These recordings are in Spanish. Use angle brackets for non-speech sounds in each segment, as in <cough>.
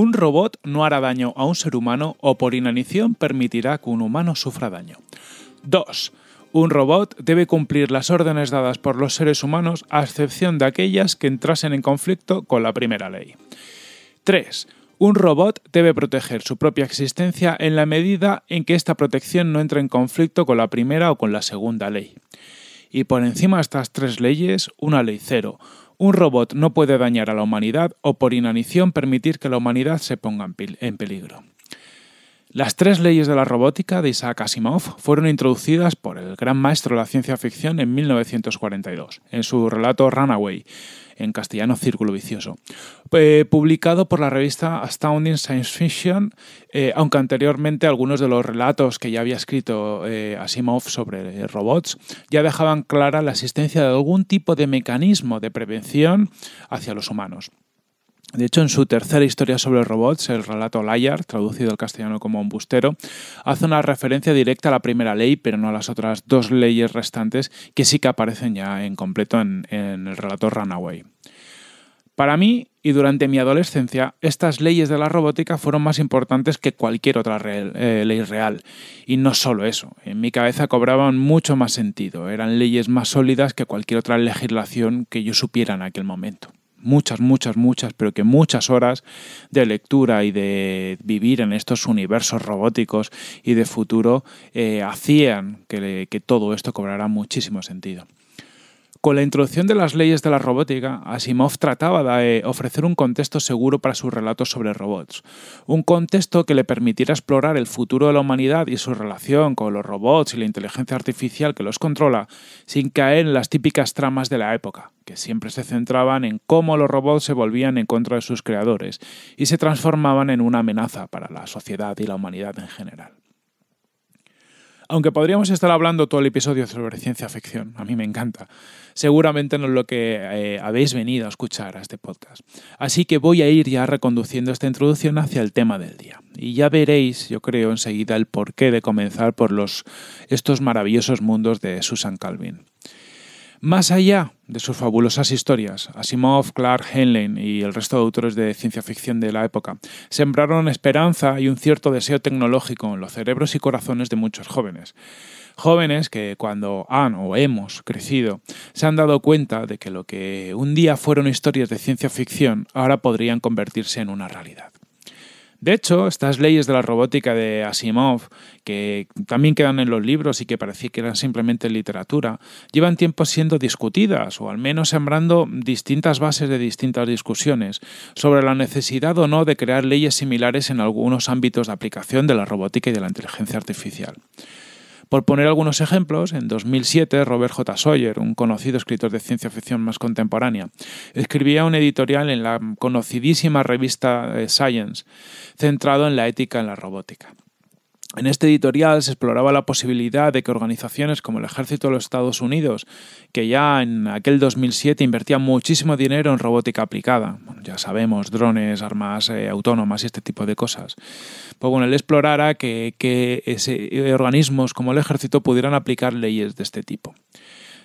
Un robot no hará daño a un ser humano o por inanición permitirá que un humano sufra daño. 2. Un robot debe cumplir las órdenes dadas por los seres humanos a excepción de aquellas que entrasen en conflicto con la primera ley. 3. Un robot debe proteger su propia existencia en la medida en que esta protección no entre en conflicto con la primera o con la segunda ley. Y por encima de estas tres leyes, una ley cero, un robot no puede dañar a la humanidad o por inanición permitir que la humanidad se ponga en peligro. Las tres leyes de la robótica de Isaac Asimov fueron introducidas por el gran maestro de la ciencia ficción en 1942, en su relato Runaway, en castellano Círculo Vicioso, eh, publicado por la revista Astounding Science Fiction, eh, aunque anteriormente algunos de los relatos que ya había escrito eh, Asimov sobre robots ya dejaban clara la existencia de algún tipo de mecanismo de prevención hacia los humanos. De hecho, en su tercera historia sobre robots, el relato Liar, traducido al castellano como embustero, hace una referencia directa a la primera ley, pero no a las otras dos leyes restantes que sí que aparecen ya en completo en, el relato Runaway. Para mí y durante mi adolescencia, estas leyes de la robótica fueron más importantes que cualquier otra eh, ley real. Y no solo eso, en mi cabeza cobraban mucho más sentido, eran leyes más sólidas que cualquier otra legislación que yo supiera en aquel momento muchas, muchas, muchas, pero que muchas horas de lectura y de vivir en estos universos robóticos y de futuro eh, hacían que, que todo esto cobrara muchísimo sentido. Con la introducción de las leyes de la robótica, Asimov trataba de eh, ofrecer un contexto seguro para sus relatos sobre robots, un contexto que le permitiera explorar el futuro de la humanidad y su relación con los robots y la inteligencia artificial que los controla, sin caer en las típicas tramas de la época, que siempre se centraban en cómo los robots se volvían en contra de sus creadores y se transformaban en una amenaza para la sociedad y la humanidad en general. Aunque podríamos estar hablando todo el episodio sobre ciencia ficción, a mí me encanta. Seguramente no es lo que eh, habéis venido a escuchar a este podcast. Así que voy a ir ya reconduciendo esta introducción hacia el tema del día. Y ya veréis, yo creo, enseguida el porqué de comenzar por los, estos maravillosos mundos de Susan Calvin. Más allá de sus fabulosas historias, Asimov, Clark Henlein y el resto de autores de ciencia ficción de la época sembraron esperanza y un cierto deseo tecnológico en los cerebros y corazones de muchos jóvenes. Jóvenes que cuando han o hemos crecido se han dado cuenta de que lo que un día fueron historias de ciencia ficción ahora podrían convertirse en una realidad. De hecho, estas leyes de la robótica de Asimov, que también quedan en los libros y que parecía que eran simplemente literatura, llevan tiempo siendo discutidas o al menos sembrando distintas bases de distintas discusiones sobre la necesidad o no de crear leyes similares en algunos ámbitos de aplicación de la robótica y de la inteligencia artificial. Por poner algunos ejemplos, en 2007 Robert J. Sawyer, un conocido escritor de ciencia ficción más contemporánea, escribía un editorial en la conocidísima revista eh, Science, centrado en la ética en la robótica. En este editorial se exploraba la posibilidad de que organizaciones como el Ejército de los Estados Unidos, que ya en aquel 2007 invertían muchísimo dinero en robótica aplicada, ya sabemos, drones, armas eh, autónomas y este tipo de cosas, pues bueno, él explorara que, que eh, organismos como el Ejército pudieran aplicar leyes de este tipo.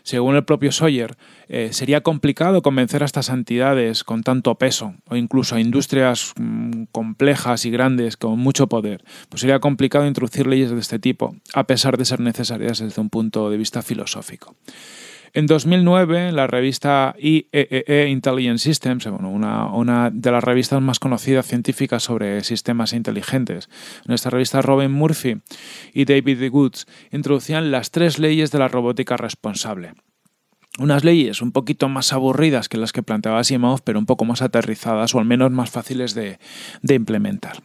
Según el propio Sawyer, eh, sería complicado convencer a estas entidades con tanto peso, o incluso a industrias mm, complejas y grandes con mucho poder, pues sería complicado introducir leyes de este tipo, a pesar de ser necesarias desde un punto de vista filosófico. En 2009, la revista IEEE e e Intelligent Systems, una, de las revistas más conocidas científicas sobre sistemas inteligentes, en esta revista Robin Murphy y David Woods introducían las tres leyes de la robótica responsable. Unas leyes un poquito más aburridas que las que planteaba Asimov, pero un poco más aterrizadas o al menos más fáciles de implementar.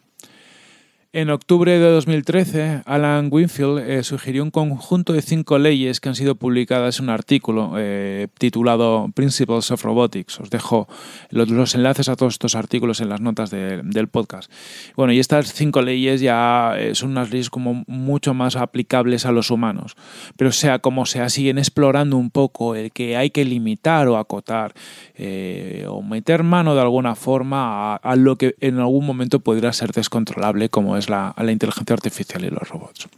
En octubre de 2013, Alan Winfield eh, sugirió un conjunto de cinco leyes que han sido publicadas en un artículo eh, titulado Principles of Robotics. Os dejo los, enlaces a todos estos artículos en las notas del podcast. Bueno, y estas cinco leyes ya eh, son unas leyes como mucho más aplicables a los humanos. Pero sea como sea, siguen explorando un poco el que hay que limitar o acotar o meter mano de alguna forma a, a lo que en algún momento podría ser descontrolable como a la, inteligencia artificial y los robots.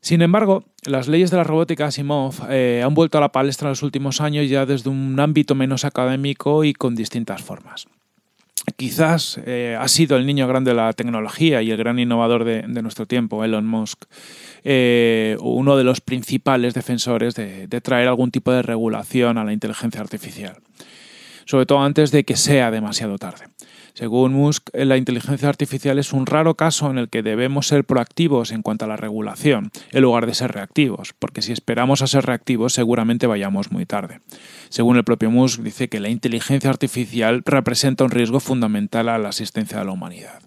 Sin embargo, las leyes de la robótica Asimov eh, han vuelto a la palestra en los últimos años ya desde un ámbito menos académico y con distintas formas. Quizás eh, ha sido el niño grande de la tecnología y el gran innovador de, nuestro tiempo, Elon Musk, eh, uno de los principales defensores de traer algún tipo de regulación a la inteligencia artificial, sobre todo antes de que sea demasiado tarde. Según Musk, eh, la inteligencia artificial es un raro caso en el que debemos ser proactivos en cuanto a la regulación, en lugar de ser reactivos, porque si esperamos a ser reactivos seguramente vayamos muy tarde. Según el propio Musk, dice que la inteligencia artificial representa un riesgo fundamental a la asistencia de la humanidad.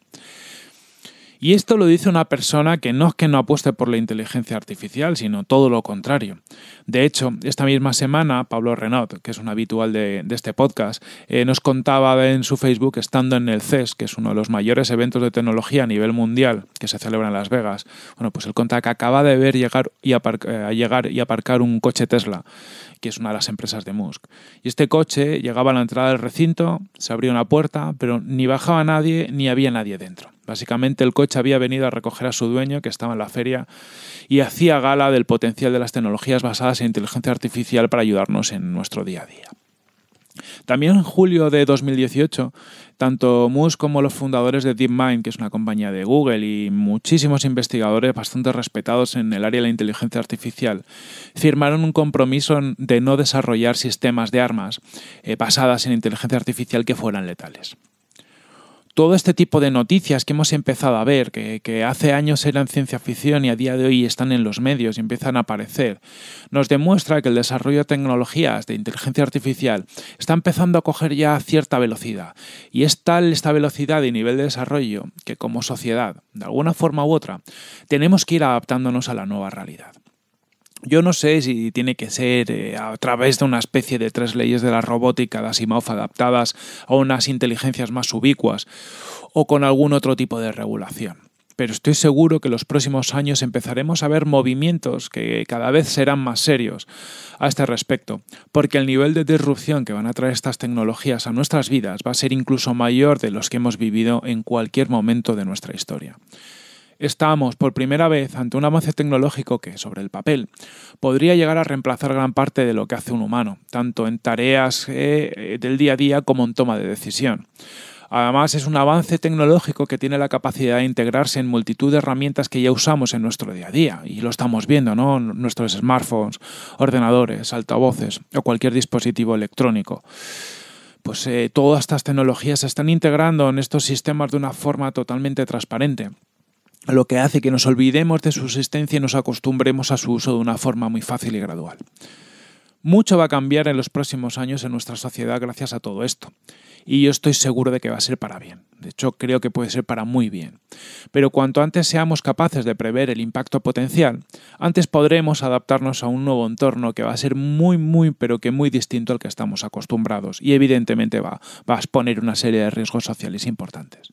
Y esto lo dice una persona que no es que no apueste por la inteligencia artificial, sino todo lo contrario. De hecho, esta misma semana, Pablo Renaud, que es un habitual de, este podcast, eh, nos contaba en su Facebook, estando en el CES, que es uno de los mayores eventos de tecnología a nivel mundial que se celebra en Las Vegas, bueno, pues él contaba que acaba de ver llegar y, eh, llegar y aparcar un coche Tesla que es una de las empresas de Musk. Y este coche llegaba a la entrada del recinto, se abrió una puerta, pero ni bajaba nadie ni había nadie dentro. Básicamente el coche había venido a recoger a su dueño, que estaba en la feria, y hacía gala del potencial de las tecnologías basadas en inteligencia artificial para ayudarnos en nuestro día a día. También en julio de 2018 tanto Moose como los fundadores de DeepMind, que es una compañía de Google, y muchísimos investigadores bastante respetados en el área de la inteligencia artificial, firmaron un compromiso de no desarrollar sistemas de armas eh, basadas en inteligencia artificial que fueran letales todo este tipo de noticias que hemos empezado a ver, que, hace años eran ciencia ficción y a día de hoy están en los medios y empiezan a aparecer, nos demuestra que el desarrollo de tecnologías de inteligencia artificial está empezando a coger ya cierta velocidad. Y es tal esta velocidad y nivel de desarrollo que como sociedad, de alguna forma u otra, tenemos que ir adaptándonos a la nueva realidad. Yo no sé si tiene que ser eh, a través de una especie de tres leyes de la robótica de Asimov adaptadas a unas inteligencias más ubicuas o con algún otro tipo de regulación. Pero estoy seguro que los próximos años empezaremos a ver movimientos que cada vez serán más serios a este respecto, porque el nivel de disrupción que van a traer estas tecnologías a nuestras vidas va a ser incluso mayor de los que hemos vivido en cualquier momento de nuestra historia. Estamos por primera vez ante un avance tecnológico que, sobre el papel, podría llegar a reemplazar gran parte de lo que hace un humano, tanto en tareas eh, del día a día como en toma de decisión. Además, es un avance tecnológico que tiene la capacidad de integrarse en multitud de herramientas que ya usamos en nuestro día a día. Y lo estamos viendo, ¿no? Nuestros smartphones, ordenadores, altavoces o cualquier dispositivo electrónico. Pues eh, todas estas tecnologías se están integrando en estos sistemas de una forma totalmente transparente lo que hace que nos olvidemos de su existencia y nos acostumbremos a su uso de una forma muy fácil y gradual. Mucho va a cambiar en los próximos años en nuestra sociedad gracias a todo esto. Y yo estoy seguro de que va a ser para bien. De hecho, creo que puede ser para muy bien. Pero cuanto antes seamos capaces de prever el impacto potencial, antes podremos adaptarnos a un nuevo entorno que va a ser muy, muy, pero que muy distinto al que estamos acostumbrados. Y evidentemente va, a exponer una serie de riesgos sociales importantes.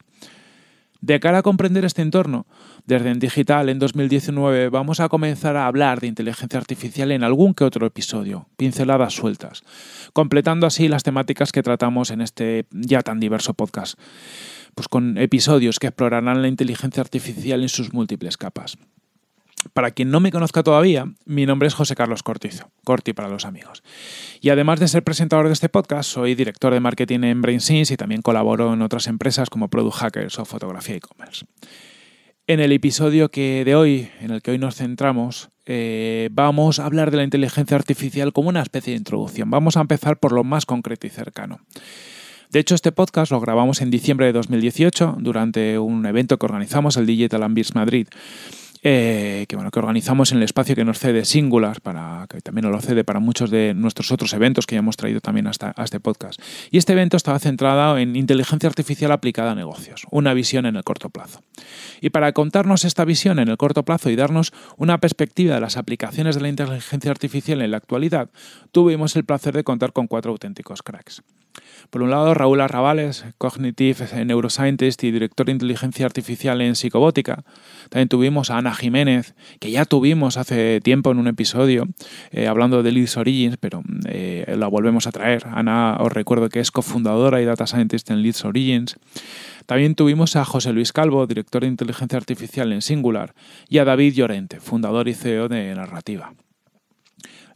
De cara a comprender este entorno, desde en Digital en 2019 vamos a comenzar a hablar de inteligencia artificial en algún que otro episodio, pinceladas sueltas, completando así las temáticas que tratamos en este ya tan diverso podcast, pues con episodios que explorarán la inteligencia artificial en sus múltiples capas. Para quien no me conozca todavía, mi nombre es José Carlos Cortizo, Corti para los amigos. Y además de ser presentador de este podcast, soy director de marketing en BrainSense y también colaboro en otras empresas como Product Hackers o Fotografía e-commerce. En el episodio que de hoy, en el que hoy nos centramos, eh, vamos a hablar de la inteligencia artificial como una especie de introducción. Vamos a empezar por lo más concreto y cercano. De hecho, este podcast lo grabamos en diciembre de 2018 durante un evento que organizamos, el Digital Ambience Madrid. Eh, que, bueno, que organizamos en el espacio que nos cede Singular, para, que también nos lo cede para muchos de nuestros otros eventos que ya hemos traído también hasta, a este podcast. Y este evento estaba centrado en inteligencia artificial aplicada a negocios, una visión en el corto plazo. Y para contarnos esta visión en el corto plazo y darnos una perspectiva de las aplicaciones de la inteligencia artificial en la actualidad, tuvimos el placer de contar con cuatro auténticos cracks. Por un lado, Raúl Arrabales, Cognitive Neuroscientist y director de inteligencia artificial en psicobótica. También tuvimos a Ana Jiménez, que ya tuvimos hace tiempo en un episodio eh, hablando de Leads Origins, pero eh, la volvemos a traer. Ana, os recuerdo que es cofundadora y data scientist en Leads Origins. También tuvimos a José Luis Calvo, director de inteligencia artificial en Singular, y a David Llorente, fundador y CEO de Narrativa.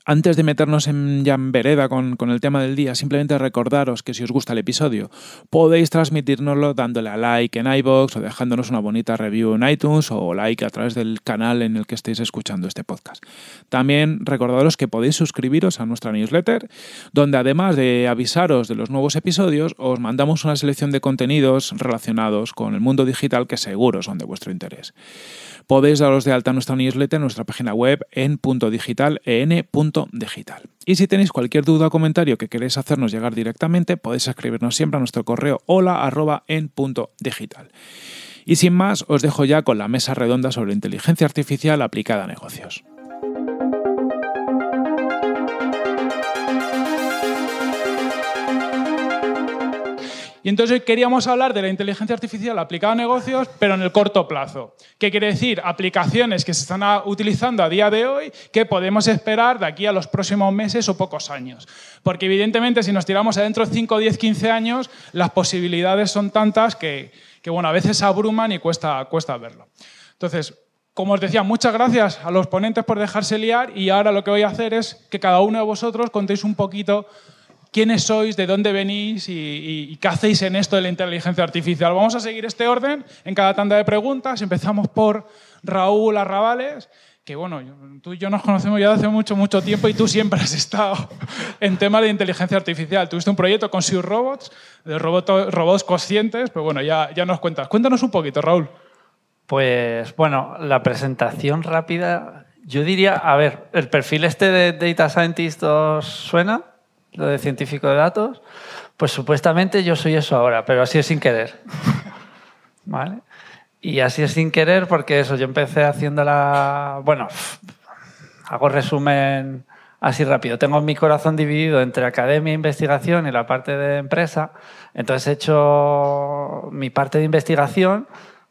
Antes de meternos en, ya vereda con, el tema del día, simplemente recordaros que si os gusta el episodio, podéis transmitirnoslo dándole a like en iBox o dejándonos una bonita review en iTunes o like a través del canal en el que estéis escuchando este podcast. También recordaros que podéis suscribiros a nuestra newsletter, donde además de avisaros de los nuevos episodios, os mandamos una selección de contenidos relacionados con el mundo digital que seguro son de vuestro interés. Podéis daros de alta a nuestra newsletter en nuestra página web en punto digital, en punto digital. Y si tenéis cualquier duda o comentario que queréis hacernos llegar directamente, podéis escribirnos siempre a nuestro correo hola arroba en punto digital. Y sin más, os dejo ya con la mesa redonda sobre inteligencia artificial aplicada a negocios. Y entonces hoy queríamos hablar de la inteligencia artificial aplicada a negocios, pero en el corto plazo. ¿Qué quiere decir? Aplicaciones que se están utilizando a día de hoy que podemos esperar de aquí a los próximos meses o pocos años. Porque evidentemente si nos tiramos adentro 5, 10, 15 años, las posibilidades son tantas que, a veces abruman y cuesta verlo. Entonces, como os decía, muchas gracias a los ponentes por dejarse liar y ahora lo que voy a hacer es que cada uno de vosotros contéis un poquito quiénes sois, de dónde venís y, qué hacéis en esto de la inteligencia artificial. Vamos a seguir este orden en cada tanda de preguntas. Empezamos por Raúl Arrabales, que bueno, tú y yo nos conocemos ya de hace mucho, mucho tiempo y tú siempre has estado <laughs> en temas de inteligencia artificial. Tuviste un proyecto con sus Robots, de robots conscientes, pero bueno, ya, ya nos cuentas. Cuéntanos un poquito, Raúl. Pues bueno, la presentación rápida, yo diría, a ver, el perfil este de Data Scientist os suena lo de científico de datos, pues supuestamente yo soy eso ahora, pero así es sin querer. <laughs> Y así es sin querer porque eso, yo empecé haciendo la... Bueno, hago resumen así rápido. Tengo mi corazón dividido entre academia, e investigación y la parte de empresa. Entonces he hecho mi parte de investigación,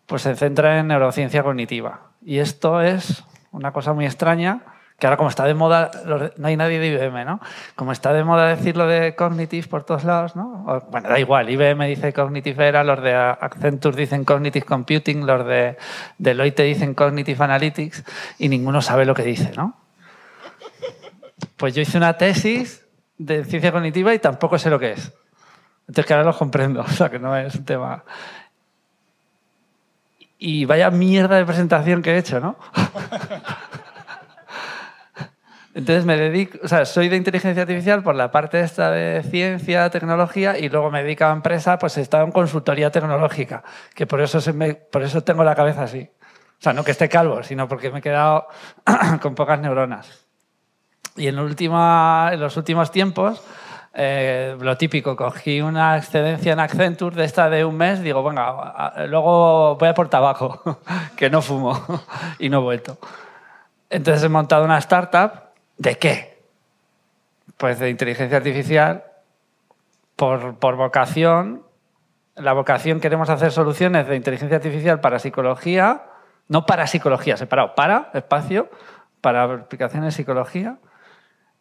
pues se centra en neurociencia cognitiva. Y esto es una cosa muy extraña que ahora como está de moda, no hay nadie de IBM, ¿no? Como está de moda decir lo de Cognitive por todos lados, ¿no? bueno, da igual, IBM dice Cognitive Era, los de Accenture dicen Cognitive Computing, los de Deloitte dicen Cognitive Analytics y ninguno sabe lo que dice, ¿no? Pues yo hice una tesis de ciencia cognitiva y tampoco sé lo que es. Entonces que ahora lo comprendo, <laughs> o sea que no es un tema... Y vaya mierda de presentación que he hecho, ¿no? <laughs> Entonces me dedico, o sea, soy de inteligencia artificial por la parte esta de ciencia, tecnología y luego me dedico a empresa, pues he estado en consultoría tecnológica, que por eso, por eso tengo la cabeza así. O sea, no que esté calvo, sino porque me he quedado <clears throat> con pocas neuronas. Y en, última, en los últimos tiempos, eh, lo típico, cogí una excedencia en Accenture de esta de un mes, digo, venga, luego voy a por tabaco, <laughs> que no fumo <laughs> y no he vuelto. Entonces he montado una startup ¿De qué? Pues de inteligencia artificial, por, vocación. La vocación queremos hacer soluciones de inteligencia artificial para psicología, no para psicología, separado, para espacio, para aplicaciones de psicología.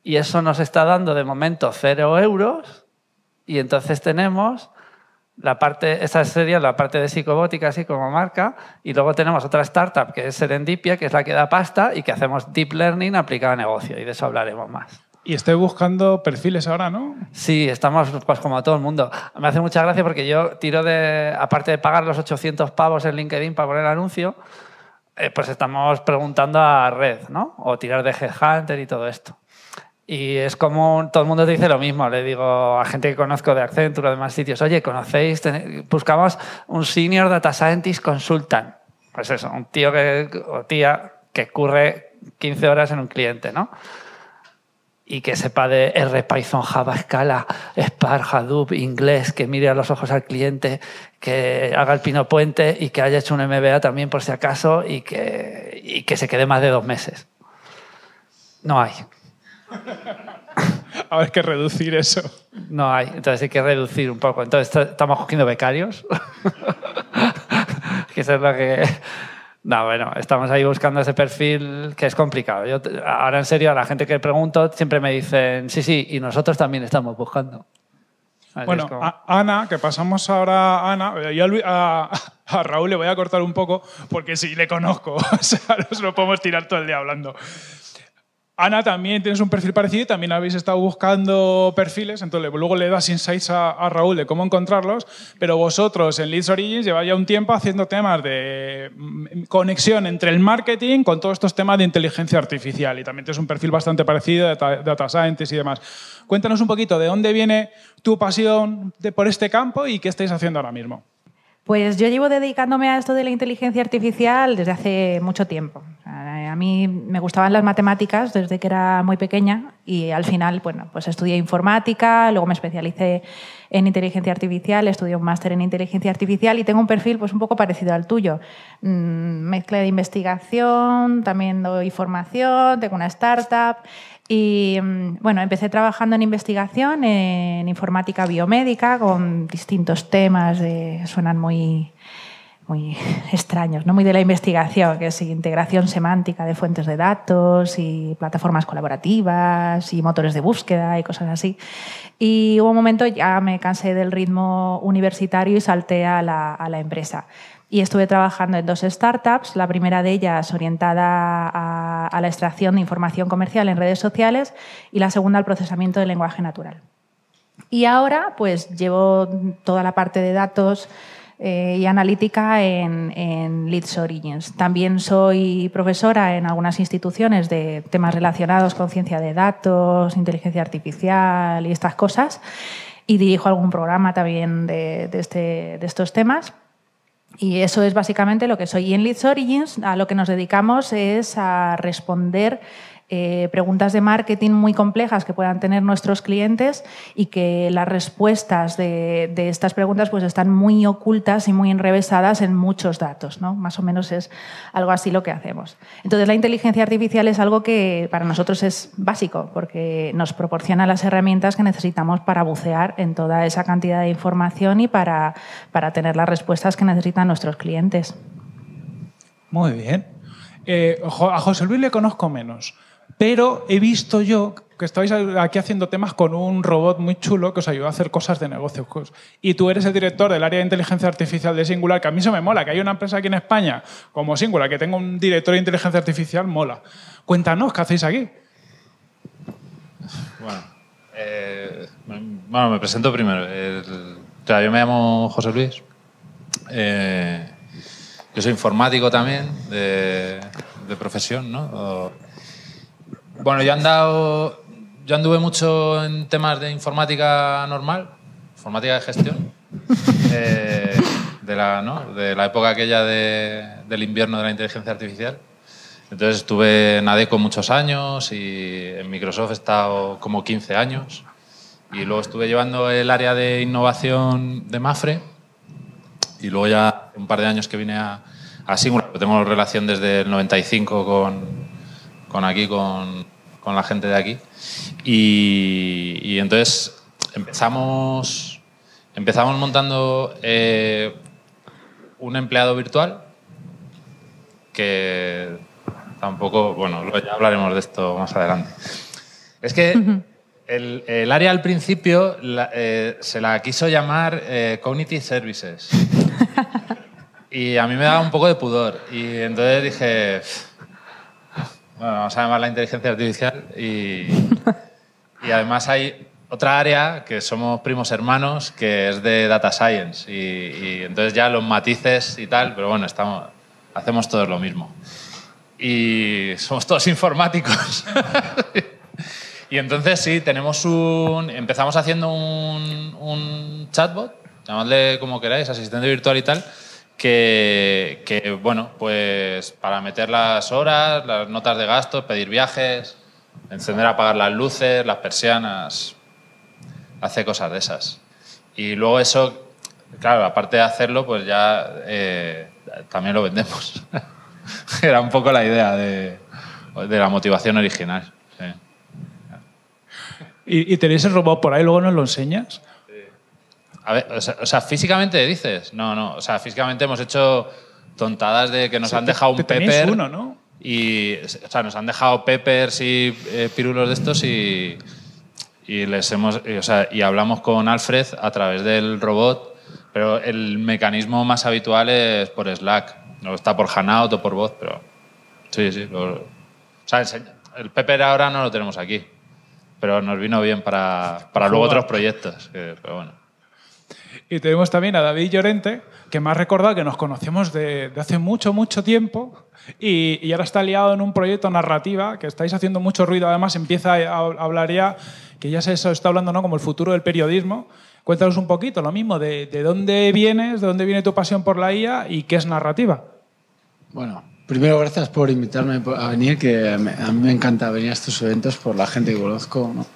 Y eso nos está dando de momento cero euros. Y entonces tenemos la parte, esa sería la parte de psicobótica, así como marca, y luego tenemos otra startup que es Serendipia, que es la que da pasta y que hacemos deep learning aplicado a negocio, y de eso hablaremos más. Y estoy buscando perfiles ahora, ¿no? Sí, estamos pues como todo el mundo. Me hace mucha gracia porque yo tiro de, aparte de pagar los 800 pavos en LinkedIn para poner el anuncio, eh, pues estamos preguntando a red, ¿no? O tirar de Headhunter y todo esto. Y es como todo el mundo te dice lo mismo. Le digo a gente que conozco de Accenture o de más sitios, oye, ¿conocéis? Buscamos un senior data scientist consultant. Pues eso, un tío que, o tía que curre 15 horas en un cliente, ¿no? Y que sepa de R, Python, Java, Scala, Spark, Hadoop, inglés, que mire a los ojos al cliente, que haga el pino puente y que haya hecho un MBA también por si acaso y que, y que se quede más de dos meses. No hay. <laughs> Ahora hay que reducir eso. No hay, entonces hay que reducir un poco. Entonces estamos cogiendo becarios. <laughs> que eso es lo que... No, bueno, estamos ahí buscando ese perfil que es complicado. Yo, ahora en serio, a la gente que pregunto siempre me dicen, sí, sí, y nosotros también estamos buscando. bueno, Ana, que pasamos ahora a Ana, eh, yo <laughs> a, Raúl le voy a cortar un poco porque sí, le conozco, o sea, nos lo podemos tirar todo el día hablando. Ana también tienes un perfil parecido también habéis estado buscando perfiles, entonces luego le das insights a, Raúl de cómo encontrarlos, pero vosotros en Leads Origins lleváis ya un tiempo haciendo temas de mm, conexión entre el marketing con todos estos temas de inteligencia artificial y también tienes un perfil bastante parecido de data, scientists y demás. Cuéntanos un poquito de dónde viene tu pasión por este campo y qué estáis haciendo ahora mismo. Pues yo llevo dedicándome a esto de la inteligencia artificial desde hace mucho tiempo. A mí me gustaban las matemáticas desde que era muy pequeña y al final, bueno, pues estudié informática, luego me especialicé en inteligencia artificial, estudié un máster en inteligencia artificial y tengo un perfil pues un poco parecido al tuyo. Mm, mezcla de investigación, también doy formación, tengo una startup y bueno, empecé trabajando en investigación en informática biomédica con distintos temas, que suenan muy, muy <laughs> extraños, no muy de la investigación, que es integración semántica de fuentes de datos y plataformas colaborativas y motores de búsqueda y cosas así. Y hubo un momento ya me cansé del ritmo universitario y salté a la, a la empresa y estuve trabajando en dos startups, la primera de ellas orientada a, la extracción de información comercial en redes sociales y la segunda al procesamiento del lenguaje natural. Y ahora pues llevo toda la parte de datos eh, y analítica en, en, Origins. También soy profesora en algunas instituciones de temas relacionados con ciencia de datos, inteligencia artificial y estas cosas. Y dirijo algún programa también de este, estos temas. Y eso es básicamente lo que soy. Y en Leads Origins a lo que nos dedicamos es a responder eh, preguntas de marketing muy complejas que puedan tener nuestros clientes y que las respuestas de, estas preguntas pues están muy ocultas y muy enrevesadas en muchos datos. Más o menos es algo así lo que hacemos. Entonces la inteligencia artificial es algo que para nosotros es básico porque nos proporciona las herramientas que necesitamos para bucear en toda esa cantidad de información y para, tener las respuestas que necesitan nuestros clientes. Muy bien. Eh, a José Luis le conozco menos. Pero he visto yo que estáis aquí haciendo temas con un robot muy chulo que os ayuda a hacer cosas de negocios. Y tú eres el director del área de inteligencia artificial de Singular, que a mí se me mola, que hay una empresa aquí en España como Singular, que tenga un director de inteligencia artificial, mola. Cuéntanos, ¿qué hacéis aquí? Bueno, eh, me presento primero. yo me llamo José Luis. Eh, yo soy informático también, de, profesión, ¿no? Bueno, yo yo anduve mucho en temas de informática normal, informática de gestión, <laughs> eh, de, la, de la época aquella del invierno de la inteligencia artificial. Entonces estuve en ADECO muchos años y en Microsoft he estado como 15 años. Y luego estuve llevando el área de innovación de Mafre y luego ya un par de años que vine a, a Singular. Tengo relación desde el 95 con, con aquí, con, con la gente de aquí. Y, entonces empezamos, empezamos montando eh, un empleado virtual que tampoco, bueno, ya hablaremos de esto más adelante. Es que el, área al principio eh, se la quiso llamar eh, Cognitive Services. <laughs> y a mí me daba un poco de pudor. Y entonces dije bueno, vamos a la inteligencia artificial y, y además hay otra área que somos primos hermanos que es de data science y, entonces ya los matices y tal, pero bueno, estamos, hacemos todos lo mismo. Y somos todos informáticos. <laughs> y entonces sí, tenemos un... Empezamos haciendo un, un chatbot, llamadle como queráis, asistente virtual y tal que, bueno, pues para meter las horas, las notas de gastos, pedir viajes, encender, apagar las luces, las persianas, hace cosas de esas. Y luego eso, claro, aparte de hacerlo, pues ya eh, también lo vendemos. <laughs> Era un poco la idea de, de la motivación original. ¿Y, ¿Y tenéis el robot por ahí? ¿Luego nos lo enseñas? o sea, físicamente dices. No, no. O sea, físicamente hemos hecho tontadas de que nos han dejado un pepper. uno, ¿no? Y, o sea, nos han dejado peppers y eh, pirulos de estos y, y les hemos, o sea, y hablamos con Alfred a través del robot, pero el mecanismo más habitual es por Slack, no está por Hanout o por voz, pero sí, sí. o sea, el, pepper ahora no lo tenemos aquí, pero nos vino bien para, para luego otros proyectos, pero bueno. Y tenemos también a David Llorente, que me ha recordado que nos conocemos de, hace mucho, mucho tiempo y, ahora está aliado en un proyecto narrativa que estáis haciendo mucho ruido. Además, empieza a, hablar ya, que ya se está hablando ¿no? como el futuro del periodismo. Cuéntanos un poquito lo mismo, de, de dónde vienes, de dónde viene tu pasión por la IA y qué es narrativa. Bueno, Primero, gracias por invitarme a venir, que a mí me encanta venir a estos eventos por la gente que conozco. ¿no?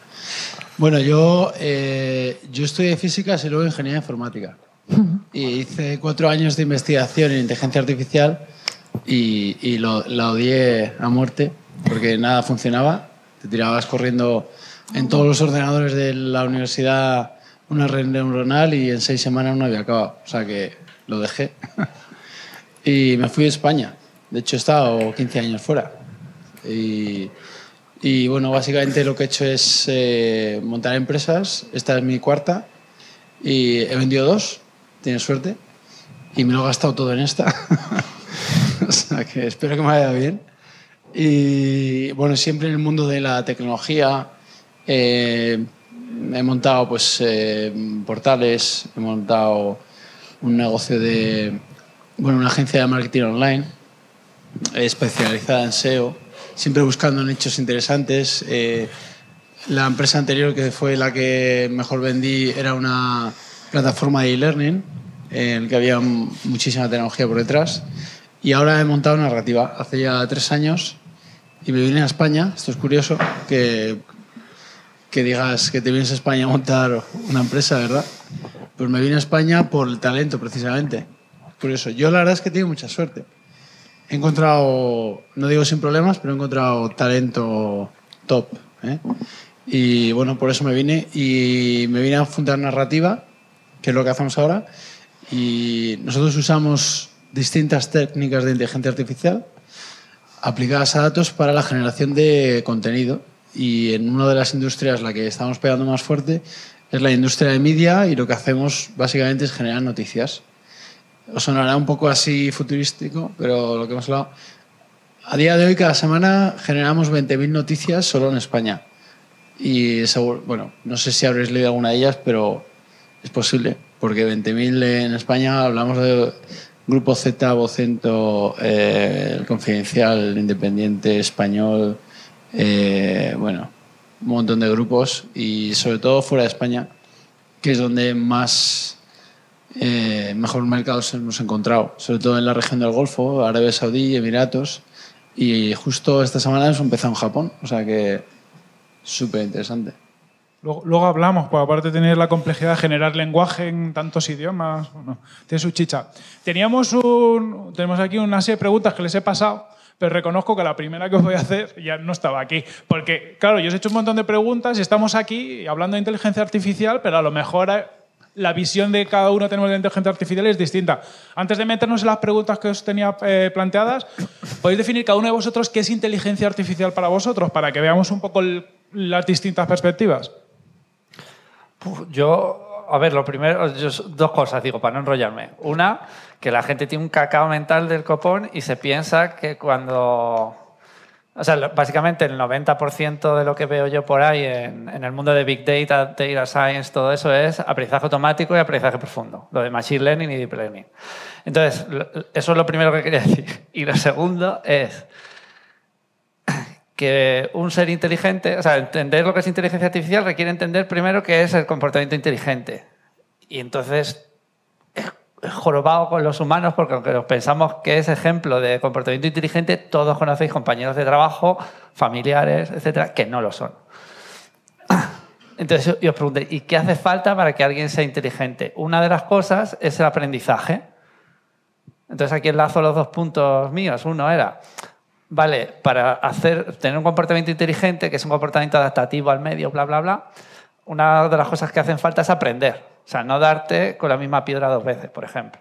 Bueno, yo, eh, yo estudié física y luego ingeniería informática. Y hice cuatro años de investigación en inteligencia artificial y, lo, la odié a muerte porque nada funcionaba. Te tirabas corriendo en todos los ordenadores de la universidad una red neuronal y en seis semanas no había acabado. O sea que lo dejé. <laughs> y me fui a España. De hecho, he estado 15 años fuera. Y y bueno, básicamente lo que he hecho es eh, montar empresas. Esta es mi cuarta y he vendido dos, tiene suerte. Y me lo he gastado todo en esta. <laughs> o sea que espero que me vaya bien. Y bueno, siempre en el mundo de la tecnología eh, he montado pues eh, portales, he montado un negocio de, bueno, una agencia de marketing online especializada en SEO siempre buscando nichos interesantes. Eh, la empresa anterior, que fue la que mejor vendí, era una plataforma de e-learning, en la que había muchísima tecnología por detrás. Y ahora he montado una narrativa, hace ya tres años, y me vine a España. Esto es curioso, que, que digas que te vienes a España a montar una empresa, ¿verdad? Pues me vine a España por el talento, precisamente. Por eso, yo la verdad es que tengo mucha suerte he encontrado, no digo sin problemas, pero he encontrado talento top. ¿eh? Y bueno, por eso me vine y me vine a fundar narrativa, que es lo que hacemos ahora. Y nosotros usamos distintas técnicas de inteligencia artificial aplicadas a datos para la generación de contenido. Y en una de las industrias la que estamos pegando más fuerte es la industria de media y lo que hacemos básicamente es generar noticias os sonará un poco así futurístico, pero lo que hemos hablado. A día de hoy, cada semana generamos 20.000 noticias solo en España. Y bueno, no sé si habréis leído alguna de ellas, pero es posible, porque 20.000 en España hablamos de Grupo Z, Vocento, eh, el Confidencial, Independiente, Español, eh, bueno, un montón de grupos y sobre todo fuera de España, que es donde más eh, mejor mejores mercados hemos encontrado, sobre todo en la región del Golfo, Arabia Saudí, Emiratos. Y justo esta semana hemos empezado en Japón, o sea que súper interesante. Luego, hablamos, porque aparte de tener la complejidad de generar lenguaje en tantos idiomas, tiene su chicha. Teníamos un, tenemos aquí una serie de preguntas que les he pasado, pero reconozco que la primera que os voy a hacer ya no estaba aquí. Porque, claro, yo os he hecho un montón de preguntas y estamos aquí hablando de inteligencia artificial, pero a lo mejor la visión de cada uno tenemos de inteligencia artificial es distinta. Antes de meternos en las preguntas que os tenía eh, planteadas, <coughs> podéis definir cada uno de vosotros qué es inteligencia artificial para vosotros, para que veamos un poco las distintas perspectivas. yo, a ver, lo primero, dos cosas digo, para no enrollarme. Una, que la gente tiene un cacao mental del copón y se piensa que cuando o sea, básicamente el 90% de lo que veo yo por ahí en, el mundo de Big Data, Data Science, todo eso es aprendizaje automático y aprendizaje profundo, lo de Machine Learning y Deep Learning. Entonces, eso es lo primero que quería <laughs> decir. Y lo segundo es que un ser inteligente, o sea, entender lo que es inteligencia artificial requiere entender primero qué es el comportamiento inteligente. Y entonces jorobado con los humanos porque aunque pensamos que es ejemplo de comportamiento inteligente, todos conocéis compañeros de trabajo, familiares, etcétera, que no lo son. <coughs> Entonces yo os pregunté, ¿y qué hace falta para que alguien sea inteligente? Una de las cosas es el aprendizaje. Entonces aquí enlazo los dos puntos míos. Uno era, vale, para hacer, tener un comportamiento inteligente, que es un comportamiento adaptativo al medio, bla, bla, bla, una de las cosas que hacen falta es aprender. O sea, no darte con la misma piedra dos veces, por ejemplo.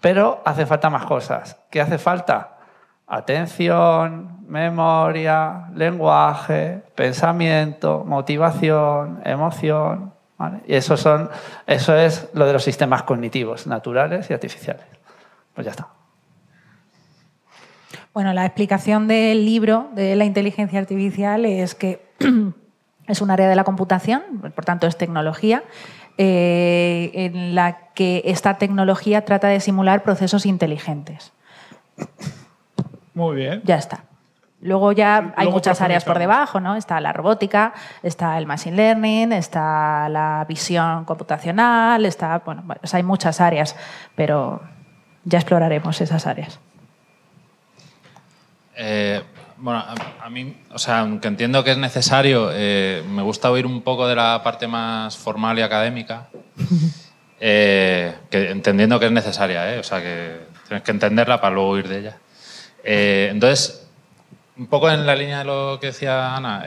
Pero hace falta más cosas. ¿Qué hace falta? Atención, memoria, lenguaje, pensamiento, motivación, emoción. Y eso, son, eso es lo de los sistemas cognitivos, naturales y artificiales. Pues ya está. Bueno, la explicación del libro de la inteligencia artificial es que <clears throat> Es un área de la computación, por tanto es tecnología, eh, en la que esta tecnología trata de simular procesos inteligentes. Muy bien. Ya está. Luego ya hay muchas áreas por debajo, ¿no? Está la robótica, está el machine learning, está la visión computacional, está, bueno, hay muchas áreas, pero ya exploraremos esas áreas. Eh, bueno, a, mí, o sea, aunque entiendo que es necesario, eh, me gusta oír un poco de la parte más formal y académica, <laughs> eh, que entendiendo que es necesaria, eh, o sea, que tienes que entenderla para luego oír de ella. entonces, un poco en la línea de lo que decía Ana,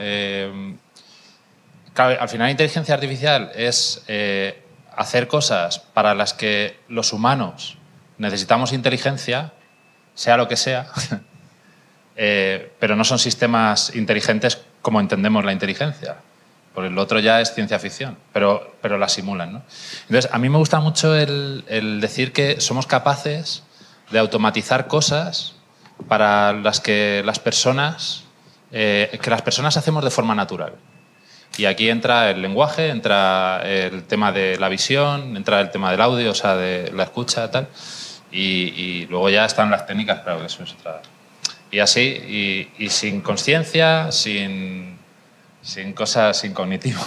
al final inteligencia artificial es hacer cosas para las que los humanos necesitamos inteligencia, sea lo que sea. <laughs> Eh, pero no son sistemas inteligentes como entendemos la inteligencia. Por el otro ya es ciencia ficción, pero, pero la simulan. ¿no? Entonces, a mí me gusta mucho el, decir que somos capaces de automatizar cosas para las que las personas, eh, que las personas hacemos de forma natural. Y aquí entra el lenguaje, entra el tema de la visión, entra el tema del audio, o sea, de la escucha, tal. Y, luego ya están las técnicas, claro, eso es otra y así, y, sin conciencia, sin, sin cosas, sin cognitivo.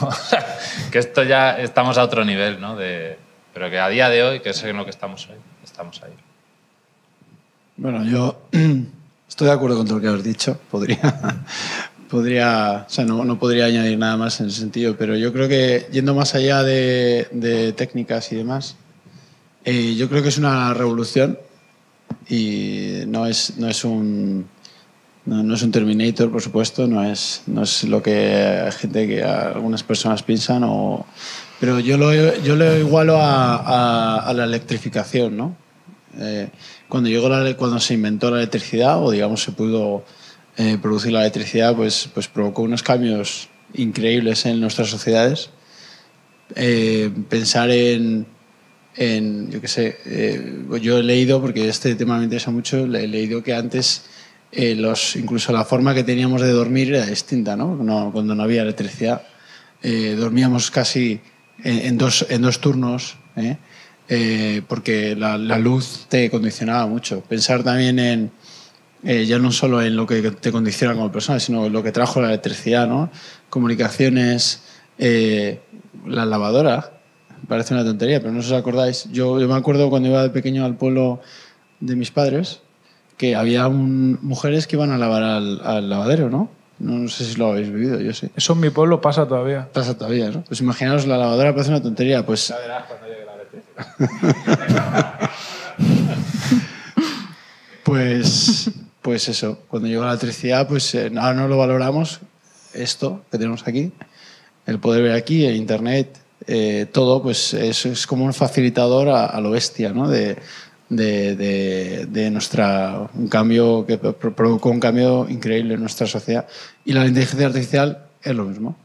<laughs> que esto ya estamos a otro nivel, ¿no? De, pero que a día de hoy, que es en lo que estamos hoy, estamos ahí. Bueno, yo <clears throat> estoy de acuerdo con todo lo que has dicho. Podría, <laughs> podría o sea, no, podría añadir nada más en ese sentido, pero yo creo que yendo más allá de, técnicas y demás, eh, yo creo que es una revolución y no es, no es un... No, es un Terminator, por supuesto, no es, no es lo que gente que algunas personas piensan, pero yo lo, yo lo igualo a, la electrificación, ¿no? Eh, cuando, llegó la, cuando se inventó la electricidad, o digamos se pudo eh, producir la electricidad, pues, pues provocó unos cambios increíbles en nuestras sociedades. Eh, pensar en, yo sé, eh, yo he leído, porque este tema me interesa mucho, he leído que antes eh, los, incluso la forma que teníamos de dormir era distinta, ¿no? cuando no había electricidad. Eh, dormíamos casi en, dos, en dos turnos, porque la, luz te condicionaba mucho. Pensar también en, ya no solo en lo que te condiciona como persona, sino en lo que trajo la electricidad, ¿no? Comunicaciones, la lavadora, parece una tontería, pero no os acordáis. Yo, yo me acuerdo cuando iba de pequeño al pueblo de mis padres, que había mujeres que iban a lavar al, lavadero, ¿no? ¿no? sé si lo habéis vivido, yo sí. Eso en mi pueblo pasa todavía. Pasa todavía, ¿no? Pues imaginaos, la lavadora parece una tontería, pues... Ya verás cuando llegue la <laughs> pues, pues eso, cuando llegó la electricidad, pues nada eh, ahora no lo valoramos, esto que tenemos aquí, el poder ver aquí, el internet, eh, todo pues es, como un facilitador a, la lo bestia, ¿no? De, de, de, nuestra, un cambio que provocó un cambio increíble en nuestra sociedad. Y la inteligencia artificial es lo mismo.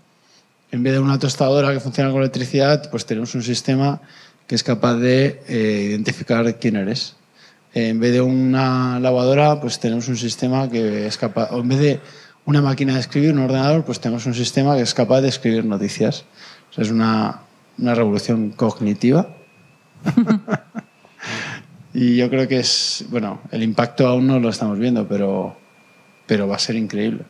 En vez de una tostadora que funciona con electricidad, pues tenemos un sistema que es capaz de eh, identificar quién eres. En vez de una lavadora, pues tenemos un sistema que es capaz, o en vez de una máquina de escribir, un ordenador, pues tenemos un sistema que es capaz de escribir noticias. es una, una revolución cognitiva. <laughs> y yo creo que es, bueno, el impacto aún no lo estamos viendo, pero, pero va a ser increíble.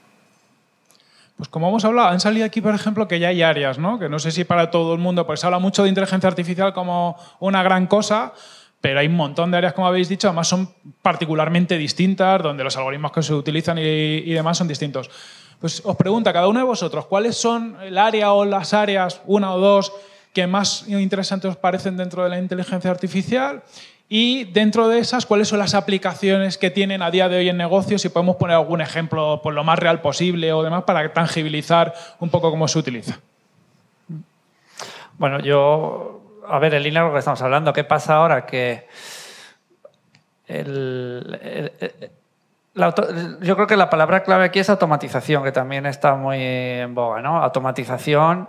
Pues como hemos hablado, han salido aquí, por ejemplo, que ya hay áreas, ¿no? Que no sé si para todo el mundo, pues se habla mucho de inteligencia artificial como una gran cosa, pero hay un montón de áreas, como habéis dicho, además son particularmente distintas, donde los algoritmos que se utilizan y, y demás son distintos. Pues os pregunta cada uno de vosotros, ¿cuáles son el área o las áreas, una o dos, Qué más interesantes os parecen dentro de la inteligencia artificial y dentro de esas, cuáles son las aplicaciones que tienen a día de hoy en negocios, si podemos poner algún ejemplo por lo más real posible o demás para tangibilizar un poco cómo se utiliza. Bueno, yo, a ver, en línea lo que estamos hablando, ¿qué pasa ahora? Que yo creo que la palabra clave aquí es automatización, que también está muy en boga, ¿no? Automatización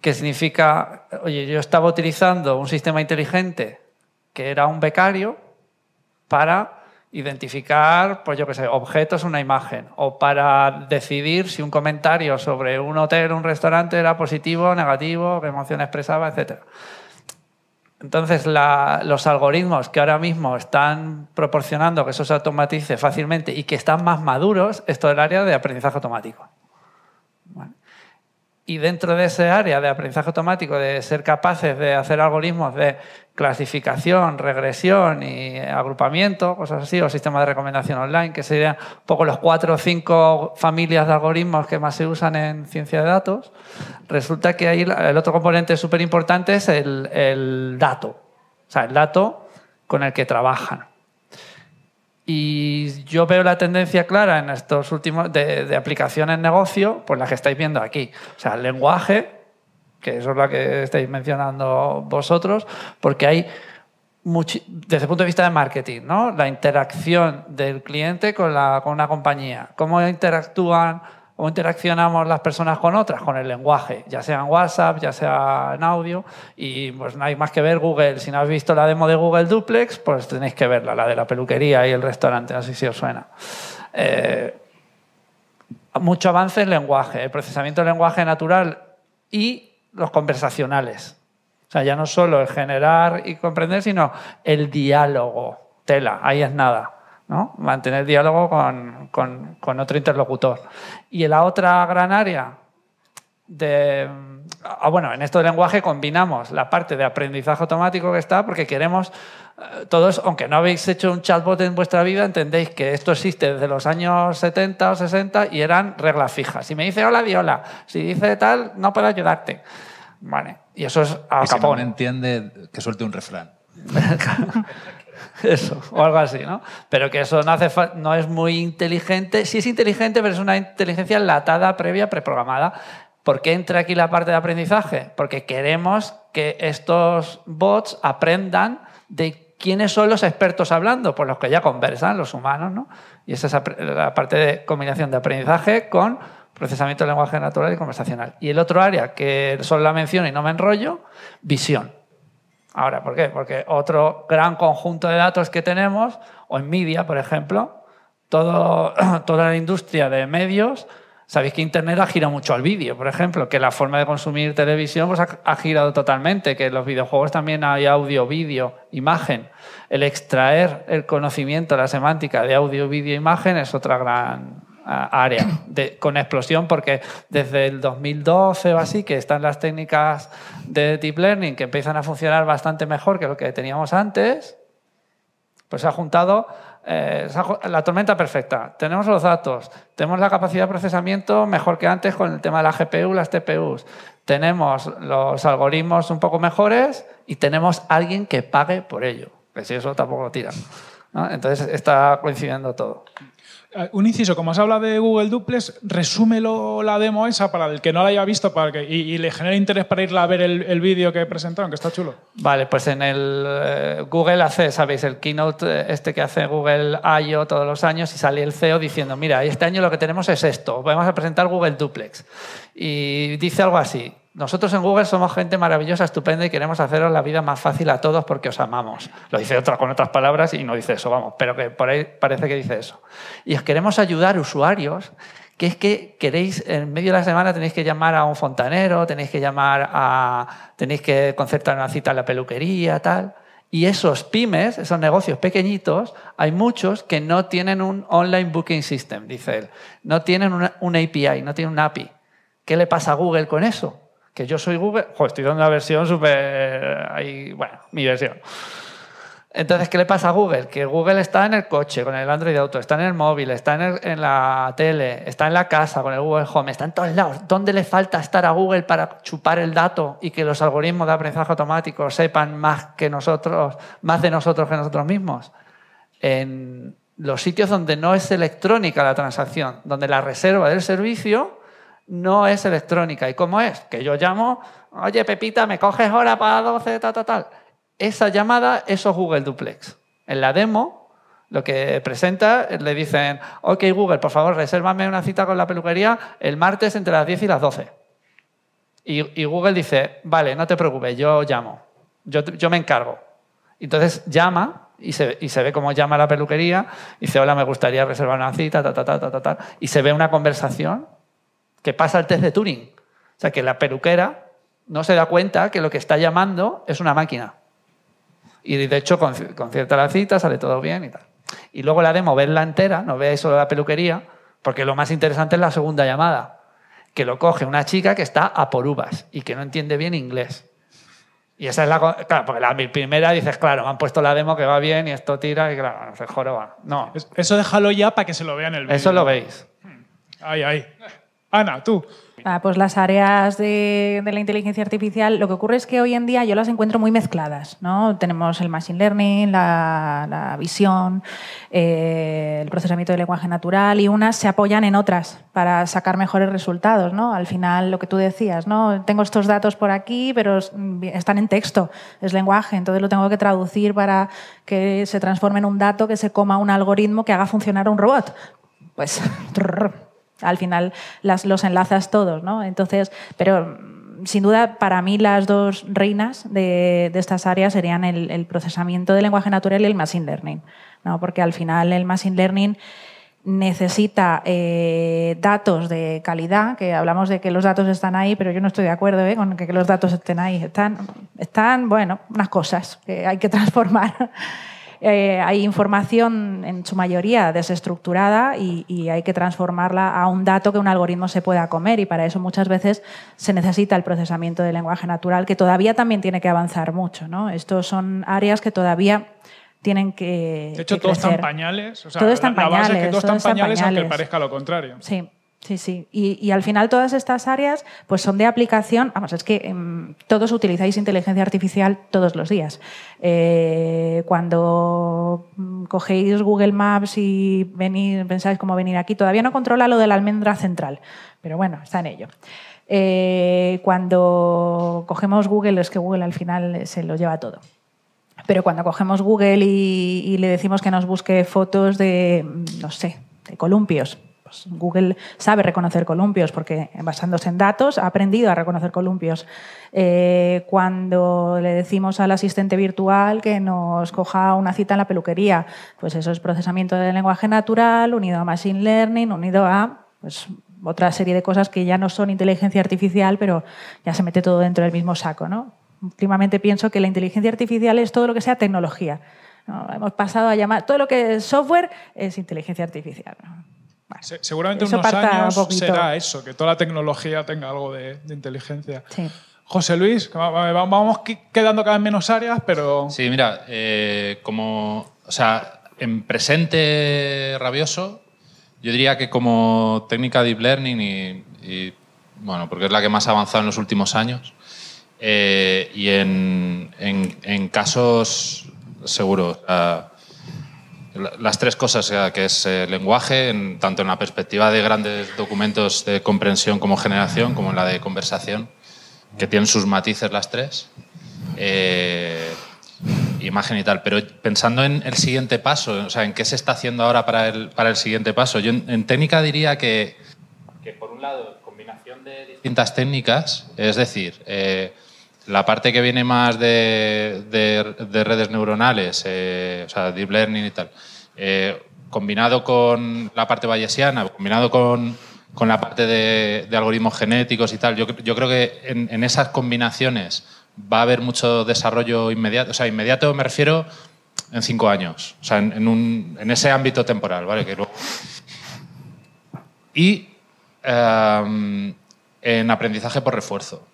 que significa, oye, yo estaba utilizando un sistema inteligente que era un becario para identificar, pues yo qué sé, objetos, una imagen, o para decidir si un comentario sobre un hotel, o un restaurante era positivo, negativo, qué emoción expresaba, etc. Entonces, los algoritmos que ahora mismo están proporcionando que eso se automatice fácilmente y que están más maduros, esto es el área de aprendizaje automático. Y dentro de ese área de aprendizaje automático, de ser capaces de hacer algoritmos de clasificación, regresión y agrupamiento, cosas así, o sistema de recomendación online, que serían un poco los cuatro o cinco familias de algoritmos que más se usan en ciencia de datos, resulta que ahí el otro componente súper importante es el, el, dato, o sea, el dato con el que trabajan. Y yo veo la tendencia clara en estos últimos de, de aplicaciones negocio, pues las que estáis viendo aquí. O sea, el lenguaje, que eso es lo que estáis mencionando vosotros, porque hay desde el punto de vista de marketing, ¿no? La interacción del cliente con, la, con una compañía. Cómo interactúan ¿Cómo interaccionamos las personas con otras, con el lenguaje, ya sea en WhatsApp, ya sea en audio, y pues no hay más que ver Google. Si no has visto la demo de Google Duplex, pues tenéis que verla, la de la peluquería y el restaurante, así si os suena. Eh, mucho avance en lenguaje, el eh, procesamiento del lenguaje natural y los conversacionales. O sea, ya no solo el generar y comprender, sino el diálogo. Tela, ahí es nada mantener diálogo con, otro interlocutor. Y en la otra gran área de... Ah, bueno, en esto del lenguaje combinamos la parte de aprendizaje automático que está porque queremos eh, todos, aunque no habéis hecho un chatbot en vuestra vida, entendéis que esto existe desde los años 70 o 60 y eran reglas fijas. Si me dice hola, di hola. Si dice tal, no puedo ayudarte. Vale. Y eso es a no entiende, que suelte un refrán. <laughs> <laughs> Eso, o algo así, ¿no? Pero que eso no, hace no es muy inteligente. Sí es inteligente, pero es una inteligencia latada, previa, preprogramada. ¿Por qué entra aquí la parte de aprendizaje? Porque queremos que estos bots aprendan de quiénes son los expertos hablando, por pues los que ya conversan, los humanos, ¿no? Y esa es la parte de combinación de aprendizaje con procesamiento del lenguaje natural y conversacional. Y el otro área, que solo la menciono y no me enrollo, visión. Ahora, ¿por qué? Porque otro gran conjunto de datos que tenemos, o en media, por ejemplo, <clears throat> toda la industria de medios, sabéis que Internet ha girado mucho al vídeo, por ejemplo, que la forma de consumir televisión pues, ha, ha, girado totalmente, que en los videojuegos también hay audio, vídeo, imagen. El extraer el conocimiento, la semántica de audio, vídeo, imagen es otra gran, área con explosión porque desde el 2012 o así que están las técnicas de deep learning que empiezan a funcionar bastante mejor que lo que teníamos antes, pues se ha juntado eh, la tormenta perfecta. Tenemos los datos, tenemos la capacidad de procesamiento mejor que antes con el tema de la GPU, las TPUs, tenemos los algoritmos un poco mejores y tenemos alguien que pague por ello, que si eso tampoco lo tira Entonces está coincidiendo todo. Eh, un inciso, como se habla de Google Duplex, resúmelo la demo esa para el que no la haya visto para que, y, le genere interés para irla a ver el, vídeo que presentaron, que está chulo. Vale, pues en el eh, Google hace, sabéis, el keynote eh, este que hace Google I.O. todos los años y sale el CEO diciendo, mira, este año lo que tenemos es esto, vamos a presentar Google Duplex. Y dice algo así, nosotros en Google somos gente maravillosa, estupenda y queremos haceros la vida más fácil a todos porque os amamos. Lo dice otra con otras palabras y no dice eso, vamos, pero que por ahí parece que dice eso. Y os queremos ayudar, usuarios, que es que queréis, en medio de la semana tenéis que llamar a un fontanero, tenéis que llamar a, tenéis que concertar una cita en la peluquería, tal. Y esos pymes, esos negocios pequeñitos, hay muchos que no tienen un online booking system, dice él. No tienen una, un API, no tienen un API. ¿Qué le pasa a Google con eso? Que yo soy Google. estoy dando una versión súper. bueno, mi versión. Entonces, ¿qué le pasa a Google? Que Google está en el coche con el Android Auto, está en el móvil, está en, en, la tele, está en la casa con el Google Home, está en todos lados. ¿Dónde le falta estar a Google para chupar el dato y que los algoritmos de aprendizaje automático sepan más que nosotros, más de nosotros que nosotros mismos? En los sitios donde no es electrónica la transacción, donde la reserva del servicio no es electrónica. ¿Y cómo es? Que yo llamo, oye Pepita, ¿me coges hora para 12? Tal, tal, Esa llamada, eso es Google Duplex. En la demo, lo que presenta, le dicen, ok Google, por favor, resérvame una cita con la peluquería el martes entre las 10 y las 12. Y, Google dice, vale, no te preocupes, yo llamo, yo, me encargo. Entonces llama y se, ve cómo llama a la peluquería, y dice, hola, me gustaría reservar una cita, ta, ta, ta, ta, ta, y se ve una conversación que pasa el test de Turing. O sea, que la peluquera no se da cuenta que lo que está llamando es una máquina. Y de hecho, concierta la cita, sale todo bien y tal. Y luego la demo, verla entera, no veáis solo la peluquería, porque lo más interesante es la segunda llamada, que lo coge una chica que está a por uvas y que no entiende bien inglés. Y esa es la. Claro, porque la primera dices, claro, me han puesto la demo que va bien y esto tira y claro, se joroba. No. Eso déjalo ya para que se lo vean el video. Eso lo veis. Ay, ay. Ana, tú. Ah, pues las áreas de, la inteligencia artificial, lo que ocurre es que hoy en día yo las encuentro muy mezcladas. ¿no? Tenemos el machine learning, la, visión, eh, el procesamiento del lenguaje natural y unas se apoyan en otras para sacar mejores resultados. ¿no? Al final, lo que tú decías, ¿no? tengo estos datos por aquí, pero están en texto, es lenguaje, entonces lo tengo que traducir para que se transforme en un dato, que se coma un algoritmo que haga funcionar un robot. Pues <laughs> al final las, los enlazas todos, ¿no? Entonces, pero mm, sin duda, para mí las dos reinas de, estas áreas serían el, procesamiento del lenguaje natural y el machine learning, ¿no? porque al final el machine learning necesita eh, datos de calidad, que hablamos de que los datos están ahí, pero yo no estoy de acuerdo ¿eh? con que los datos estén ahí. Están, están, bueno, unas cosas que hay que <laughs> transformar. Eh, hay información en su mayoría desestructurada y, hay que transformarla a un dato que un algoritmo se pueda comer y para eso muchas veces se necesita el procesamiento del lenguaje natural que todavía también tiene que avanzar mucho. ¿no? Estos son áreas que todavía tienen que. De hecho, todos están pañales. O sea, todos están pañales. es que todos, pañales, pañales, aunque parezca lo contrario. Sí. Sí, sí. Y, al final todas estas áreas pues son de aplicación. Vamos, es que em, todos utilizáis inteligencia artificial todos los días. Eh, cuando mm, cogéis Google Maps y pensáis cómo venir aquí, todavía no controla lo de la almendra central, pero bueno, está en ello. Eh, cuando cogemos Google, es que Google al final se lo lleva todo. Pero cuando cogemos Google y le decimos que nos busque fotos de, no sé, de columpios, pues, Google sabe reconocer columpios porque basándose en datos ha aprendido a reconocer columpios. Eh, cuando le decimos al asistente virtual que nos coja una cita en la peluquería, pues eso es procesamiento del lenguaje natural unido a machine learning, unido a pues, otra serie de cosas que ya no son inteligencia artificial, pero ya se mete todo dentro del mismo saco. ¿no? Últimamente pienso que la inteligencia artificial es todo lo que sea tecnología. Hemos pasado a llamar todo lo que es software es inteligencia artificial seguramente en unos años será eso, que toda la tecnología tenga algo de, inteligencia. José Luis, vamos quedando cada vez menos áreas, pero... Sí, mira, eh, como, o sea, en presente rabioso, yo diría que como técnica deep learning y, bueno, porque es la que más ha avanzado en los últimos años, eh, y en, casos seguros, las tres cosas, eh, que es eh, lenguaje, en, tanto en la perspectiva de grandes documentos de comprensión como generación, como en la de conversación, que tienen sus matices las tres, eh, imagen y tal. Pero pensando en el siguiente paso, o sea, en qué se está haciendo ahora para el, para el siguiente paso, yo en, técnica diría que, que, por un lado, combinación de distintas técnicas, es decir, la parte que viene más de, redes neuronales, eh, o sea, deep learning y tal, eh, combinado con la parte bayesiana, combinado con, la parte de, algoritmos genéticos y tal, yo, yo creo que en, esas combinaciones va a haber mucho desarrollo inmediato. O sea, inmediato me refiero en cinco años, o sea, en, ese ámbito temporal, ¿vale? Y em, en aprendizaje por refuerzo.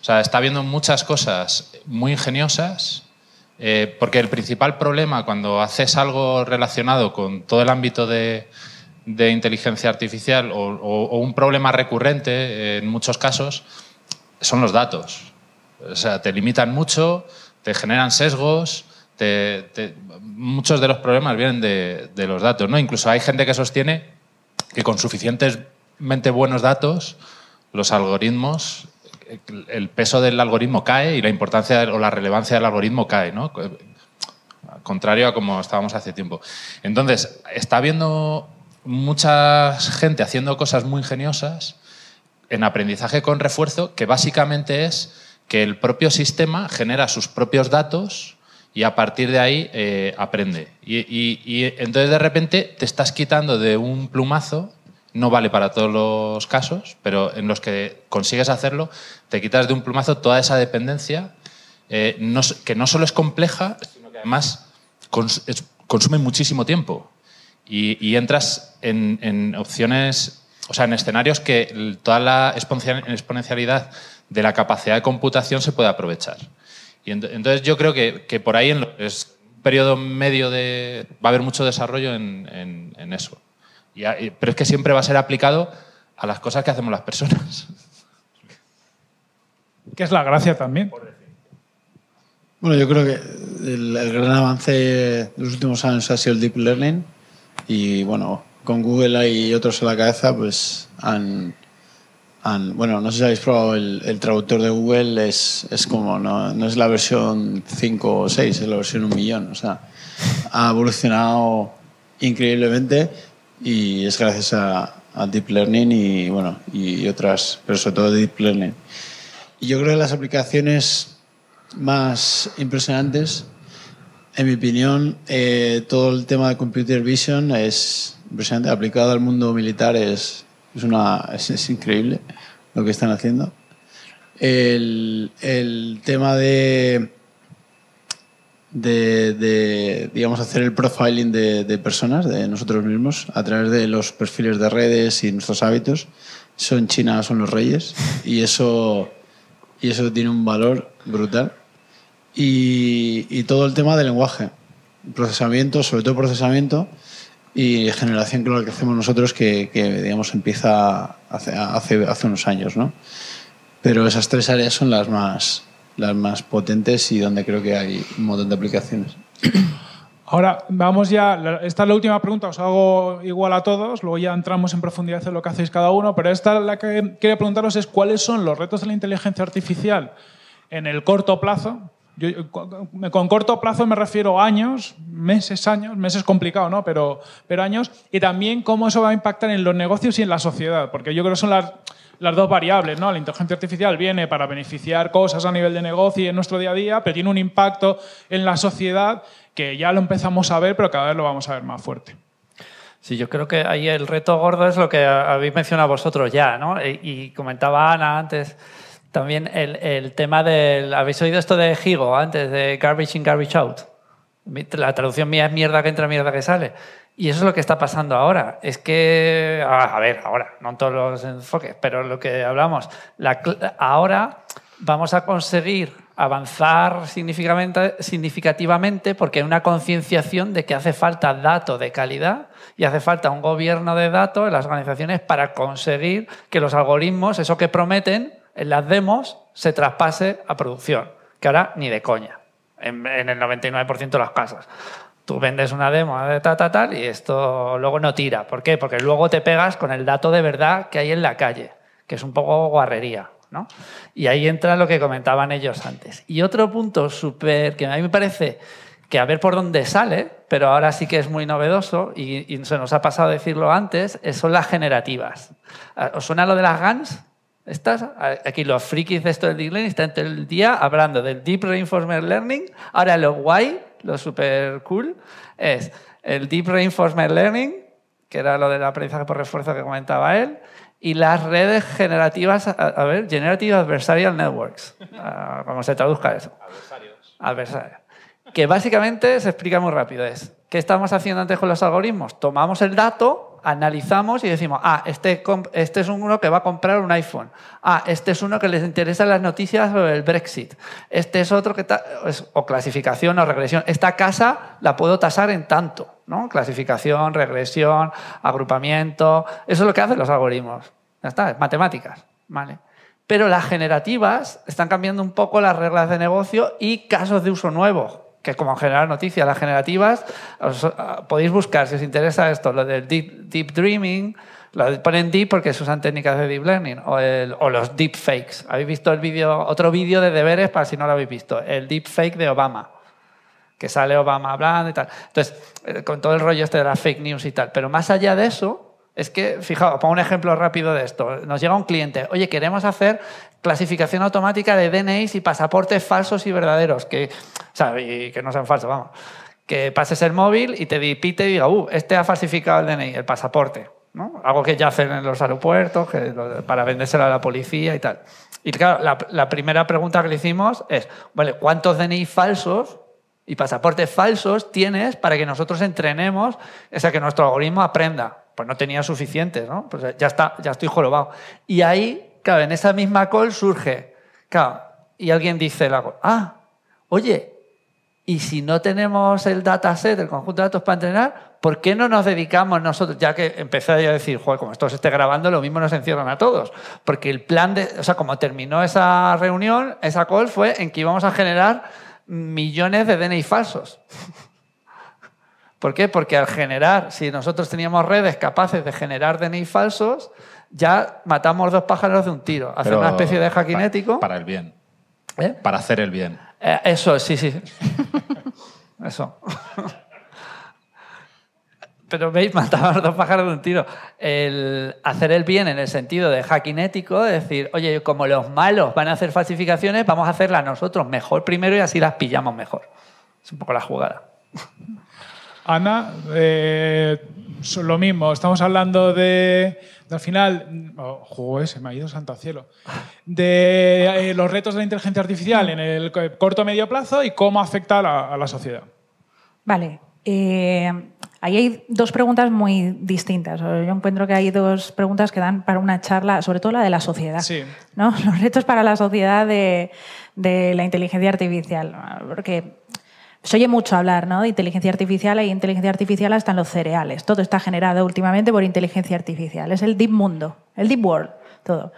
O sea, está viendo muchas cosas muy ingeniosas, eh, porque el principal problema cuando haces algo relacionado con todo el ámbito de, inteligencia artificial o, un problema recurrente eh, en muchos casos son los datos. O sea, te limitan mucho, te generan sesgos, muchos de los problemas vienen de, de, los datos. ¿no? Incluso hay gente que sostiene que con suficientemente buenos datos los algoritmos el peso del algoritmo cae y la importancia o la relevancia del algoritmo cae, ¿no? Contrario a como estábamos hace tiempo. Entonces, está habiendo mucha gente haciendo cosas muy ingeniosas en aprendizaje con refuerzo, que básicamente es que el propio sistema genera sus propios datos y a partir de ahí eh, aprende. y entonces de repente te estás quitando de un plumazo no vale para todos los casos, pero en los que consigues hacerlo, te quitas de un plumazo toda esa dependencia, eh, que no solo es compleja, sino que además consume muchísimo tiempo. Y, entras en, opciones, o sea, en escenarios que toda la exponencialidad de la capacidad de computación se puede aprovechar. Y entonces yo creo que, por ahí en es periodo medio de, va a haber mucho desarrollo en eso pero es que siempre va a ser aplicado a las cosas que hacemos las personas. <laughs> que es la gracia también. Bueno, yo creo que el, gran avance de los últimos años ha sido el deep learning y bueno, con Google y otros en la cabeza, pues han, bueno, no sé si habéis probado el, traductor de Google, es, es como, no, no, es la versión 5 o 6, es la versión 1 millón, o sea, ha evolucionado increíblemente y es gracias a, Deep Learning y, bueno, y otras, pero sobre todo Deep Learning. Y yo creo que las aplicaciones más impresionantes, en mi opinión, eh, todo el tema de Computer Vision es impresionante, aplicado al mundo militar es, es, una, increíble lo que están haciendo. el tema de de, digamos, hacer el profiling de, personas, de nosotros mismos, a través de los perfiles de redes y nuestros hábitos. Son China, son los reyes, y eso, y eso tiene un valor brutal. Y, todo el tema del lenguaje, procesamiento, sobre todo procesamiento, y generación, claro, que hacemos nosotros, que, digamos, empieza hace, hace, hace unos años, ¿no? Pero esas tres áreas son las más, las más potentes y donde creo que hay un montón de aplicaciones. Ahora vamos ya, esta es la última pregunta, os hago igual a todos, luego ya entramos en profundidad en lo que hacéis cada uno, pero esta la que quería preguntaros es cuáles son los retos de la inteligencia artificial en el corto plazo. con corto plazo me refiero a años, meses, años, meses complicado, ¿no? Pero, pero años, y también cómo eso va a impactar en los negocios y en la sociedad, porque yo creo que son las las dos variables, ¿no? La inteligencia artificial viene para beneficiar cosas a nivel de negocio y en nuestro día a día, pero tiene un impacto en la sociedad que ya lo empezamos a ver, pero cada vez lo vamos a ver más fuerte. Sí, yo creo que ahí el reto gordo es lo que habéis mencionado vosotros ya, ¿no? Y, comentaba Ana antes también el, tema del... ¿Habéis oído esto de Higo antes, de garbage in, garbage out? La traducción mía es mierda que entra, mierda que sale. Y eso es lo que está pasando ahora. Es que, a ver, ahora, no en todos los enfoques, pero lo que hablamos, ahora vamos a conseguir avanzar significativamente porque hay una concienciación de que hace falta datos de calidad y hace falta un gobierno de datos en las organizaciones para conseguir que los algoritmos, eso que prometen en las demos, se traspase a producción, que ahora ni de coña, en, en el 99% de las casas tú vendes una demo de eh, ta, ta, tal y esto luego no tira. ¿Por qué? Porque luego te pegas con el dato de verdad que hay en la calle, que es un poco guarrería. ¿no? Y ahí entra lo que comentaban ellos antes. Y otro punto súper que a mí me parece que a ver por dónde sale, pero ahora sí que es muy novedoso y, se nos ha pasado decirlo antes, son las generativas. Ah, ¿Os suena lo de las GANs? Estás ah, aquí los frikis de esto del deep learning están todo el día hablando del deep reinforcement learning. Ahora lo guay lo super cool, es el Deep Reinforcement Learning, que era lo del aprendizaje por refuerzo que comentaba él, y las redes generativas, a, ver, Generative Adversarial Networks, ah, como se traduzca eso. Adversarios. Adversarios. Que básicamente se explica muy rápido, es, ¿qué estamos haciendo antes con los algoritmos? Tomamos el dato analizamos y decimos, ah, este, este es uno que va a comprar un iPhone, ah, este es uno que les interesan las noticias sobre el Brexit, este es otro que, pues, o clasificación o regresión, esta casa la puedo tasar en tanto, ¿no? Clasificación, regresión, agrupamiento, eso es lo que hacen los algoritmos, ya está, matemáticas, ¿vale? Pero las generativas están cambiando un poco las reglas de negocio y casos de uso nuevo, que como generar noticias, las generativas, ah, podéis buscar si os interesa esto, lo del deep, dreaming, lo ponen deep porque se usan técnicas de deep learning, o, o los deep fakes. Habéis visto el vídeo, otro vídeo de deberes para si no lo habéis visto, el deep fake de Obama que sale Obama hablando y tal. Entonces, eh, con todo el rollo este de las fake news y tal. Pero más allá de eso, es que, fijaos, pongo un ejemplo rápido de esto, nos llega un cliente, oye, queremos hacer clasificación automática de DNIs y pasaportes falsos y verdaderos, que, o que no sean falsos, vamos. Que pases el móvil y te dipite y diga, uh, este ha falsificado el DNI, el pasaporte. ¿no? Algo que ya hacen en los aeropuertos que para vendérselo a la policía y tal. Y claro, la, primera pregunta que le hicimos es, vale, ¿cuántos DNIs falsos y pasaportes falsos tienes para que nosotros entrenemos, o sea, que nuestro algoritmo aprenda? pues no tenía suficientes, ¿no? Pues ya está, ya estoy jorobado. Y ahí, claro, en esa misma call surge, claro, y alguien dice, la ah, oye, y si no tenemos el dataset, el conjunto de datos para entrenar, ¿por qué no nos dedicamos nosotros? Ya que empecé a decir, joder, como esto se esté grabando, lo mismo nos encierran a todos. Porque el plan de, o sea, como terminó esa reunión, esa call fue en que íbamos a generar millones de DNI falsos. <laughs> ¿Por qué? Porque al generar, si nosotros teníamos redes capaces de generar DNI falsos, ya matamos dos pájaros de un tiro. Hacer una especie de hackinético. Para, el bien. ¿Eh? Para hacer el bien. Eh, eso, sí, sí. <laughs> eso. Pero veis, matamos dos pájaros de un tiro. El hacer el bien en el sentido de hacking ético, es decir, oye, como los malos van a hacer falsificaciones, vamos a hacerlas nosotros mejor primero y así las pillamos mejor. Es un poco la jugada. Ana, eh, lo mismo, estamos hablando de, al final, oh, juego joder, se me ha ido santo cielo, de eh, los retos de la inteligencia artificial en el corto medio plazo y cómo afecta a la, sociedad. Vale. Eh, ahí hay dos preguntas muy distintas. Yo encuentro que hay dos preguntas que dan para una charla, sobre todo la de la sociedad. Sí. ¿no? <laughs> Los retos para la sociedad de, de la inteligencia artificial. Porque se oye mucho hablar ¿no? de inteligencia artificial e inteligencia artificial hasta en los cereales. Todo está generado últimamente por inteligencia artificial. Es el deep mundo, el deep world, todo.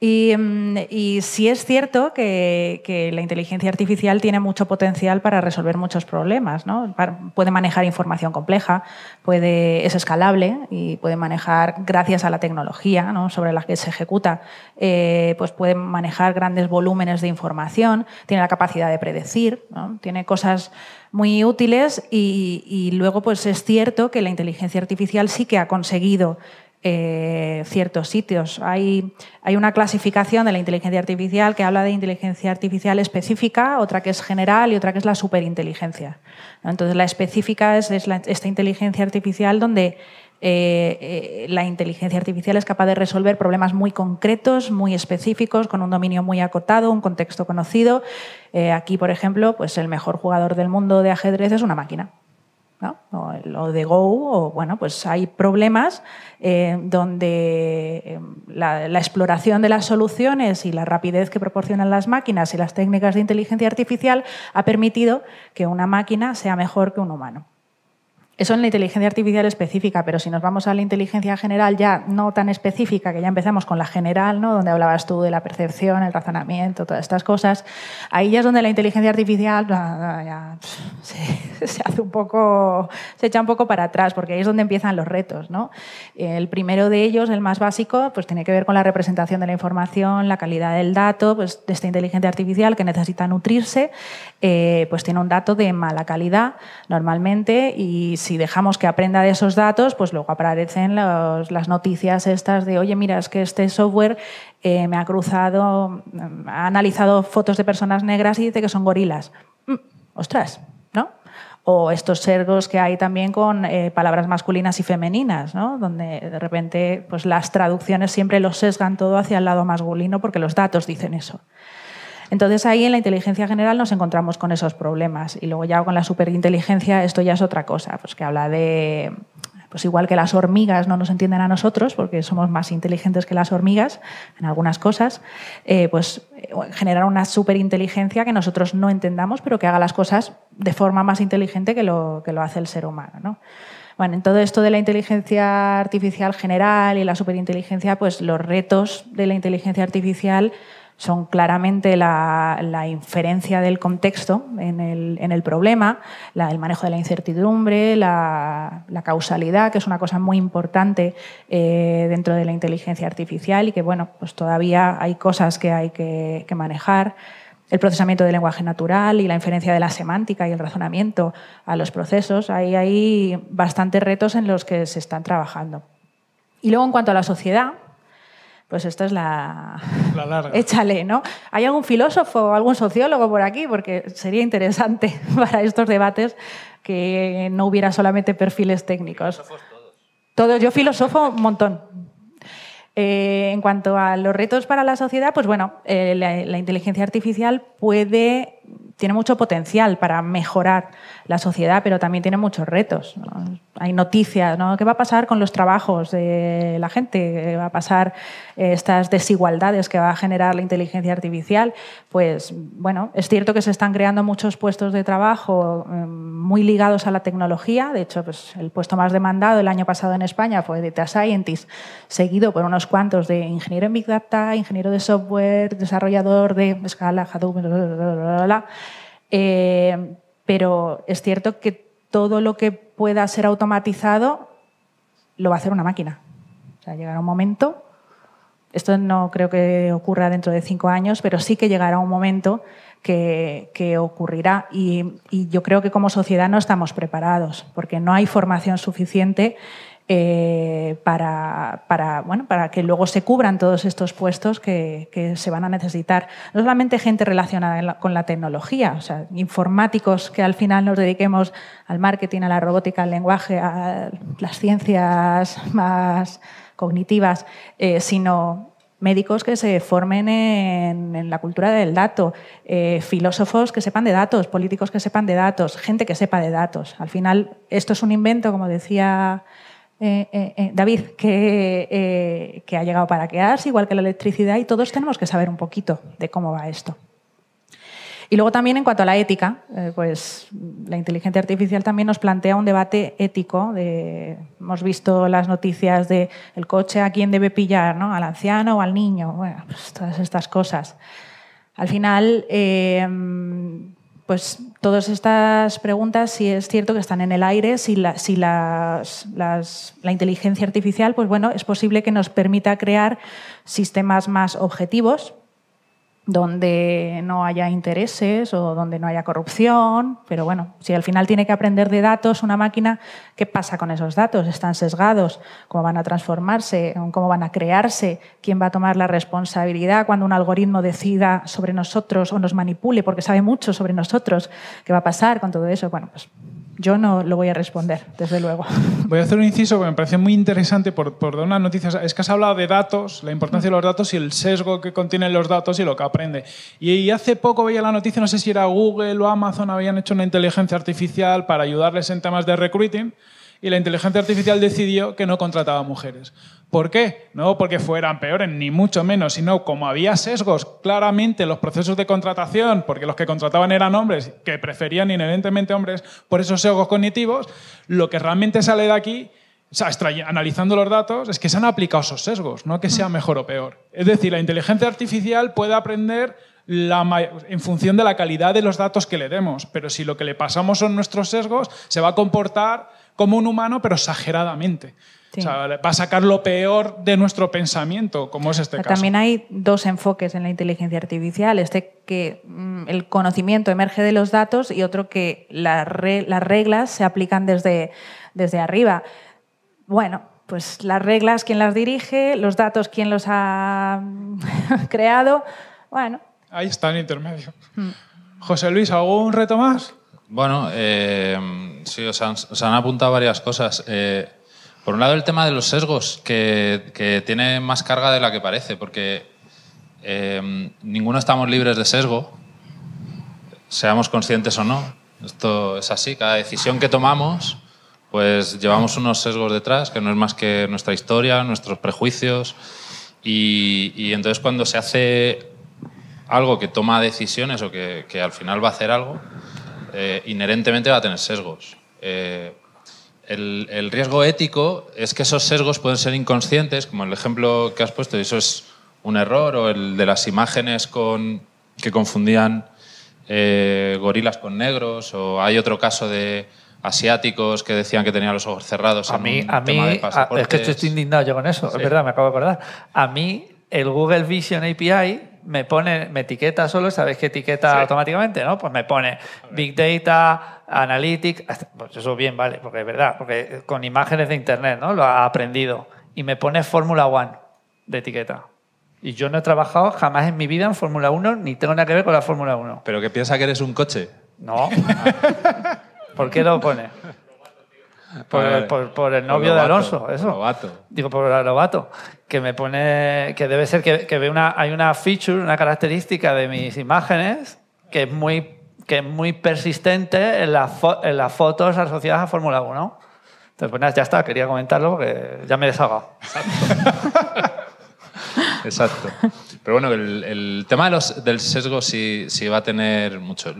Mm, y, sí es cierto que, la inteligencia artificial tiene mucho potencial para resolver muchos problemas. ¿no? puede manejar información compleja, puede, es escalable y puede manejar, gracias a la tecnología sobre la que se ejecuta, eh, pues puede manejar grandes volúmenes de información, tiene la capacidad de predecir, tiene cosas muy útiles y, luego pues es cierto que la inteligencia artificial sí que ha conseguido eh, ciertos sitios. Hay, hay, una clasificación de la inteligencia artificial que habla de inteligencia artificial específica, otra que es general y otra que es la superinteligencia. Entonces, la específica es, esta inteligencia artificial donde eh, eh, la inteligencia artificial es capaz de resolver problemas muy concretos, muy específicos, con un dominio muy acotado, un contexto conocido. aquí, por ejemplo, pues el mejor jugador del mundo de ajedrez es una máquina o, lo de Go, o bueno, pues hay problemas eh, donde eh, la, exploración de las soluciones y la rapidez que proporcionan las máquinas y las técnicas de inteligencia artificial ha permitido que una máquina sea mejor que un humano. Eso en la inteligencia artificial específica, pero si nos vamos a la inteligencia general ya no tan específica, que ya empezamos con la general, ¿no? donde hablabas tú de la percepción, el razonamiento, todas estas cosas, ahí ya es donde la inteligencia artificial <laughs> se, hace un poco, se echa un poco para atrás, porque ahí es donde empiezan los retos. El primero de ellos, el más básico, pues tiene que ver con la representación de la información, la calidad del dato, pues de esta inteligencia artificial que necesita nutrirse, eh, pues tiene un dato de mala calidad normalmente y si dejamos que aprenda de esos datos, pues luego aparecen las noticias estas de, oye, mira, es que este software eh, me ha cruzado, mm, ha analizado fotos de personas negras y dice que son gorilas. Mm, ostras, ¿no? o estos sergos que hay también con eh, palabras masculinas y femeninas, ¿no? donde de repente pues, las traducciones siempre los sesgan todo hacia el lado masculino porque los datos dicen eso. Entonces ahí en la inteligencia general nos encontramos con esos problemas y luego ya con la superinteligencia esto ya es otra cosa, pues que habla de pues igual que las hormigas no nos entienden a nosotros, porque somos más inteligentes que las hormigas en algunas cosas, eh, pues eh, generar una superinteligencia que nosotros no entendamos, pero que haga las cosas de forma más inteligente que lo, que lo hace el ser humano. Bueno, en todo esto de la inteligencia artificial general y la superinteligencia, pues los retos de la inteligencia artificial son claramente la, inferencia del contexto en el, problema, el manejo de la incertidumbre, la, causalidad, que es una cosa muy importante eh, dentro de la inteligencia artificial y que bueno, pues todavía hay cosas que hay que, que manejar el procesamiento del lenguaje natural y la inferencia de la semántica y el razonamiento a los procesos. Ahí hay bastantes retos en los que se están trabajando. Y luego, en cuanto a la sociedad, pues esto es la... La larga. <laughs> Échale, ¿no? ¿Hay algún filósofo o algún sociólogo por aquí? Porque sería interesante <laughs> para estos debates que no hubiera solamente perfiles técnicos. Filósofos todos. Todos, yo filósofo un montón. Eh, en cuanto a los retos para la sociedad, pues bueno, eh, la, la inteligencia artificial puede, tiene mucho potencial para mejorar la sociedad, pero también tiene muchos retos. Hay noticias, ¿no? ¿Qué va a pasar con los trabajos de la gente? ¿Qué va a pasar eh, estas desigualdades que va a generar la inteligencia artificial? Pues bueno, es cierto que se están creando muchos puestos de trabajo em, muy ligados a la tecnología. De hecho, pues, el puesto más demandado el año pasado en España fue Data Scientist, seguido por unos cuantos de ingeniero en Big Data, ingeniero de software, desarrollador de escala, Hadoop, bla, bla, bla, eh, pero es cierto que todo lo que pueda ser automatizado lo va a hacer una máquina. O sea, llegará un momento, esto no creo que ocurra dentro de cinco años, pero sí que llegará un momento que, ocurrirá. y, yo creo que como sociedad no estamos preparados, porque no hay formación suficiente eh, para, para, bueno, para, que luego se cubran todos estos puestos que, se van a necesitar. No solamente gente relacionada con la tecnología, o sea, informáticos que al final nos dediquemos al marketing, a la robótica, al lenguaje, a las ciencias más cognitivas, eh, sino médicos que se formen en, la cultura del dato, eh, filósofos que sepan de datos, políticos que sepan de datos, gente que sepa de datos. Al final, esto es un invento, como decía eh, eh, eh, David, que, ha llegado para quedarse, igual que la electricidad, y todos tenemos que saber un poquito de cómo va esto. Y luego también en cuanto a la ética, pues la inteligencia artificial también nos plantea un debate ético. hemos visto las noticias de coche a quién debe pillar, ¿no? Al anciano o al niño, pues, todas estas cosas. Al final, pues todas estas preguntas si es cierto que están en el aire, si, la, si la inteligencia artificial, pues bueno, es posible que nos permita crear sistemas más objetivos, donde no haya intereses o donde no haya corrupción, pero bueno, si al final tiene que aprender de datos una máquina, ¿qué pasa con esos datos? ¿Están sesgados? ¿Cómo van a transformarse? ¿Cómo van a crearse? ¿Quién va a tomar la responsabilidad cuando un algoritmo decida sobre nosotros o nos manipule porque sabe mucho sobre nosotros? ¿Qué va a pasar con todo eso? Bueno, pues yo no lo voy a responder, desde luego. <laughs> Voy a hacer un inciso porque me parece muy interesante por, por dar una noticia. Es que has hablado de datos, la importancia de los datos y el sesgo que contienen los datos y lo que aprende. y hace poco veía la noticia, no sé si era Google o Amazon, habían hecho una inteligencia artificial para ayudarles en temas de recruiting y la inteligencia artificial decidió que no contrataba mujeres. ¿Por qué? No porque fueran peores, ni mucho menos, sino como había sesgos claramente en los procesos de contratación, porque los que contrataban eran hombres, que preferían inherentemente hombres por esos sesgos cognitivos, lo que realmente sale de aquí analizando los datos, es que se han aplicado esos sesgos, no que sea mm. mejor o peor. Es decir, la inteligencia artificial puede aprender en función de la calidad de los datos que le demos, pero si lo que le pasamos son nuestros sesgos, se va a comportar como un humano, pero exageradamente. va a sacar lo peor de nuestro pensamiento, como es este ah, caso. También hay dos enfoques en la inteligencia artificial. Este que mm, el conocimiento emerge de los datos y otro que las reglas se aplican desde, desde arriba. Bueno, pues las reglas, quién las dirige, los datos, quién los ha mm, <laughs> creado. Bueno. Ahí está el intermedio. Mm. José Luis, ¿algún reto más? Bueno, eh, sí, os han, apuntado varias cosas. Eh, por un lado, el tema de los sesgos, que, tiene más carga de la que parece, porque eh, ninguno estamos libres de sesgo, seamos conscientes o no. Esto es así, cada decisión que tomamos, pues llevamos unos sesgos detrás, que no es más que nuestra historia, nuestros prejuicios, y, entonces cuando se hace algo que toma decisiones o que al final va a hacer algo, eh, inherentemente va a tener sesgos. Eh, el, riesgo ético es que esos sesgos pueden ser inconscientes, como el ejemplo que has puesto, y eso es un error, o el de las imágenes con, que confundían eh, gorilas con negros, o hay otro caso de asiáticos que decían que tenían los ojos cerrados. A mí, a mí es que estoy indignado yo con eso, es verdad, me acabo de acordar. A mí, el Google Vision API me pone, me etiqueta solo, sabéis qué etiqueta automáticamente, ¿no? Pues me pone Big Data, Analytics, pues eso bien, vale, porque es verdad, porque con imágenes de Internet, ¿no? Lo ha aprendido. Y me pone Fórmula One de etiqueta. Y yo no he trabajado jamás en mi vida en Fórmula 1, ni tengo nada que ver con la Fórmula 1. ¿Pero que piensa que eres un coche? No. <laughs> ¿Por qué lo pone? Por, el novio de Alonso, eso. Digo, por el novato que me pone, que debe ser que, que ve una, hay una feature, una característica de mis imágenes que es muy, que es muy persistente en, las en las fotos asociadas a Fórmula 1. Entonces, pues ya está, quería comentarlo porque ya me he deshagado. <laughs> Exacto. Pero bueno, el, tema del sesgo sí, va a tener mucho.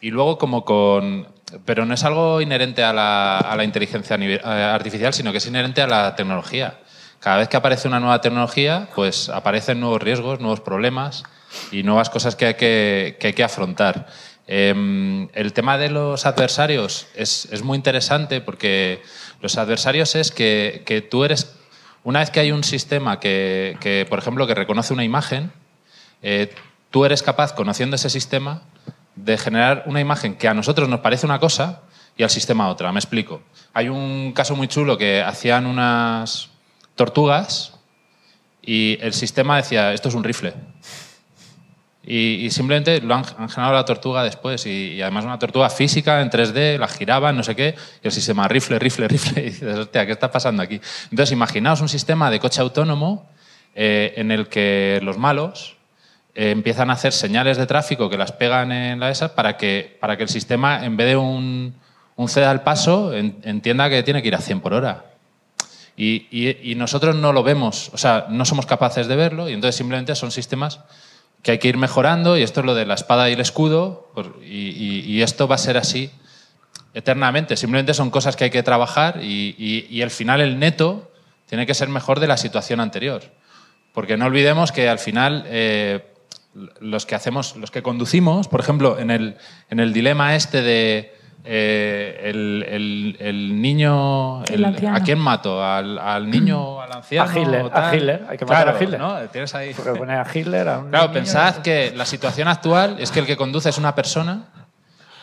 y luego como con... Pero no es algo inherente a la, a la inteligencia eh, artificial, sino que es inherente a la tecnología cada vez que aparece una nueva tecnología, pues aparecen nuevos riesgos, nuevos problemas y nuevas cosas que hay que, que, afrontar. Em, el tema de los adversarios es, muy interesante porque los adversarios es que, tú eres, una vez que hay un sistema que, por ejemplo, que reconoce una imagen, eh, tú eres capaz, conociendo ese sistema, de generar una imagen que a nosotros nos parece una cosa y al sistema otra. Me explico. Hay un caso muy chulo que hacían unas, tortugas y el sistema decía, esto es un rifle. Y, simplemente lo han, generado la tortuga después. Y, además una tortuga física en 3D, la giraban, no sé qué. Y el sistema rifle, rifle, rifle. <laughs> Y dices, hostia, ¿qué está pasando aquí? Entonces, imaginaos un sistema de coche autónomo eh, en el que los malos eh, empiezan a hacer señales de tráfico que las pegan en la ESA para que, para que el sistema, en vez de un, un ceda al paso, entienda que tiene que ir a 100 por hora. Y, nosotros no lo vemos, o sea, no somos capaces de verlo y entonces simplemente son sistemas que hay que ir mejorando y esto es lo de la espada y el escudo y, esto va a ser así eternamente. Simplemente son cosas que hay que trabajar y, al final el neto tiene que ser mejor de la situación anterior. Porque no olvidemos que al final eh, los que hacemos, los que conducimos, por ejemplo, en el, en el dilema este de eh, el, niño. ¿A quién mato? ¿Al, al niño, al anciano? A Hitler, a Hitler, hay que matar a Hitler. ¿no? Tienes ahí. Porque a Hitler Claro, pensad que la situación actual es que el que conduce es una persona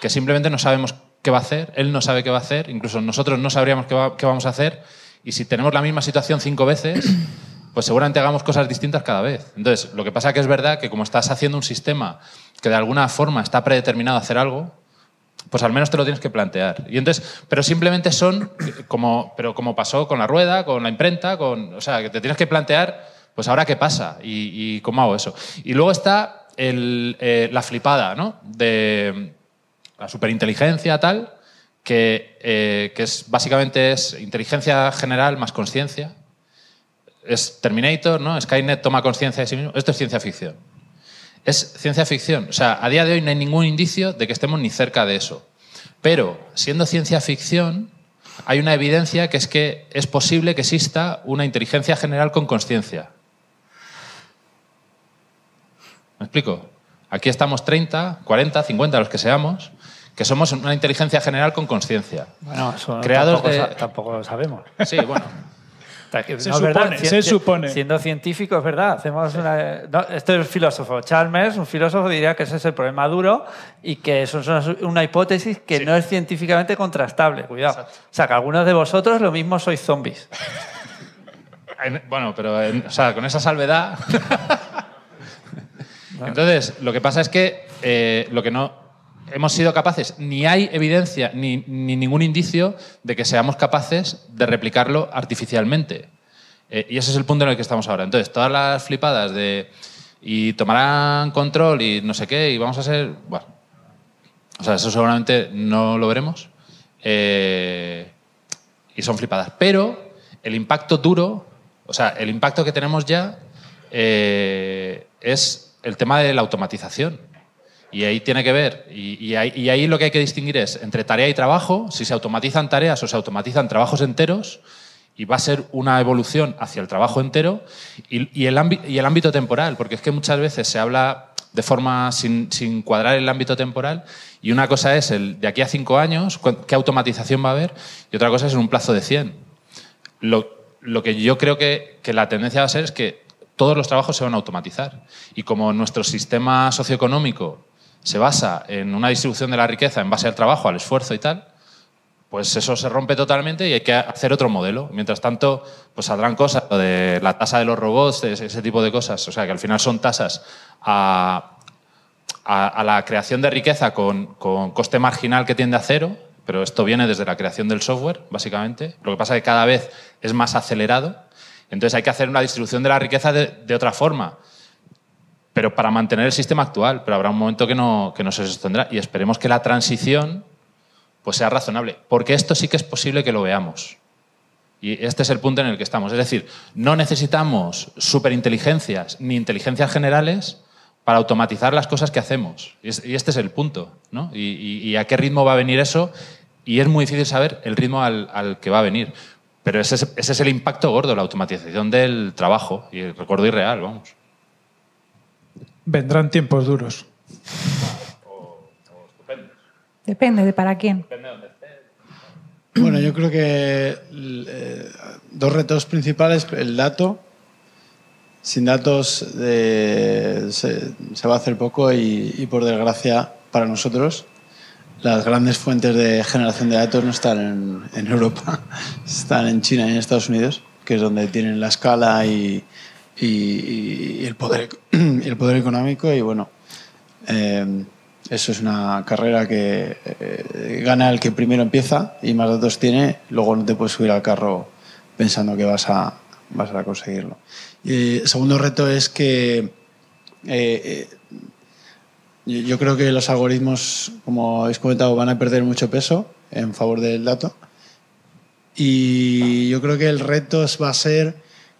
que simplemente no sabemos qué va a hacer, él no sabe qué va a hacer, incluso nosotros no sabríamos qué, vamos a hacer, y si tenemos la misma situación cinco veces, pues seguramente hagamos cosas distintas cada vez. Entonces, lo que pasa es que es verdad que como estás haciendo un sistema que de alguna forma está predeterminado a hacer algo, pues al menos te lo tienes que plantear. Y entonces, pero simplemente son, como, pero como pasó con la rueda, con la imprenta, con, o sea, que te tienes que plantear, pues ahora qué pasa y, cómo hago eso. Y luego está eh, la flipada, ¿no? De la superinteligencia tal, que, eh, es, básicamente es inteligencia general más conciencia. Es Terminator, ¿no? Skynet toma conciencia de sí mismo. Esto es ciencia ficción es ciencia ficción. O sea, a día de hoy no hay ningún indicio de que estemos ni cerca de eso. Pero, siendo ciencia ficción, hay una evidencia que es que es posible que exista una inteligencia general con conciencia. ¿Me explico? Aquí estamos 30, 40, 50, los que seamos, que somos una inteligencia general con conciencia. Bueno, creados tampoco, tampoco lo sabemos. Sí, bueno. Se, supone, Siendo científicos, es verdad. Hacemos esto es filósofo. Chalmers, un filósofo, diría que ese es el problema duro y que eso es una, hipótesis que no es científicamente contrastable. Cuidado. O sea, que algunos de vosotros lo mismo sois zombies. <laughs> bueno, pero con esa salvedad. <laughs> Entonces, lo que pasa es que eh, lo que no hemos sido capaces, ni hay evidencia ni, ningún indicio de que seamos capaces de replicarlo artificialmente. Eh, y ese es el punto en el que estamos ahora. Entonces, todas las flipadas de y tomarán control y no sé qué, y vamos a ser... Bueno, o sea, eso seguramente no lo veremos. Eh, y son flipadas. Pero el impacto duro, o sea, el impacto que tenemos ya eh, es el tema de la automatización. Y ahí tiene que ver. Y, ahí, lo que hay que distinguir es entre tarea y trabajo, si se automatizan tareas o se automatizan trabajos enteros, y va a ser una evolución hacia el trabajo entero, y, el, ámbito temporal, porque es que muchas veces se habla de forma sin, cuadrar el ámbito temporal, y una cosa es el de aquí a cinco años, qué automatización va a haber, y otra cosa es en un plazo de 100. Lo, que yo creo que la tendencia va a ser es que todos los trabajos se van a automatizar. Y como nuestro sistema socioeconómico se basa en una distribución de la riqueza en base al trabajo, al esfuerzo y tal, pues eso se rompe totalmente y hay que hacer otro modelo. Mientras tanto, pues saldrán cosas de la tasa de los robots, ese tipo de cosas. O sea, que al final son tasas a, la creación de riqueza con, coste marginal que tiende a cero, pero esto viene desde la creación del software, básicamente. Lo que pasa es que cada vez es más acelerado. Entonces hay que hacer una distribución de la riqueza de otra forma pero para mantener el sistema actual, pero habrá un momento que no, no se sostendrá y esperemos que la transición pues sea razonable, porque esto sí que es posible que lo veamos. Y este es el punto en el que estamos. Es decir, no necesitamos superinteligencias ni inteligencias generales para automatizar las cosas que hacemos. Y este es el punto. ¿no? Y, a qué ritmo va a venir eso. Y es muy difícil saber el ritmo al, que va a venir. Pero ese es, ese es, el impacto gordo, la automatización del trabajo. Y el recuerdo irreal, vamos. Vendrán tiempos duros. Depende de para quién. Bueno, yo creo que eh, dos retos principales, el dato. Sin datos eh, se, va a hacer poco y, por desgracia para nosotros las grandes fuentes de generación de datos no están en, en, Europa, <laughs> están en China y en Estados Unidos, que es donde tienen la escala y, y, el, poder, <clears throat> el poder económico y bueno, em, eso es una carrera que eh, gana el que primero empieza y más datos tiene, luego no te puedes subir al carro pensando que vas a, vas a conseguirlo. el segundo reto es que eh, eh, yo creo que los algoritmos, como habéis comentado, van a perder mucho peso en favor del dato. Y yo creo que el reto va a ser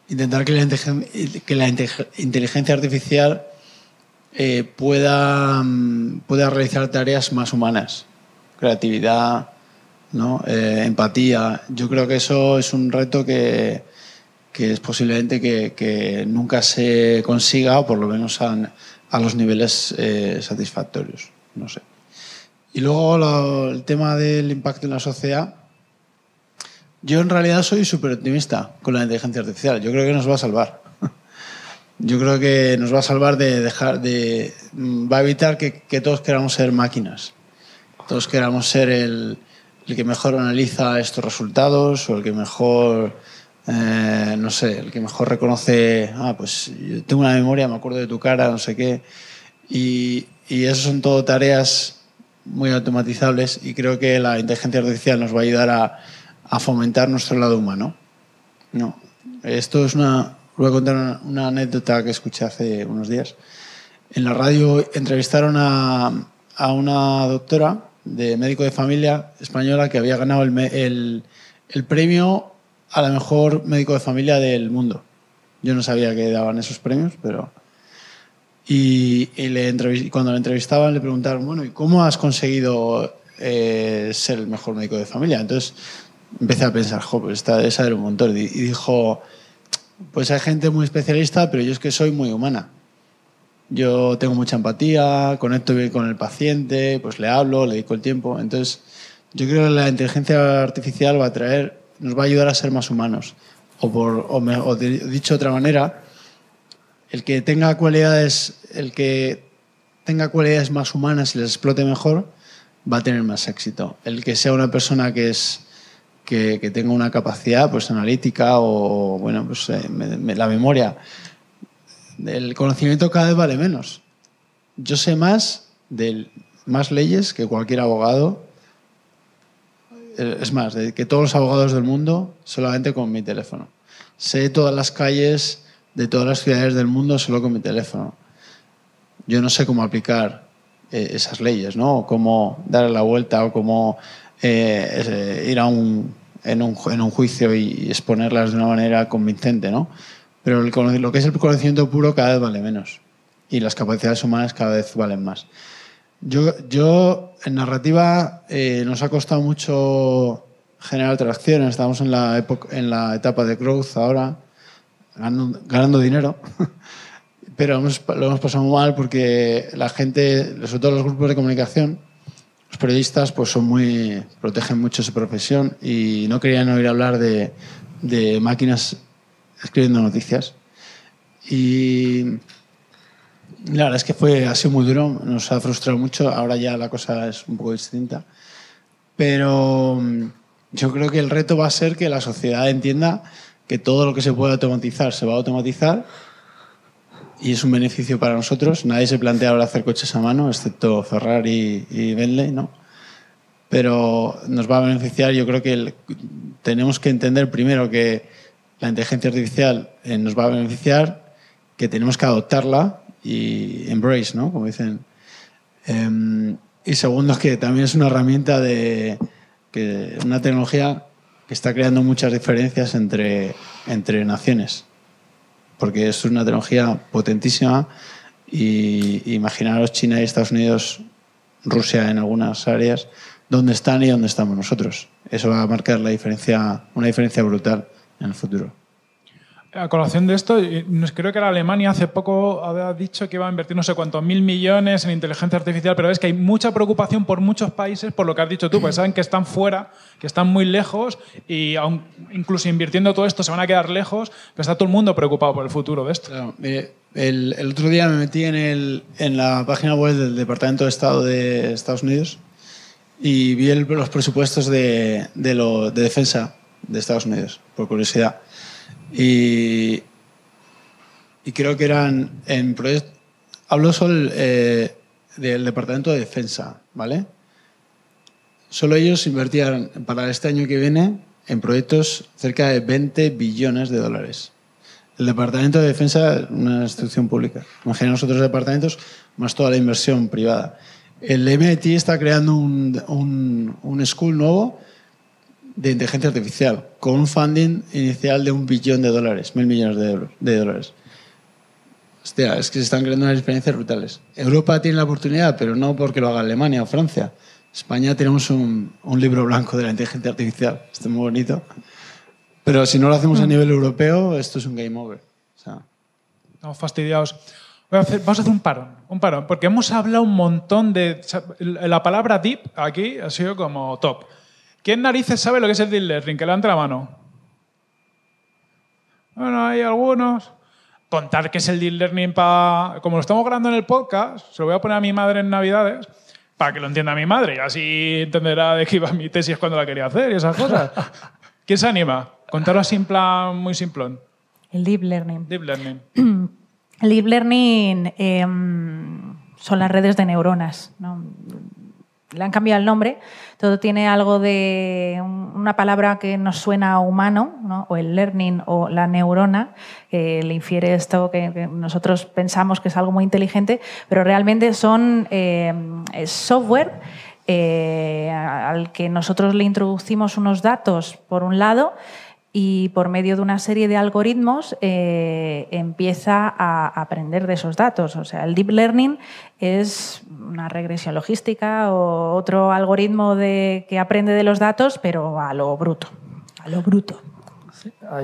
intentar que la, inteligencia artificial eh, pueda, mm, pueda realizar tareas más humanas, creatividad, eh, empatía. Yo creo que eso es un reto que, es posiblemente que, nunca se consiga, o por lo menos a, los niveles eh, satisfactorios. No sé. Y luego el tema del impacto en la sociedad. Yo en realidad soy súper optimista con la inteligencia artificial. Yo creo que nos va a salvar. <laughs> Yo creo que nos va a salvar de dejar de. Mm, va a evitar que, todos queramos ser máquinas. Todos queramos ser el, el, que mejor analiza estos resultados o el que mejor. Eh, no sé, el que mejor reconoce. Ah, pues yo tengo una memoria, me acuerdo de tu cara, no sé qué. Y, y eso son todo tareas muy automatizables y creo que la inteligencia artificial nos va a ayudar a a fomentar nuestro lado humano. No. Esto es una. Voy a contar una, anécdota que escuché hace unos días. En la radio entrevistaron a, a una doctora de médico de familia española que había ganado el, el, el, premio a la mejor médico de familia del mundo. Yo no sabía que daban esos premios, pero... Y, cuando la entrevistaban le preguntaron, bueno, ¿y cómo has conseguido eh, ser el mejor médico de familia? Entonces empecé a pensar, jo, esa pues era un montón. Y dijo, pues hay gente muy especialista, pero yo es que soy muy humana. Yo tengo mucha empatía, conecto bien con el paciente, pues le hablo, le dedico el tiempo. Entonces, yo creo que la inteligencia artificial va a traer, nos va a ayudar a ser más humanos. O, por, dicho de otra manera, el que tenga cualidades, el que tenga cualidades más humanas y las explote mejor, va a tener más éxito. El que sea una persona que es que, que tenga una capacidad pues, analítica o bueno, pues, eh, la memoria. El conocimiento cada vez vale menos. Yo sé más de más leyes que cualquier abogado. Eh, es más, de que todos los abogados del mundo solamente con mi teléfono. Sé todas las calles de todas las ciudades del mundo solo con mi teléfono. Yo no sé cómo aplicar eh, esas leyes, ¿no? cómo dar la vuelta o cómo ir a un en un, en un juicio y exponerlas de una manera convincente, ¿no? Pero el, lo que es el conocimiento puro cada vez vale menos y las capacidades humanas cada vez valen más. Yo, yo en narrativa eh, nos ha costado mucho generar tracción, estamos en la, en la etapa de growth ahora, ganando, dinero. <laughs> pero lo hemos pasado mal porque la gente, sobre todo los grupos de comunicación, los periodistas pues son muy protegen mucho su profesión y no querían oír hablar de, máquinas escribiendo noticias. Y la verdad es que fue, ha sido muy duro, nos ha frustrado mucho, ahora ya la cosa es un poco distinta, pero mm, yo creo que el reto va a ser que la sociedad entienda que todo lo que se puede automatizar se va a automatizar y es un beneficio para nosotros. Nadie se plantea ahora hacer coches a mano, excepto Ferrari y Bentley, ¿no? Pero nos va a beneficiar, yo creo que tenemos que entender primero que la inteligencia artificial eh, nos va a beneficiar, que tenemos que adoptarla y embrace, ¿no? Como dicen. Em, y segundo que también es una herramienta de que, una tecnología que está creando muchas diferencias entre, entre naciones porque es una tecnología potentísima y imaginaros China y Estados Unidos, Rusia en algunas áreas, dónde están y dónde estamos nosotros. Eso va a marcar una diferencia brutal en el futuro. A colación de esto, eh, creo que la Alemania hace poco ha dicho que va a invertir no sé cuántos mil millones en inteligencia artificial, pero es que hay mucha preocupación por muchos países por lo que has dicho tú, porque saben que están fuera, que están muy lejos y aun, incluso invirtiendo todo esto se van a quedar lejos, pero está todo el mundo preocupado por el futuro de esto. el, otro día me metí en, el, en la página web del Departamento de Estado de Estados Unidos y vi los presupuestos de defensa de Estados Unidos, por curiosidad. Y, y creo que eran en proyectos... Hablo solo eh, del Departamento de Defensa, ¿vale? Solo ellos invertían para este año que viene en proyectos cerca de 20 billones de dólares. El Departamento de Defensa es una institución pública. Imagina los otros departamentos más toda la inversión privada. El MIT está creando un, un, un school nuevo de inteligencia artificial, con un funding inicial de un billón de dólares, mil millones de, dólares. Hostia, es que se están creando unas experiencias brutales. Europa tiene la oportunidad, pero no porque lo haga Alemania o Francia. España tenemos un, un libro blanco de la inteligencia artificial, esto es muy bonito. Pero si no lo hacemos a mm. nivel europeo, esto es un game over. Estamos fastidiados. vamos a hacer un un parón, porque hemos hablado un montón de... La palabra deep aquí ha sido como top. ¿Quién narices sabe lo que es el deep learning? Que levante la mano. Bueno, hay algunos. Contar qué es el deep learning para... Como lo estamos grabando en el podcast, se lo voy a poner a mi madre en Navidades para que lo entienda mi madre y así entenderá de qué iba mi tesis cuando la quería hacer y esas cosas. <laughs> ¿Quién se anima? Contarlo así en plan muy simplón. El deep learning. Deep learning. <clears throat> el deep learning em, son las redes de neuronas. Le han cambiado el nombre todo tiene algo de una palabra que nos suena humano, ¿no? o el learning o la neurona, que le infiere esto que, nosotros pensamos que es algo muy inteligente, pero realmente son eh, software eh, al que nosotros le introducimos unos datos, por un lado, y por medio de una serie de algoritmos eh, empieza a aprender de esos datos. O sea, el deep learning es una regresión logística o otro algoritmo de, que aprende de los datos, pero a lo bruto, a lo bruto.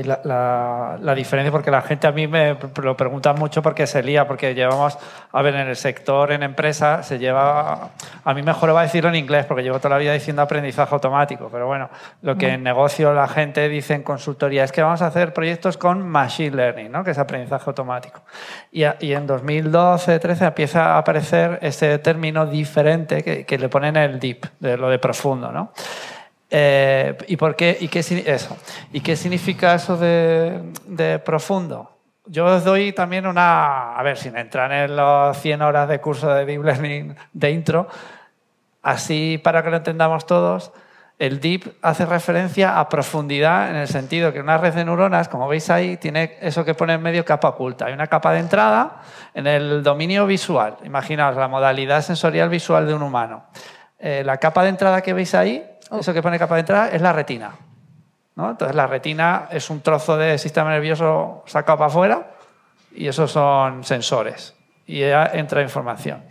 La, la, diferencia, porque la gente a mí me lo pregunta mucho porque se lía, porque llevamos, a ver, en el sector, en empresa, se lleva, a mí mejor va a decirlo en inglés, porque llevo toda la vida diciendo aprendizaje automático, pero bueno, lo que en negocio la gente dice en consultoría es que vamos a hacer proyectos con Machine Learning, ¿no? que es aprendizaje automático. Y, en 2012-13 empieza a aparecer este término diferente que, que le ponen el deep, de lo de profundo, ¿no? Eh, ¿Y por qué? ¿Y qué, eso? ¿Y qué significa eso de, profundo? Yo os doy también una, a ver, sin entrar en las 100 horas de curso de Deep Learning de intro, así para que lo entendamos todos, el Deep hace referencia a profundidad en el sentido que una red de neuronas, como veis ahí, tiene eso que pone en medio capa oculta. Hay una capa de entrada en el dominio visual. Imaginaos la modalidad sensorial visual de un humano. Eh, la capa de entrada que veis ahí Oh. eso que pone capa de entrada es la retina. Entonces la retina es un trozo de sistema nervioso sacado para afuera y esos son sensores y entra información.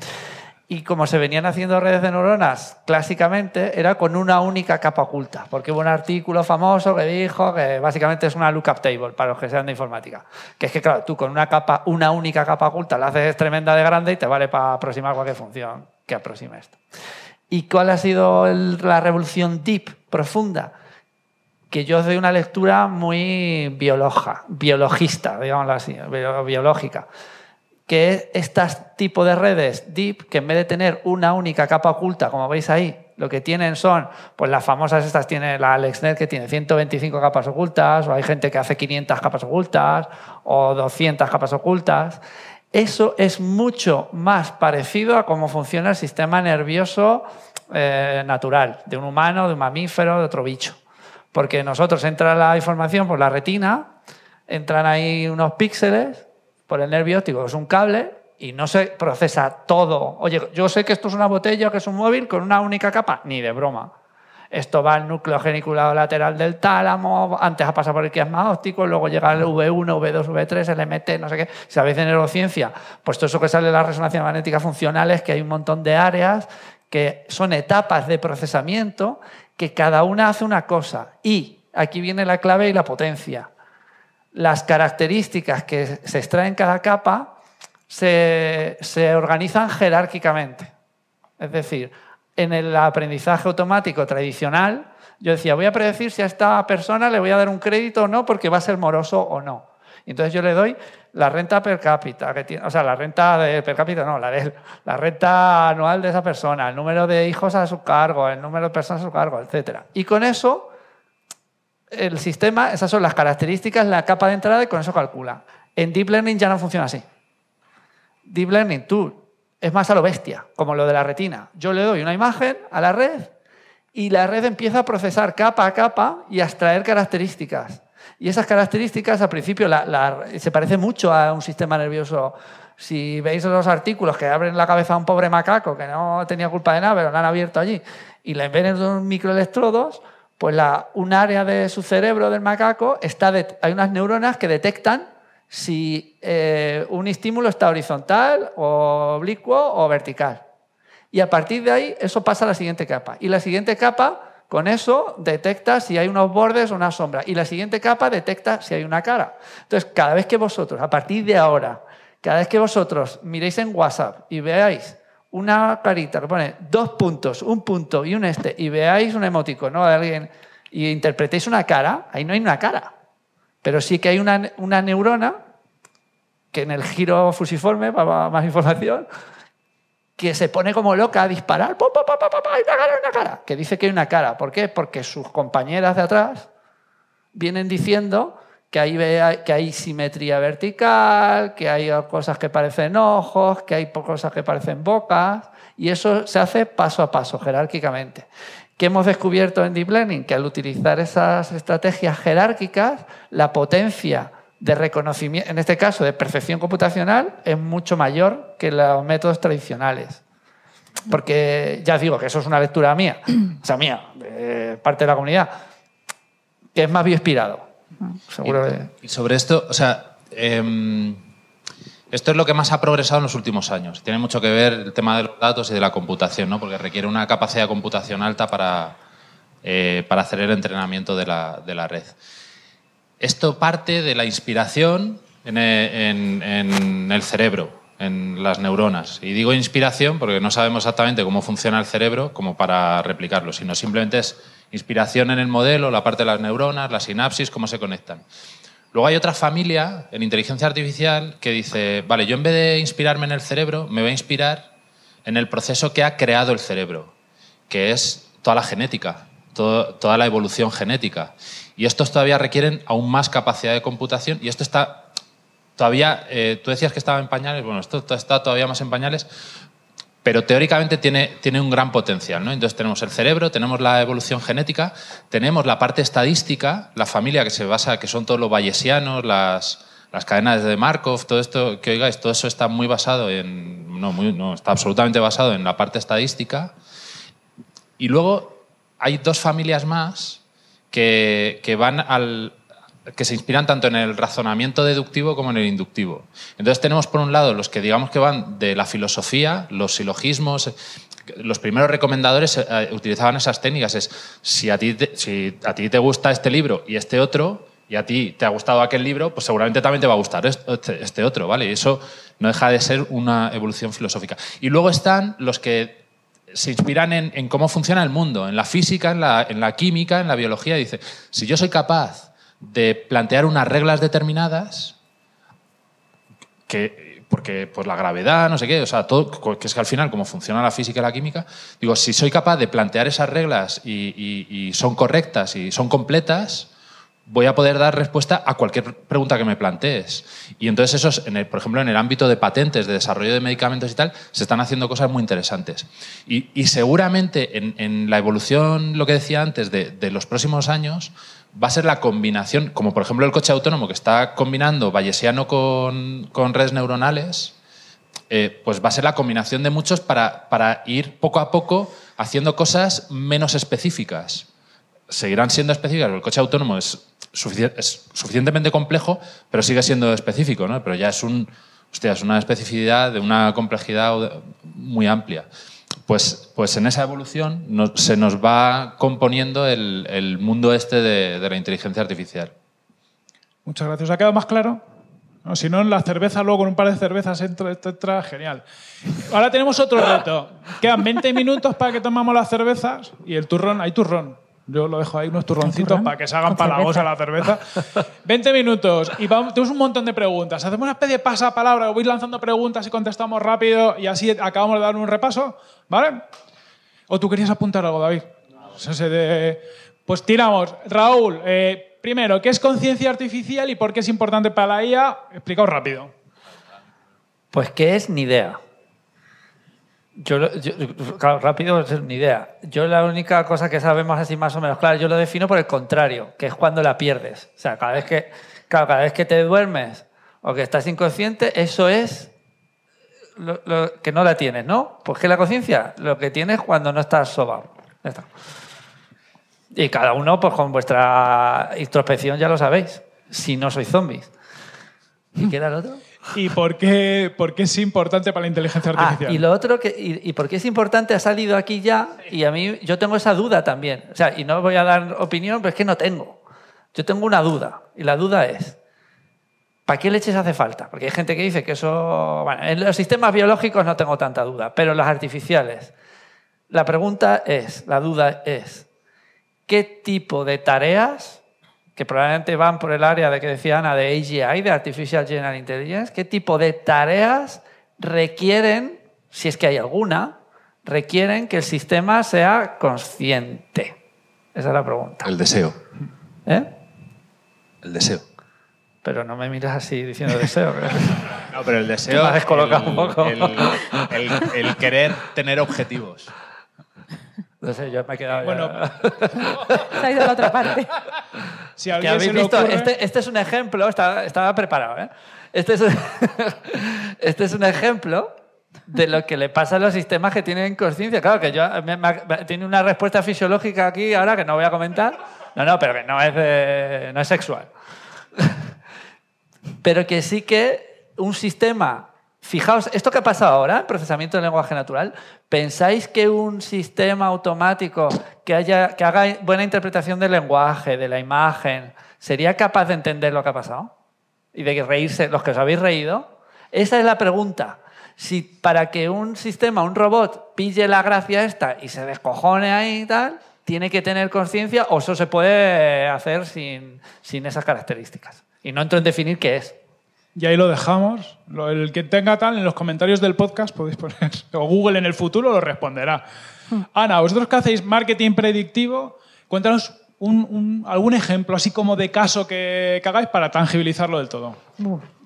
Y como se venían haciendo redes de neuronas clásicamente, era con una única capa oculta, porque hubo un artículo famoso que dijo que básicamente es una lookup table para los que sean de informática. Que es que, claro, tú con una capa, una única capa oculta la haces tremenda de grande y te vale para aproximar cualquier función que aproxime esto. ¿Y cuál ha sido la revolución deep, profunda? Que yo doy una lectura muy biologista, digámoslo así, biológica que es este tipo de redes deep, que en vez de tener una única capa oculta, como veis ahí, lo que tienen son, pues las famosas estas tiene la AlexNet que tiene 125 capas ocultas, o hay gente que hace 500 capas ocultas, o 200 capas ocultas. Eso es mucho más parecido a cómo funciona el sistema nervioso eh, natural, de un humano, de un mamífero, de otro bicho. Porque nosotros entra la información por la retina, entran ahí unos píxeles por el nervio óptico, es un cable, y no se procesa todo. Oye, yo sé que esto es una botella, que es un móvil, con una única capa, ni de broma. Esto va al núcleo geniculado lateral del tálamo, antes ha pasado por el más óptico, luego llega al V1, V2, V3, el MT, no sé qué. Si sabéis de neurociencia, pues todo eso que sale de la resonancia magnética funcional es que hay un montón de áreas que son etapas de procesamiento que cada una hace una cosa. Y aquí viene la clave y la potencia. Las características que se extraen cada capa se, se organizan jerárquicamente. Es decir, en el aprendizaje automático tradicional, yo decía, voy a predecir si a esta persona le voy a dar un crédito o no, porque va a ser moroso o no. Entonces yo le doy la renta per cápita, o sea, la renta per cápita, no, la, la renta anual de esa persona, el número de hijos a su cargo, el número de personas a su cargo, etc. Y con eso, el sistema, esas son las características, la capa de entrada y con eso calcula. En Deep Learning ya no funciona así. Deep Learning, tú es más a lo bestia, como lo de la retina. Yo le doy una imagen a la red y la red empieza a procesar capa a capa y a extraer características. Y esas características, al principio, se parece mucho a un sistema nervioso. Si veis los artículos que abren la cabeza a un pobre macaco que no tenía culpa de nada, pero lo han abierto allí, y le ven unos microelectrodos, pues la, un área de su cerebro del macaco está de, hay unas neuronas que detectan si eh, un estímulo está horizontal o oblicuo o vertical. Y a partir de ahí eso pasa a la siguiente capa. Y la siguiente capa, con eso, detecta si hay unos bordes o una sombra. Y la siguiente capa detecta si hay una cara. Entonces, cada vez que vosotros, a partir de ahora, cada vez que vosotros miréis en WhatsApp y veáis una carita que pone dos puntos, un punto y un este, y veáis un emoticono de alguien y interpretéis una cara, ahí no hay una cara. Pero sí que hay una neurona que en el giro fusiforme, para más información, que se pone como loca a disparar, ¡pum, pum, pum, hay una cara, hay una cara, que dice que hay una cara. ¿Por qué? Porque sus compañeras de atrás vienen diciendo que que hay simetría vertical, que hay cosas que parecen ojos, que hay cosas que parecen bocas, y eso se hace paso a paso, jerárquicamente. ¿Qué hemos descubierto en Deep Learning? Que al utilizar esas estrategias jerárquicas, la potencia de reconocimiento, en este caso de perfección computacional, es mucho mayor que los métodos tradicionales. Porque ya digo que eso es una lectura mía, o sea, mía, parte de la comunidad, que es más bien inspirado. y, sobre esto, o sea, em, esto es lo que más ha progresado en los últimos años. Tiene mucho que ver el tema de los datos y de la computación, ¿no? porque requiere una capacidad de computación alta eh, para, hacer el entrenamiento de la, de la red. Esto parte de la inspiración en, el cerebro, en las neuronas. Y digo inspiración porque no sabemos exactamente cómo funciona el cerebro como para replicarlo, sino simplemente es inspiración en el modelo, la parte de las neuronas, la sinapsis, cómo se conectan. Luego hay otra familia en inteligencia artificial que dice, vale, yo en vez de inspirarme en el cerebro, me voy a inspirar en el proceso que ha creado el cerebro, que es toda la genética, toda la evolución genética. Y estos todavía requieren aún más capacidad de computación y esto está todavía, eh, tú decías que estaba en pañales, bueno, esto está todavía más en pañales, pero teóricamente tiene, un gran potencial. ¿no? Entonces tenemos el cerebro, tenemos la evolución genética, tenemos la parte estadística, la familia que se basa, que son todos los bayesianos, las, cadenas de Markov, todo esto que oigáis, todo eso está muy basado en, no, está absolutamente basado en la parte estadística. Y luego hay dos familias más que, van al, que se inspiran tanto en el razonamiento deductivo como en el inductivo. Entonces tenemos por un lado los que digamos que van de la filosofía, los silogismos, los primeros recomendadores eh, utilizaban esas técnicas, es si a, ti te, si a ti te gusta este libro y este otro, y a ti te ha gustado aquel libro, pues seguramente también te va a gustar este, este otro, ¿vale? Y eso no deja de ser una evolución filosófica. Y luego están los que se inspiran en, cómo funciona el mundo, en la física, en la, química, en la biología. Dice, si yo soy capaz de plantear unas reglas determinadas, porque pues la gravedad, no sé qué, o sea, todo, que es que al final, cómo funciona la física y la química, digo, si soy capaz de plantear esas reglas y son correctas y son completas, voy a poder dar respuesta a cualquier pregunta que me plantees. Y entonces eso, en el, por ejemplo, en el ámbito de patentes, de desarrollo de medicamentos y tal, se están haciendo cosas muy interesantes. Y, seguramente en, la evolución, lo que decía antes, de, los próximos años, va a ser la combinación, como por ejemplo el coche autónomo que está combinando vallesiano con, redes neuronales, eh, pues va a ser la combinación de muchos para, para ir poco a poco haciendo cosas menos específicas. Seguirán siendo específicas, el coche autónomo es es suficientemente complejo, pero sigue siendo específico, ¿no? Pero ya es un, una especificidad de una complejidad muy amplia. Pues, pues en esa evolución se nos va componiendo el, mundo este de, la inteligencia artificial. Muchas gracias. ¿Ha quedado más claro? No, si no, en la cerveza, luego con un par de cervezas entra, entra, genial. Ahora tenemos otro reto. Quedan 20 minutos para que tomamos las cervezas y el turrón, hay turrón. Yo lo dejo ahí unos turroncitos para que se hagan a la cerveza. 20 <laughs> minutos y vamos, tenemos un montón de preguntas. Hacemos una especie de pasapalabra, voy lanzando preguntas y contestamos rápido y así acabamos de dar un repaso, ¿vale? ¿O tú querías apuntar algo, David? Pues tiramos. Raúl, eh, primero, ¿qué es conciencia artificial y por qué es importante para la IA? Explicaos rápido. Pues qué es ni idea. Yo, rápido es una idea. Yo la única cosa que sabemos así más o menos claro, yo lo defino por el contrario, que es cuando la pierdes. O sea, cada vez que, cada vez que te duermes o que estás inconsciente, eso es lo, que no la tienes, ¿no? Porque pues la conciencia lo que tienes cuando no estás sobado. Y cada uno, pues con vuestra introspección ya lo sabéis. Si no sois zombies. ¿Y qué era el otro? y por qué, es importante para la inteligencia ah, artificial. y lo otro, que, y, por qué es importante, ha salido aquí ya, y a mí yo tengo esa duda también. O sea, y no voy a dar opinión, pero es que no tengo. Yo tengo una duda, y la duda es, ¿para qué leches hace falta? Porque hay gente que dice que eso... Bueno, en los sistemas biológicos no tengo tanta duda, pero en los artificiales. La pregunta es, la duda es, ¿qué tipo de tareas que probablemente van por el área de que decía Ana de AGI, de Artificial General Intelligence, qué tipo de tareas requieren, si es que hay alguna, requieren que el sistema sea consciente. Esa es la pregunta. El deseo. ¿Eh? El deseo. Pero no me miras así diciendo deseo. <laughs> no, pero el deseo. Me <laughs> un poco. El, querer tener objetivos. No sé, yo me he quedado. Bueno, ya. se la otra parte. <laughs> Si que habéis visto, este, este, es un ejemplo, estaba, preparado, ¿eh? Este es, un, <laughs> este es un ejemplo de lo que le pasa a los sistemas que tienen conciencia. Claro, que yo tiene una respuesta fisiológica aquí ahora que no voy a comentar. No, no, pero que no es, eh, no es sexual. <laughs> pero que sí que un sistema Fijaos, esto que ha pasado ahora, procesamiento del lenguaje natural, ¿pensáis que un sistema automático que, haga buena interpretación del lenguaje, de la imagen, sería capaz de entender lo que ha pasado? Y de reírse, los que os habéis reído. Esa es la pregunta. Si para que un sistema, un robot, pille la gracia esta y se descojone ahí y tal, tiene que tener conciencia o eso se puede hacer sin, sin esas características. Y no entro en definir qué es. Y ahí lo dejamos. El que tenga tal, en los comentarios del podcast podéis poner, <laughs> o Google en el futuro lo responderá. Hmm. Ana, vosotros que hacéis marketing predictivo, cuéntanos un, algún ejemplo así como de caso que, hagáis para tangibilizarlo del todo.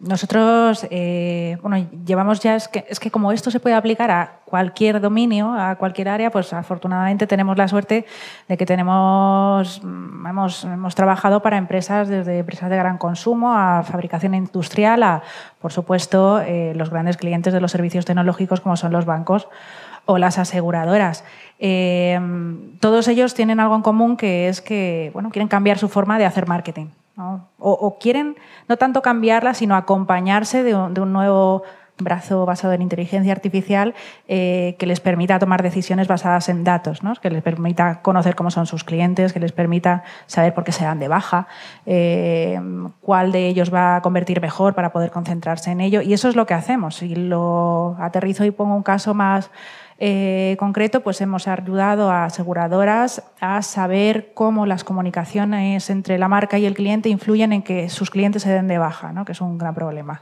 nosotros, eh, bueno, llevamos ya, es que, es que como esto se puede aplicar a cualquier dominio, a cualquier área, pues afortunadamente tenemos la suerte de que tenemos, mm, hemos, hemos trabajado para empresas, desde empresas de gran consumo a fabricación industrial, a, por supuesto, eh, los grandes clientes de los servicios tecnológicos como son los bancos o las aseguradoras. Eh, todos ellos tienen algo en común que es que bueno, quieren cambiar su forma de hacer marketing. O, quieren no tanto cambiarla, sino acompañarse de un, nuevo brazo basado en inteligencia artificial eh, que les permita tomar decisiones basadas en datos, que les permita conocer cómo son sus clientes, que les permita saber por qué se dan de baja, eh, cuál de ellos va a convertir mejor para poder concentrarse en ello. Y eso es lo que hacemos. y lo aterrizo y pongo un caso más eh, en concreto, pues hemos ayudado a aseguradoras a saber cómo las comunicaciones entre la marca y el cliente influyen en que sus clientes se den de baja, que es un gran problema.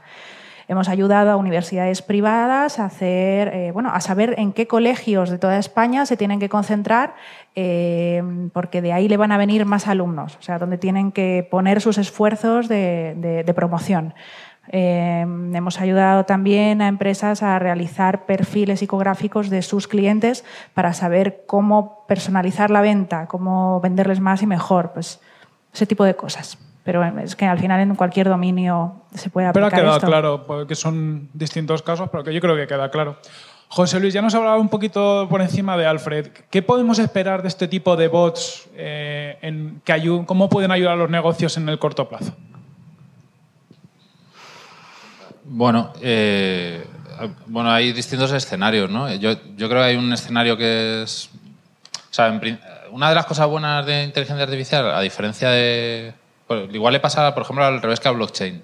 Hemos ayudado a universidades privadas a hacer, eh, a saber en qué colegios de toda España se tienen que concentrar, eh, porque de ahí le van a venir más alumnos, o sea, donde tienen que poner sus esfuerzos de promoción. Em, hemos ayudado también a empresas a realizar perfiles psicográficos de sus clientes para saber cómo personalizar la venta, cómo venderles más y mejor, pues ese tipo de cosas. Pero em, es que al final en cualquier dominio se puede aplicar. Pero ha quedado claro, porque son distintos casos, pero que yo creo que queda claro. José Luis, ya nos hablaba un poquito por encima de Alfred. ¿Qué podemos esperar de este tipo de bots? Eh, ¿Cómo pueden ayudar a los negocios en el corto plazo? Bueno, eh, bueno, hay distintos escenarios, ¿no? Yo, creo que hay un escenario que es... una de las cosas buenas de inteligencia artificial, a diferencia de... igual le pasa, por ejemplo, al revés que a blockchain,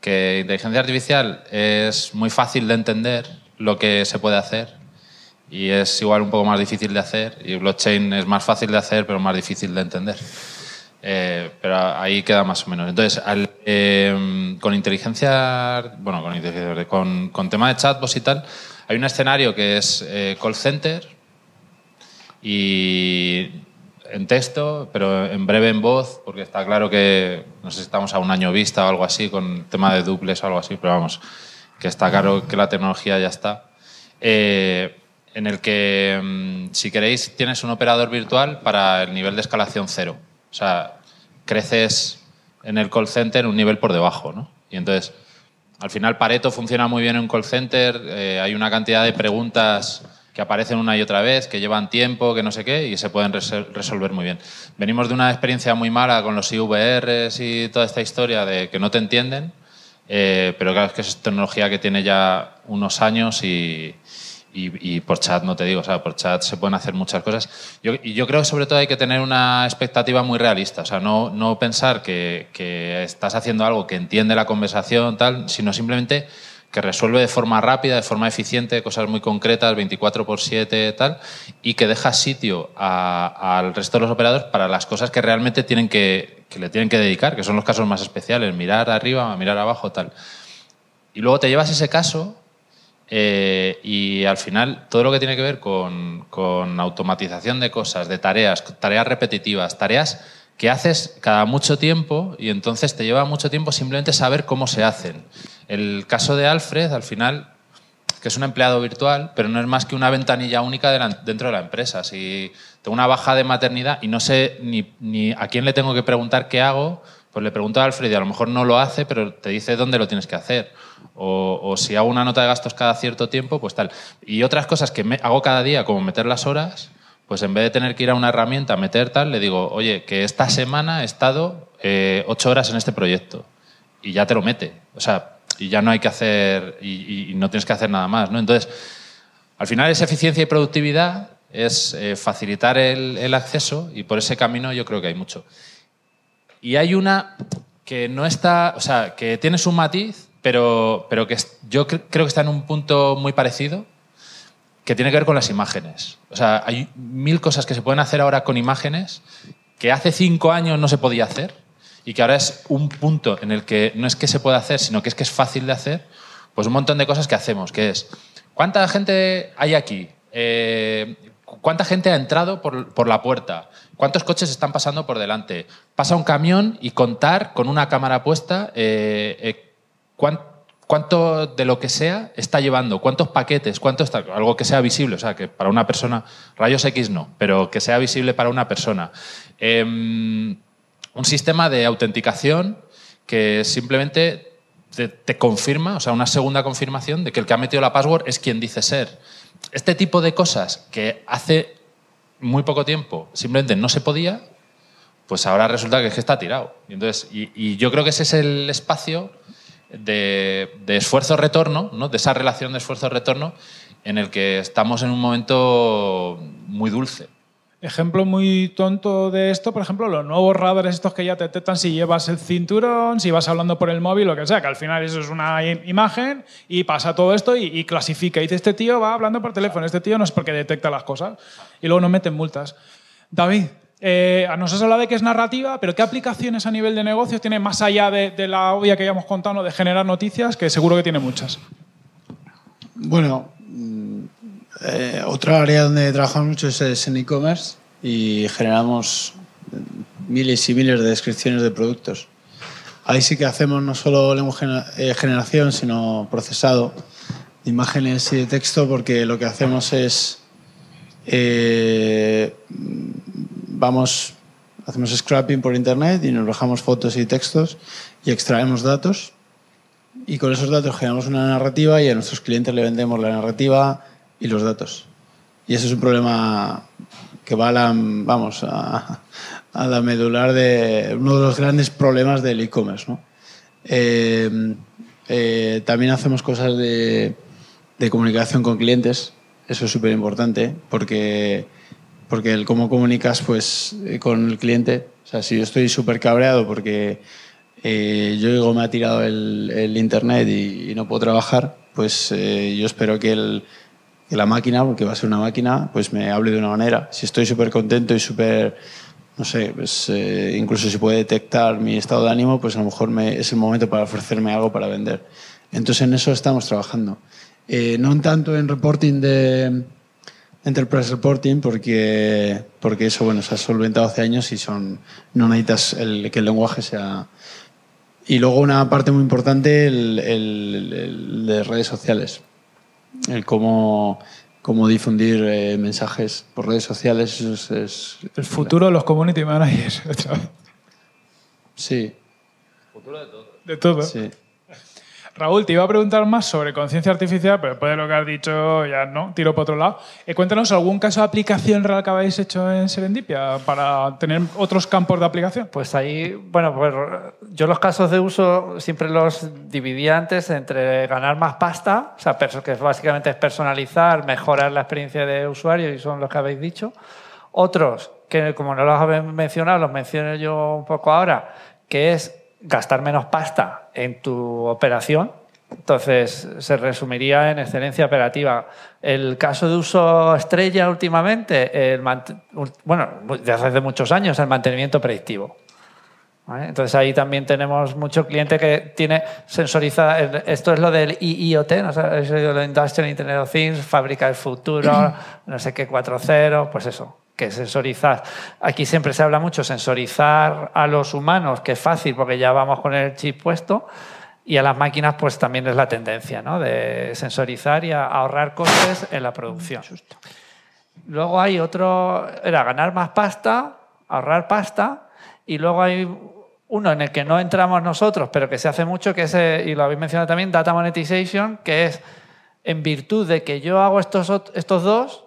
que inteligencia artificial es muy fácil de entender lo que se puede hacer y es igual un poco más difícil de hacer y blockchain es más fácil de hacer pero más difícil de entender. Eh, pero ahí queda más o menos. Entonces, eh, con inteligencia, bueno, con, inteligencia, con, tema de chatbots y tal, hay un escenario que es eh, call center y en texto, pero en breve en voz, porque está claro que no sé si estamos a un año vista o algo así, con tema de duples o algo así, pero vamos, que está claro que la tecnología ya está en el que, mm, si queréis, tienes un operador virtual para el nivel de escalación cero. O sea, creces en el call center un nivel por debajo, ¿no? Y entonces, al final Pareto funciona muy bien en un call center, eh, hay una cantidad de preguntas que aparecen una y otra vez, que llevan tiempo, que no sé qué, y se pueden resolver muy bien. Venimos de una experiencia muy mala con los IVRs y toda esta historia de que no te entienden, eh, pero claro, es que es tecnología que tiene ya unos años y, y, por chat no te digo, o sea, por chat se pueden hacer muchas cosas. Yo, y yo creo que sobre todo hay que tener una expectativa muy realista, o sea, no, no pensar que, que, estás haciendo algo que entiende la conversación, tal, sino simplemente que resuelve de forma rápida, de forma eficiente, cosas muy concretas, 24 por 7, tal, y que deja sitio al resto de los operadores para las cosas que realmente tienen que, que le tienen que dedicar, que son los casos más especiales, mirar arriba, mirar abajo, tal. Y luego te llevas ese caso eh, y al final, todo lo que tiene que ver con, automatización de cosas, de tareas, tareas repetitivas, tareas que haces cada mucho tiempo y entonces te lleva mucho tiempo simplemente saber cómo se hacen. El caso de Alfred, al final, que es un empleado virtual, pero no es más que una ventanilla única dentro de la empresa. Si tengo una baja de maternidad y no sé ni, ni a quién le tengo que preguntar qué hago, pues le pregunto a Alfred y a lo mejor no lo hace, pero te dice dónde lo tienes que hacer o, si hago una nota de gastos cada cierto tiempo, pues tal. Y otras cosas que me hago cada día, como meter las horas, pues en vez de tener que ir a una herramienta, meter tal, le digo, oye, que esta semana he estado eh, ocho horas en este proyecto. Y ya te lo mete. O sea, y ya no hay que hacer, y, no tienes que hacer nada más, ¿no? Entonces, al final es eficiencia y productividad, es eh, facilitar el, acceso, y por ese camino yo creo que hay mucho. Y hay una que no está, o sea, que tiene su matiz, pero, pero que yo creo que está en un punto muy parecido que tiene que ver con las imágenes. O sea, hay mil cosas que se pueden hacer ahora con imágenes que hace cinco años no se podía hacer y que ahora es un punto en el que no es que se pueda hacer, sino que es que es fácil de hacer, pues un montón de cosas que hacemos, que es, ¿cuánta gente hay aquí? Eh, ¿Cuánta gente ha entrado por, por, la puerta? ¿Cuántos coches están pasando por delante? Pasa un camión y contar con una cámara puesta. Eh, eh, ¿Cuánto de lo que sea está llevando? ¿Cuántos paquetes? ¿Cuánto está? Algo que sea visible, o sea, que para una persona, rayos X no, pero que sea visible para una persona. Em, un sistema de autenticación que simplemente te, confirma, o sea, una segunda confirmación de que el que ha metido la password es quien dice ser. Este tipo de cosas que hace muy poco tiempo simplemente no se podía, pues ahora resulta que, está tirado. entonces, y yo creo que ese es el espacio de, esfuerzo-retorno, ¿no? de esa relación de esfuerzo-retorno en el que estamos en un momento muy dulce. Ejemplo muy tonto de esto, por ejemplo, los nuevos radares estos que ya te detectan si llevas el cinturón, si vas hablando por el móvil, lo que sea, que al final eso es una imagen y pasa todo esto y, y clasifica. Y dice, este tío va hablando por teléfono, este tío no es porque detecta las cosas. Y luego nos meten multas. David, eh, nos has hablado de que es narrativa, pero ¿qué aplicaciones a nivel de negocios tiene más allá de, la obvia que hemos contado, de generar noticias, que seguro que tiene muchas? Bueno, mm, eh, otra área donde trabajamos mucho es, en e-commerce y generamos miles y miles de descripciones de productos. Ahí sí que hacemos no solo eh, generación, sino procesado de imágenes y de texto, porque lo que hacemos es eh, vamos, hacemos scrapping por internet y nos bajamos fotos y textos y extraemos datos y con esos datos generamos una narrativa y a nuestros clientes le vendemos la narrativa y los datos. Y ese es un problema que va a la, vamos, a, la medular de uno de los grandes problemas del e-commerce. ¿no? Eh, eh, también hacemos cosas de, de comunicación con clientes eso es súper importante porque, porque el cómo comunicas pues, eh, con el cliente. O sea, si yo estoy súper cabreado porque eh, yo digo me ha tirado el, internet y, no puedo trabajar, pues eh, yo espero que, el, que la máquina, porque va a ser una máquina, pues me hable de una manera. Si estoy súper contento y súper no sé, pues, incluso si puede detectar mi estado de ánimo, pues a lo mejor me, es el momento para ofrecerme algo para vender. Entonces en eso estamos trabajando. Eh, no tanto en reporting de Enterprise Reporting porque, porque eso bueno, se ha solventado hace años y son, no necesitas que el lenguaje sea... Y luego una parte muy importante, el, de redes sociales, el cómo, cómo difundir eh, mensajes por redes sociales. Es, el futuro de los community managers. <laughs> Sí. El futuro de todo. De todo. Sí. Raúl, te iba a preguntar más sobre conciencia artificial, pero después de lo que has dicho, ya no, tiro para otro lado. Eh, cuéntanos algún caso de aplicación real que habéis hecho en Serendipia para tener otros campos de aplicación. Pues ahí, bueno, pues yo los casos de uso siempre los dividía antes entre ganar más pasta, o sea, que básicamente es personalizar, mejorar la experiencia de usuario, y son los que habéis dicho. Otros, que como no los habéis mencionado, los menciono yo un poco ahora, que es gastar menos pasta en tu operación. Entonces, se resumiría en excelencia operativa. El caso de uso estrella últimamente, el bueno, desde hace muchos años, el mantenimiento predictivo. Entonces, ahí también tenemos mucho cliente que tiene sensorizada. Esto es lo del IIoT, ¿no? es lo de Industrial Internet of Things, fábrica del futuro, <clears throat> no sé qué 4.0, pues eso que sensorizar. Aquí siempre se habla mucho sensorizar a los humanos, que es fácil porque ya vamos con el chip puesto, y a las máquinas pues también es la tendencia, ¿no? De sensorizar y ahorrar costes en la producción. Luego hay otro, era ganar más pasta, ahorrar pasta, y luego hay uno en el que no entramos nosotros, pero que se hace mucho, que es, eh, y lo habéis mencionado también, data monetization, que es en virtud de que yo hago estos, estos dos,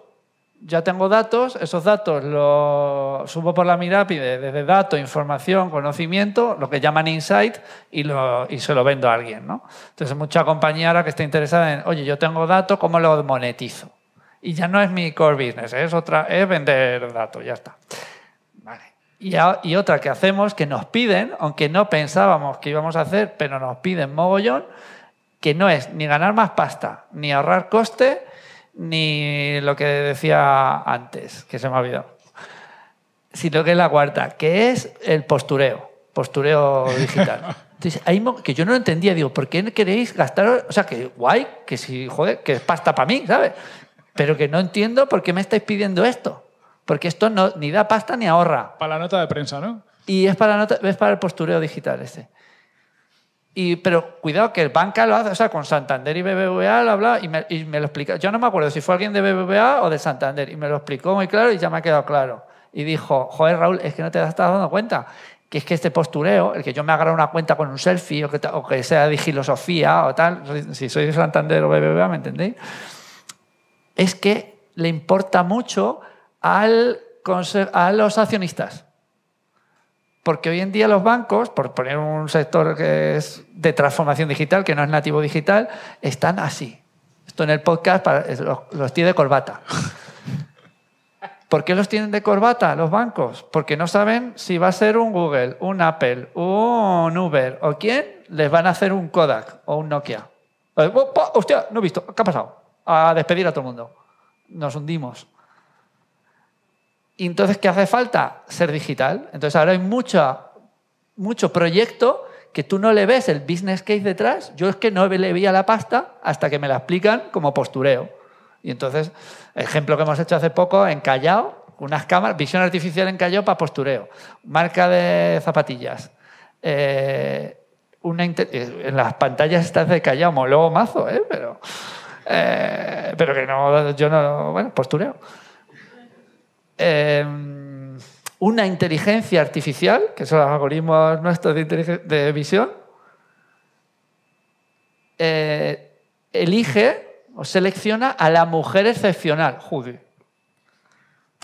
ya tengo datos, esos datos los subo por la mirápide desde datos, información, conocimiento, lo que llaman insight, y, se lo vendo a alguien. ¿no? Entonces, mucha compañía ahora que está interesada en, oye, yo tengo datos, ¿cómo los monetizo? Y ya no es mi core business, es, otra, es vender datos, ya está. Vale. Y, y otra que hacemos, que nos piden, aunque no pensábamos que íbamos a hacer, pero nos piden mogollón, que no es ni ganar más pasta, ni ahorrar coste, ni lo que decía antes, que se me ha olvidado, sino que es la cuarta, que es el postureo, postureo <laughs> digital. Entonces, que yo no entendía, digo, ¿por qué queréis gastar? O sea, que guay, que si, joder, que es pasta para mí, ¿sabes? Pero que no entiendo por qué me estáis pidiendo esto. Porque esto no, ni da pasta ni ahorra. Para la nota de prensa, ¿no? Y es para, nota, es para el postureo digital este pero cuidado que el banca lo hace, o sea, con Santander y BBVA lo habla y me, lo explica. Yo no me acuerdo si fue alguien de BBVA o de Santander y me lo explicó muy claro y ya me ha quedado claro. Y dijo, joder Raúl, es que no te estás dando cuenta que es que este postureo, el que yo me agarre una cuenta con un selfie o que, sea de sea o tal, si soy de Santander o BBVA, ¿me entendéis? Es que le importa mucho al, a los accionistas. Porque hoy en día los bancos, por poner un sector que es de transformación digital, que no es nativo digital, están así. Esto en el podcast eh, los tiene de corbata. ¿Por qué los tienen de corbata los bancos? Porque no saben si va a ser un Google, un Apple, un Uber o quién les van a hacer un Kodak o un Nokia. Eh, oh, hostia, no he visto. ¿Qué ha pasado? A despedir a todo el mundo. Nos hundimos. Y entonces, ¿qué hace falta? Ser digital. Entonces, ahora hay mucho, mucho proyecto que tú no le ves el business case detrás. Yo es que no le veía la pasta hasta que me la explican como postureo. Y entonces, ejemplo que hemos hecho hace poco en Callao, unas cámaras, visión artificial en Callao para postureo, marca de zapatillas. Eh, eh, en las pantallas estas de Callao, luego mazo, ¿eh? pero, pero que no, yo no, bueno, postureo. Em, una inteligencia artificial, que son los algoritmos nuestros de, de visión, eh, elige o selecciona a la mujer excepcional, Judy.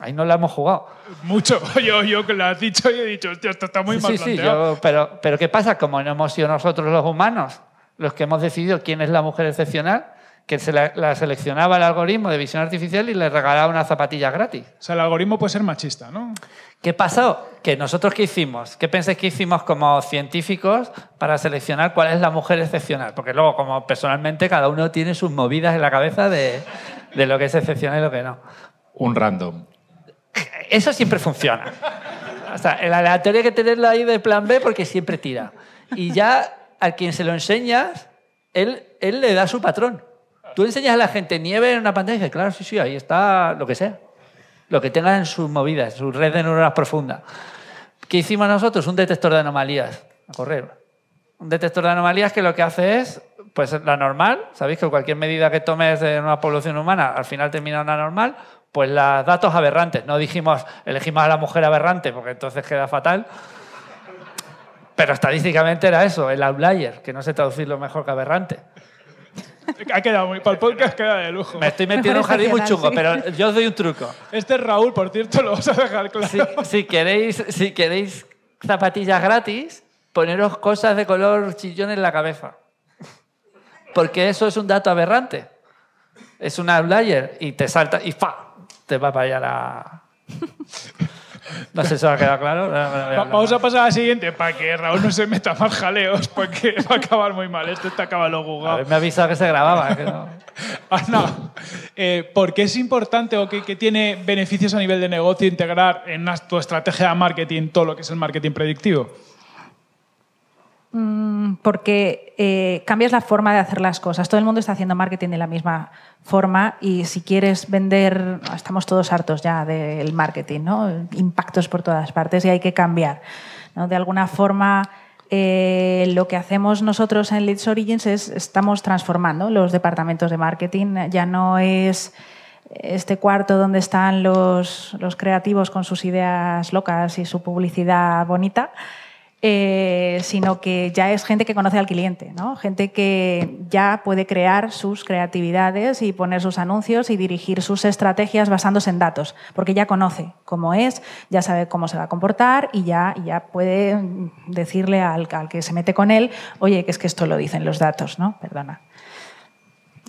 Ahí no la hemos jugado. Mucho. Yo, yo que lo has dicho, yo he dicho, esto está muy mal pero, pero ¿qué pasa? Como no hemos sido nosotros los humanos los que hemos decidido quién es la mujer excepcional, que la, seleccionaba el algoritmo de visión artificial y le regalaba una zapatilla gratis. O sea, el algoritmo puede ser machista, ¿no? ¿Qué pasó? Que nosotros qué hicimos? ¿Qué pensáis que hicimos como científicos para seleccionar cuál es la mujer excepcional? Porque luego, como personalmente, cada uno tiene sus movidas en la cabeza de, de lo que es excepcional y lo que no. Un random. Eso siempre funciona. O sea, el aleatorio hay que tenerlo ahí de plan B porque siempre tira. Y ya a quien se lo enseñas, él, él le da su patrón. Tú enseñas a la gente nieve en una pantalla y claro, sí, sí, ahí está lo que sea. Lo que tengan en sus movidas, en su red de neuronas profundas ¿Qué hicimos nosotros? Un detector de anomalías. A correr. Un detector de anomalías que lo que hace es, pues la normal, sabéis que cualquier medida que tomes en una población humana al final termina en la normal, pues los datos aberrantes. No dijimos, elegimos a la mujer aberrante porque entonces queda fatal. Pero estadísticamente era eso, el outlier, que no sé traducirlo mejor que aberrante. Ha quedado muy. Para el podcast queda de lujo. Me estoy metiendo en un jardín muy chungo, pero yo os doy un truco. Este es Raúl, por cierto, lo vas a dejar claro. Si, si queréis, si zapatillas gratis, poneros cosas de color chillón en la cabeza. Porque eso es un dato aberrante. Es un outlier y te salta y ¡fa! Te va para allá la. No sé si ha quedado claro. Vamos a pasar a la siguiente para que Raúl no se meta más jaleos, porque <laughs> va a acabar muy mal. Esto está acabado lo jugado. me ha que se grababa. Que <laughs> ah, eh, ¿por qué es importante o qué tiene beneficios a nivel de negocio integrar en tu estrategia de marketing todo lo que es el marketing predictivo? Mm, porque eh, cambias la forma de hacer las cosas. Todo el mundo está haciendo marketing de la misma forma y si quieres vender, estamos todos hartos ya del marketing, ¿no? Impactos por todas partes y hay que cambiar. De alguna forma, eh, lo que hacemos nosotros en Leads Origins es estamos transformando los departamentos de marketing. Ya no es este cuarto donde están los creativos con sus ideas locas y su publicidad bonita. Eh, sino que ya es gente que conoce al cliente, ¿no? gente que ya puede crear sus creatividades y poner sus anuncios y dirigir sus estrategias basándose en datos, porque ya conoce cómo es, ya sabe cómo se va a comportar y ya, ya puede decirle al, que se mete con él, oye, que es que esto lo dicen los datos, ¿no? Perdona.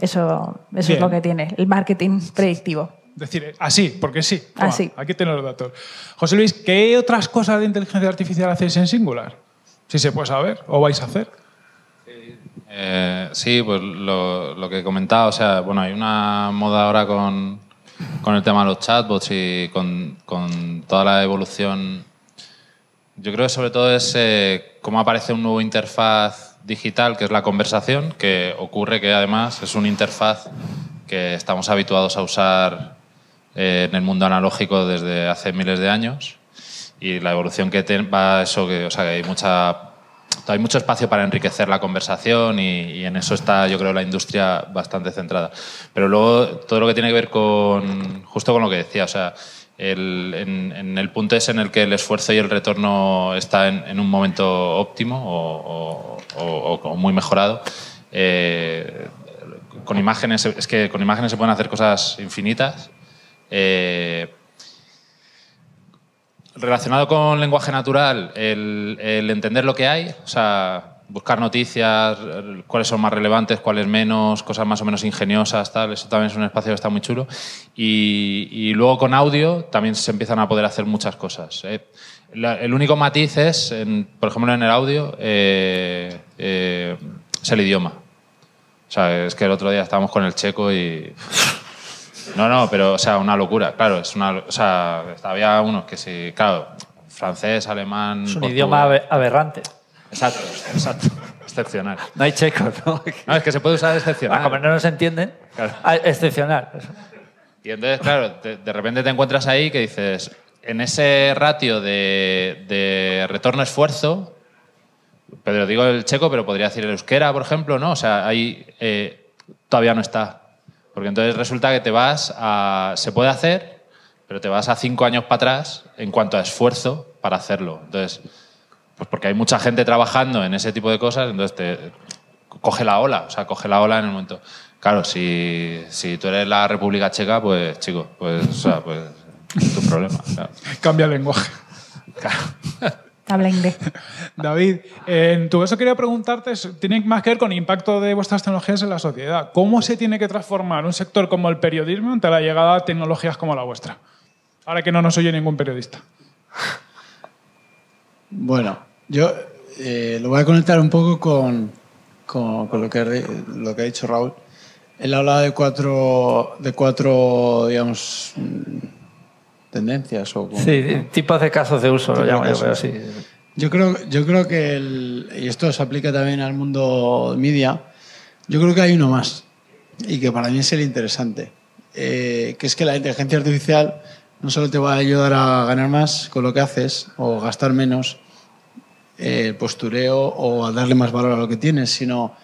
eso es lo que tiene el marketing predictivo decir eh, así, porque sí. Aquí tienen los datos. José Luis, ¿qué otras cosas de inteligencia artificial hacéis en Singular? Si se puede saber, o vais a hacer. Eh, sí, pues lo, que he comentado, o sea, bueno, hay una moda ahora con, el tema de los chatbots y con, toda la evolución. Yo creo que sobre todo es eh, cómo aparece un nuevo interfaz digital, que es la conversación, que ocurre que además es una interfaz que estamos habituados a usar en el mundo analógico desde hace miles de años y la evolución que va eso que, o sea, hay mucha hay mucho espacio para enriquecer la conversación y, en eso está yo creo la industria bastante centrada pero luego todo lo que tiene que ver con justo con lo que decía o sea el, en, el punto es en el que el esfuerzo y el retorno está en, un momento óptimo o, muy mejorado eh, con imágenes es que con imágenes se pueden hacer cosas infinitas eh, relacionado con lenguaje natural, el, entender lo que hay, o sea, buscar noticias, cuáles son más relevantes, cuáles menos, cosas más o menos ingeniosas, tal, eso también es un espacio que está muy chulo. Y, luego con audio también se empiezan a poder hacer muchas cosas. Eh. el único matiz es, por ejemplo, en el audio, eh, es el idioma. O sea, es que el otro día estábamos con el checo y... No, no, pero, o sea, una locura. Claro, es una, o sea, había unos que sí, claro, francés, alemán. Es un idioma aberrante. Exacto, exacto. <laughs> Excepcional. No hay checos, ¿no? No, es que se puede usar excepcional. Como no nos entienden, ah, excepcional. Y entonces, claro, de, repente te encuentras ahí que dices, en ese ratio de, retorno-esfuerzo, pero digo el checo, pero podría decir el euskera, por ejemplo, ¿no? O sea, ahí eh, todavía no está. Porque entonces resulta que te vas a... Se puede hacer, pero te vas a cinco años para atrás en cuanto a esfuerzo para hacerlo. Entonces, pues porque hay mucha gente trabajando en ese tipo de cosas, entonces te coge la ola, o sea, coge la ola en el momento. Claro, si, tú eres la República Checa, pues chico, pues, tu pues, problema. <laughs> Cambia el lenguaje. Habla inglés. <laughs> David, en tu eso quería preguntarte, tiene más que ver con el impacto de vuestras tecnologías en la sociedad. ¿Cómo se tiene que transformar un sector como el periodismo ante la llegada de tecnologías como la vuestra? Ahora que no nos oye ningún periodista. Bueno, yo eh, lo voy a conectar un poco con, lo, que, lo que ha dicho Raúl. Él habla de cuatro, de cuatro digamos, tendencias o sí, tipos de casos de uso, lo yo, creo, yo creo que, y esto se aplica también al mundo media, yo creo que hay uno más y que para mí es el interesante, eh, que es que la inteligencia artificial no solo te va a ayudar a ganar más con lo que haces o gastar menos eh, el postureo o a darle más valor a lo que tienes, sino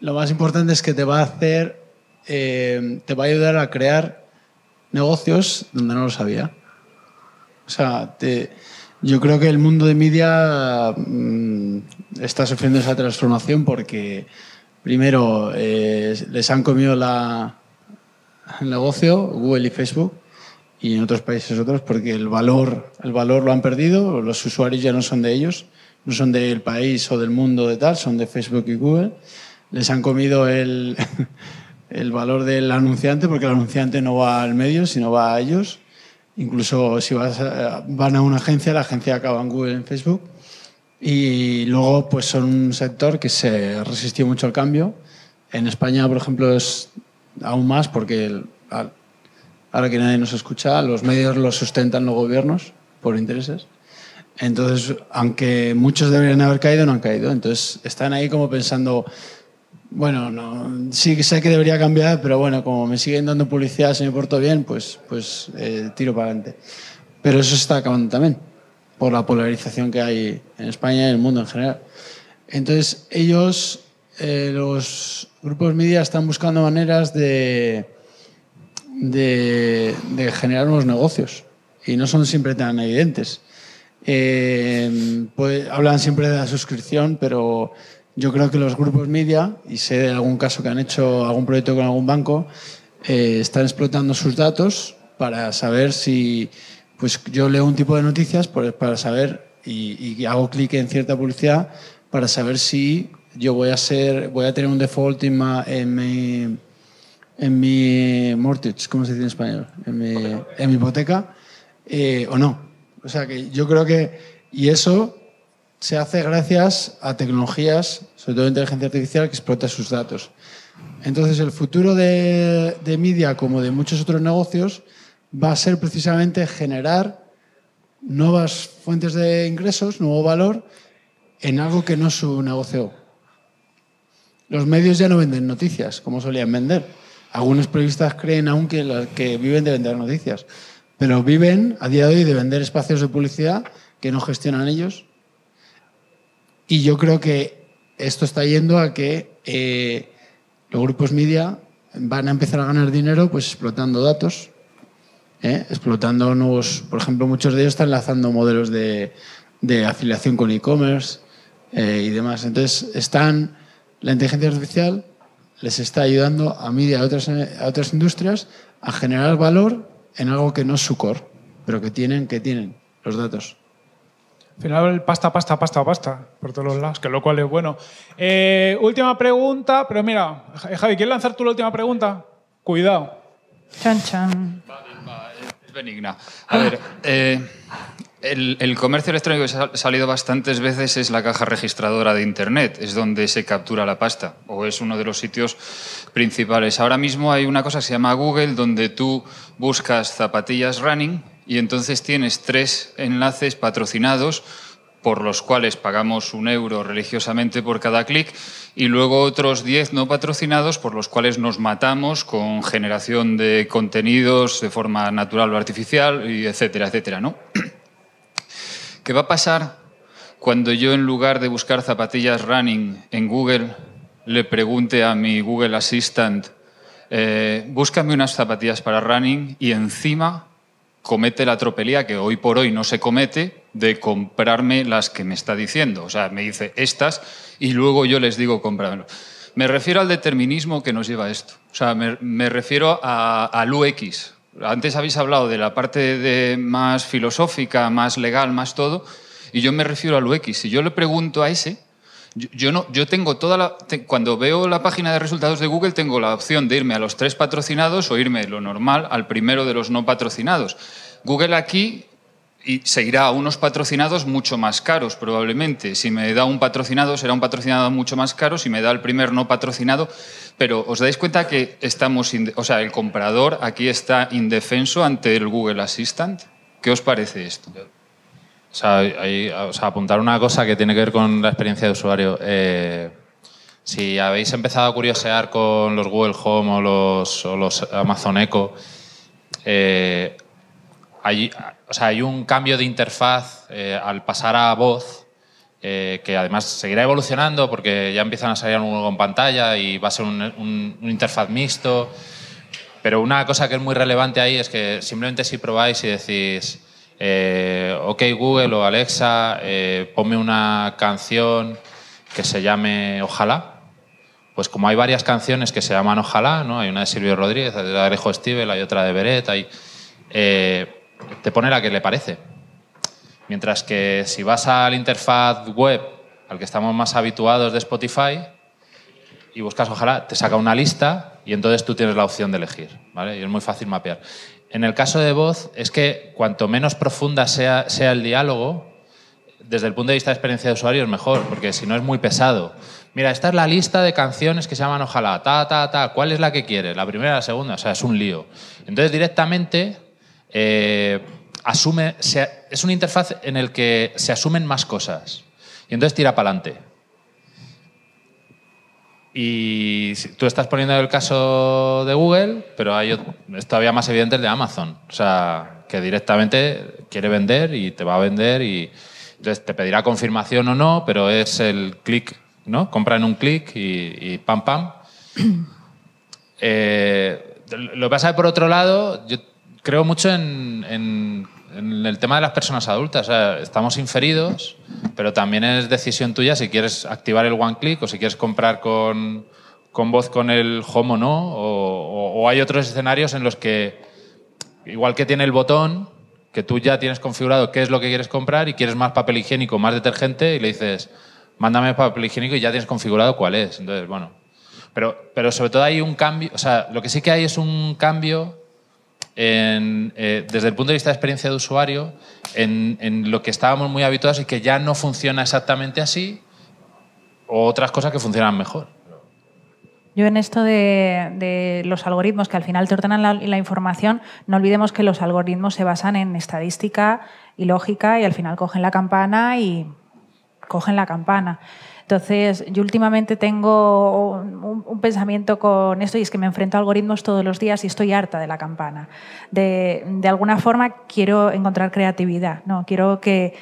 lo más importante es que te va a hacer, eh, te va a ayudar a crear negocios donde no lo sabía. O sea, yo creo que el mundo de media mm, está sufriendo esa transformación porque, primero, eh, les han comido la, el negocio, Google y Facebook, y en otros países otros, porque el valor, el valor lo han perdido, los usuarios ya no son de ellos, no son del país o del mundo de tal, son de Facebook y Google. Les han comido el... <laughs> el valor del anunciante, porque el anunciante no va al medio, sino va a ellos. Incluso si vas van a una agencia, la agencia acaba en Google, en Facebook. Y luego, pues son un sector que se resistió mucho al cambio. En España, por ejemplo, es aún más porque ahora que nadie nos escucha, los medios los sustentan los gobiernos por intereses. Entonces, aunque muchos deberían haber caído, no han caído. Entonces, están ahí como pensando, bueno, no, sí que sé que debería cambiar, pero bueno, como me siguen dando publicidad, si me porto bien, pues, pues eh, tiro para adelante. Pero eso está acabando también, por la polarización que hay en España y en el mundo en general. Entonces, ellos, eh, los grupos media, están buscando maneras de, generar unos negocios y no son siempre tan evidentes. Eh, pues, hablan siempre de la suscripción, pero yo creo que los grupos media, y sé de algún caso que han hecho algún proyecto con algún banco, eh, están explotando sus datos para saber si, pues yo leo un tipo de noticias para saber y, hago clic en cierta publicidad para saber si yo voy a ser, voy a tener un default en, mi, en mi mortgage, ¿cómo se dice en español? En mi, hipoteca eh, o no. O sea que yo creo que y eso se hace gracias a tecnologías, sobre todo inteligencia artificial, que explota sus datos. Entonces, el futuro de, de media, como de muchos otros negocios, va a ser precisamente generar nuevas fuentes de ingresos, nuevo valor, en algo que no es su negocio. Los medios ya no venden noticias, como solían vender. Algunos periodistas creen aún que viven de vender noticias, pero viven a día de hoy de vender espacios de publicidad que no gestionan ellos y yo creo que esto está yendo a que eh, los grupos media van a empezar a ganar dinero pues explotando datos, ¿eh? explotando nuevos, por ejemplo, muchos de ellos están lanzando modelos de, afiliación con e-commerce eh, y demás. Entonces, están, la inteligencia artificial les está ayudando a media a otras, a otras industrias a generar valor en algo que no es su core, pero que tienen, que tienen los datos. Al final, pasta, pasta, pasta, pasta, por todos los lados, que lo cual es bueno. Eh, última pregunta, pero mira, Javi, ¿quieres lanzar tú la última pregunta? Cuidado. Chan, chan. Es benigna. A ver, eh, el, el, comercio electrónico que ha salido bastantes veces es la caja registradora de Internet, es donde se captura la pasta, o es uno de los sitios principales. Ahora mismo hay una cosa que se llama Google, donde tú buscas zapatillas running y entonces tienes tres enlaces patrocinados por los cuales pagamos un euro religiosamente por cada clic, y luego otros diez no patrocinados por los cuales nos matamos con generación de contenidos de forma natural o artificial, y etcétera, etcétera, ¿no? <clears throat> ¿Qué va a pasar cuando yo en lugar de buscar zapatillas running en Google le pregunte a mi Google Assistant, eh, búscame unas zapatillas para running y encima comete la tropelía que hoy por hoy no se comete de comprarme las que me está diciendo. O sea, me dice estas y luego yo les digo cómpramelo. Me refiero al determinismo que nos lleva a esto. O sea, me, refiero a, al x Antes habéis hablado de la parte de más filosófica, más legal, más todo, y yo me refiero al x Si yo le pregunto a ese, yo, no, yo tengo toda la. cuando veo la página de resultados de Google, tengo la opción de irme a los tres patrocinados o irme lo normal al primero de los no patrocinados. Google aquí y se irá a unos patrocinados mucho más caros, probablemente. Si me da un patrocinado, será un patrocinado mucho más caro. Si me da el primer no patrocinado. Pero os dais cuenta que estamos. O sea, el comprador aquí está indefenso ante el Google Assistant. ¿Qué os parece esto? O sea, apuntar una cosa que tiene que ver con la experiencia de usuario. Eh, si habéis empezado a curiosear con los Google Home o los, Amazon Echo, eh, hay, un cambio de interfaz eh, al pasar a voz que además seguirá evolucionando porque ya empiezan a salir un con en pantalla y va a ser un, un, interfaz mixto. Pero una cosa que es muy relevante ahí es que simplemente si probáis y decís, eh, ok Google o Alexa, eh, ponme una canción que se llame Ojalá. Pues como hay varias canciones que se llaman Ojalá, ¿no? hay una de Silvio Rodríguez, hay otra de Alejo Stivel, hay otra de Beret, eh, te pone la que le parece. Mientras que si vas al interfaz web al que estamos más habituados de Spotify y buscas Ojalá, te saca una lista y entonces tú tienes la opción de elegir. ¿vale? Y es muy fácil mapear. En el caso de voz, es que cuanto menos profunda sea, el diálogo, desde el punto de vista de experiencia de usuario es mejor, porque si no es muy pesado. Mira, esta es la lista de canciones que se llaman Ojalá, ta, ta, ta, ¿cuál es la que quieres? La primera, la segunda, o sea, es un lío. Entonces, directamente, eh, asume, es una interfaz en la que se asumen más cosas. Y entonces tira para adelante. Y tú estás poniendo el caso de Google, pero hay es todavía más evidente el de Amazon. O sea, que directamente quiere vender y te va a vender y te pedirá confirmación o no, pero es el clic, ¿no? Compra en un clic y, pam, pam. <clears throat> Eh, lo que pasa es por otro lado, yo creo mucho en en el tema de las personas adultas, estamos inferidos, pero también es decisión tuya si quieres activar el one click o si quieres comprar con, con voz con el home o no, o, hay otros escenarios en los que, igual que tiene el botón, que tú ya tienes configurado qué es lo que quieres comprar y quieres más papel higiénico, más detergente, y le dices, mándame papel higiénico y ya tienes configurado cuál es. Entonces, bueno. Pero, pero sobre todo hay un cambio, o sea, lo que sí que hay es un cambio eh, desde el punto de vista de experiencia de usuario, en, lo que estábamos muy habituados y que ya no funciona exactamente así, o otras cosas que funcionan mejor. Yo en esto de, los algoritmos que al final te ordenan la información, no olvidemos que los algoritmos se basan en estadística y lógica y al final cogen la campana y cogen la campana. Entonces, yo últimamente tengo un, pensamiento con esto y es que me enfrento a algoritmos todos los días y estoy harta de la campana. De, alguna forma quiero encontrar creatividad, ¿no? quiero que,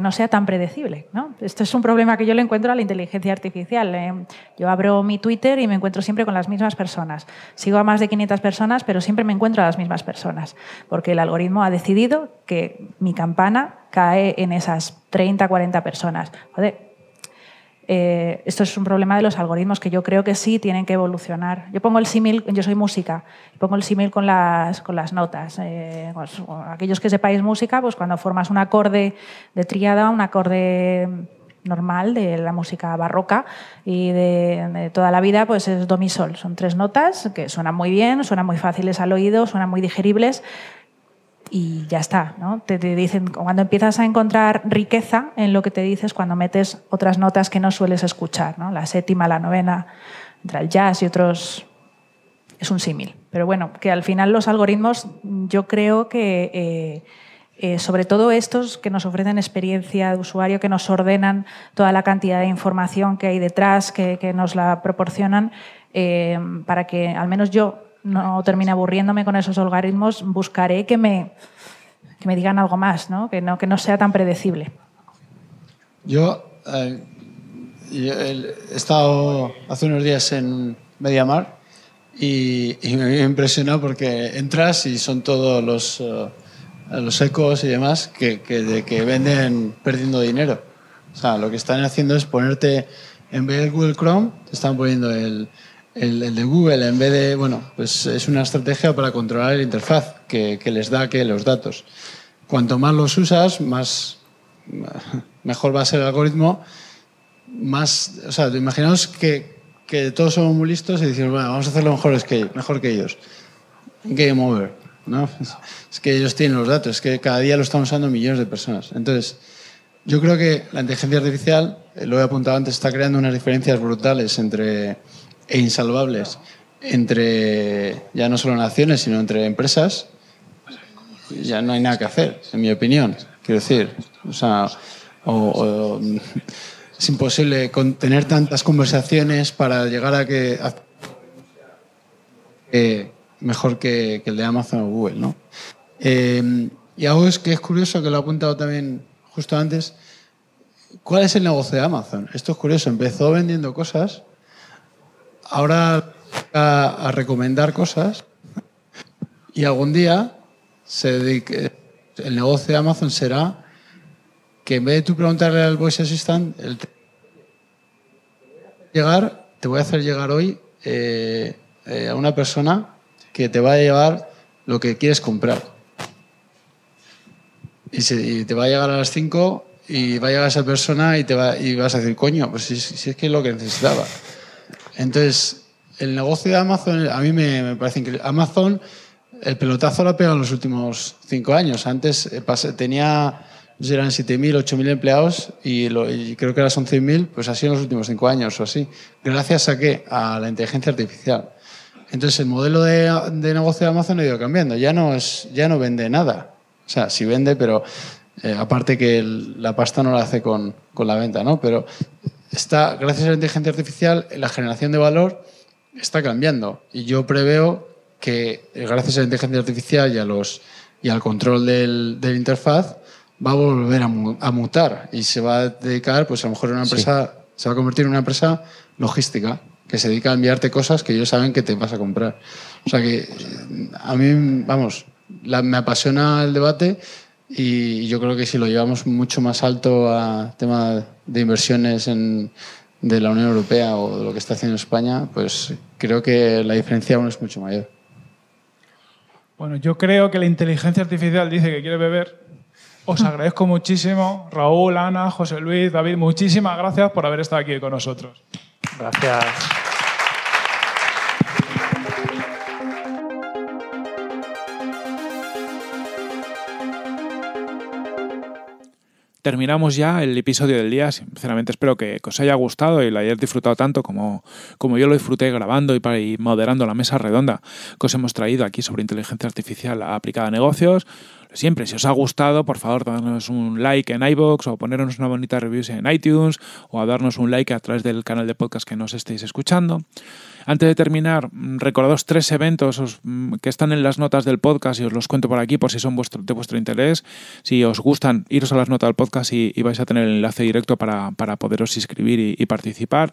no sea tan predecible. ¿no? Esto es un problema que yo le encuentro a la inteligencia artificial. ¿eh? Yo abro mi Twitter y me encuentro siempre con las mismas personas. Sigo a más de 500 personas, pero siempre me encuentro a las mismas personas, porque el algoritmo ha decidido que mi campana cae en esas 30, 40 personas. Joder, eh, esto es un problema de los algoritmos que yo creo que sí tienen que evolucionar. Yo pongo el símil, yo soy música, pongo el símil con las, con las notas. Eh, aquellos que sepáis música, pues cuando formas un acorde de tríada, un acorde normal de la música barroca y de, toda la vida, pues es do mi sol. Son tres notas que suenan muy bien, suenan muy fáciles al oído, suenan muy digeribles, y ya está. ¿no? Te, dicen, cuando empiezas a encontrar riqueza en lo que te dices, cuando metes otras notas que no sueles escuchar, ¿no? la séptima, la novena, entre el jazz y otros. Es un símil. Pero bueno, que al final los algoritmos, yo creo que. Eh, eh, sobre todo estos que nos ofrecen experiencia de usuario, que nos ordenan toda la cantidad de información que hay detrás, que, nos la proporcionan, eh, para que al menos yo no termine aburriéndome con esos algoritmos, buscaré que me, me digan algo más, ¿no? Que, no, que no sea tan predecible. Yo, eh, he estado hace unos días en Mediamar y, y, me he impresionado porque entras y son todos los, eh, los ecos y demás que, que, venden perdiendo dinero. O sea, lo que están haciendo es ponerte, en vez Google Chrome, te están poniendo el, el, de Google, en vez de, bueno, pues es una estrategia para controlar la interfaz que, les da que los datos. Cuanto más los usas, más <laughs> mejor va a ser el algoritmo, más, o sea, imaginaos que, todos somos muy listos y decimos, bueno, vamos a hacerlo mejor que, mejor que ellos. Game over, ¿no? <laughs> Es que ellos tienen los datos, es que cada día lo están usando millones de personas. Entonces, yo creo que la inteligencia artificial, eh, lo he apuntado antes, está creando unas diferencias brutales entre e insalvables entre ya no solo naciones, sino entre empresas, ya no hay nada que hacer, en mi opinión. Quiero decir, o es imposible tener tantas conversaciones para llegar a que... mejor que, el de Amazon o Google, em, y algo es que es curioso, que lo ha apuntado también justo antes, ¿cuál es el negocio de Amazon? Esto es curioso, empezó vendiendo cosas ahora a, recomendar cosas y algún día se el negocio de Amazon será que en vez de tú preguntarle al Voice Assistant, te llegar, te voy a hacer llegar hoy eh, eh, a una persona que te va a llevar lo que quieres comprar. Y, te va a llegar a las 5 y va a llegar esa persona y, te vas a decir, coño, pues si es que es lo que necesitaba. Entonces, el negocio de Amazon, a mí me, parece que Amazon, el pelotazo lo ha pegado en los últimos cinco años. Antes eh, tenía, eran 7.000, 8.000 empleados y, y, creo que ahora son 100.000, pues así en los últimos cinco años o así. Gracias a qué? A la inteligencia artificial. Entonces, el modelo de, de, negocio de Amazon ha ido cambiando. Ya no, es, ya no vende nada. O sea, sí vende, pero eh, aparte que la pasta no la hace con, con la venta, ¿no? Pero gracias a la inteligencia artificial, la generación de valor está cambiando. Y yo preveo que eh, gracias a la inteligencia artificial y, al control del, del interfaz, va a volver a, mutar y se va a dedicar, pues a lo mejor una empresa, se va a convertir en una empresa logística que se dedica a enviarte cosas que ellos saben que te vas a comprar. O sea que eh, a mí, vamos, me apasiona el debate y yo creo que si lo llevamos mucho más alto a tema de inversiones de la Unión Europea o de lo que está haciendo España, pues creo que la diferencia aún es mucho mayor. Bueno, yo creo que la inteligencia artificial dice que quiere beber. Os <laughs> agradezco muchísimo, Raúl, Ana, José Luis, David, muchísimas gracias por haber estado aquí con nosotros. Gracias. terminamos ya el episodio del día. Sinceramente espero que, os haya gustado y lo hayáis disfrutado tanto como, como yo lo disfruté grabando y, moderando la mesa redonda que os hemos traído aquí sobre inteligencia artificial aplicada a negocios. Siempre, si os ha gustado, por favor, darnos un like en iBox o ponernos una bonita review en iTunes o a darnos un like a través del canal de podcast que nos estéis escuchando. Antes de terminar, mm, recordados tres eventos mm, que están en las notas del podcast y os los cuento por aquí por si son de vuestro interés. Si os gustan, iros a las notas del podcast y, vais a tener el enlace directo para, poderos inscribir y, participar.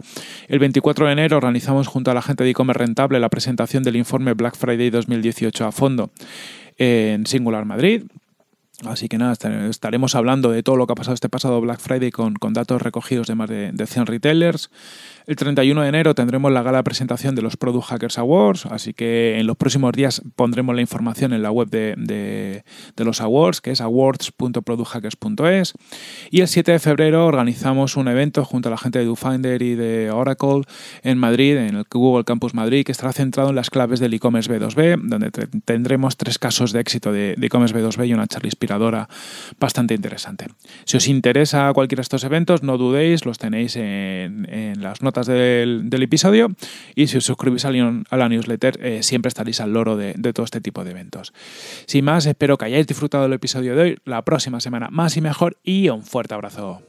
El 24 de enero organizamos junto a la gente de e-commerce rentable la presentación del informe Black Friday 2018 a fondo en Singular Madrid. Así que nada, estaremos hablando de todo lo que ha pasado este pasado Black Friday con, con datos recogidos de más de, de 100 retailers. El 31 de enero tendremos la gala presentación de los Product Hackers Awards, así que en los próximos días pondremos la información en la web de, los awards, que es awards.producthackers.es. Y el 7 de febrero organizamos un evento junto a la gente de DoFinder y de Oracle en Madrid, en el Google Campus Madrid, que estará centrado en las claves del e-commerce B2B, donde tendremos tres casos de éxito de e-commerce e commerce b 2 b y una charla inspiradora bastante interesante. Si os interesa cualquiera de estos eventos, no dudéis, los tenéis en las notas del, episodio. Y si os suscribís a, la newsletter, eh, siempre estaréis al loro de, de, todo este tipo de eventos. Sin más, espero que hayáis disfrutado del episodio de hoy. La próxima semana más y mejor y un fuerte abrazo.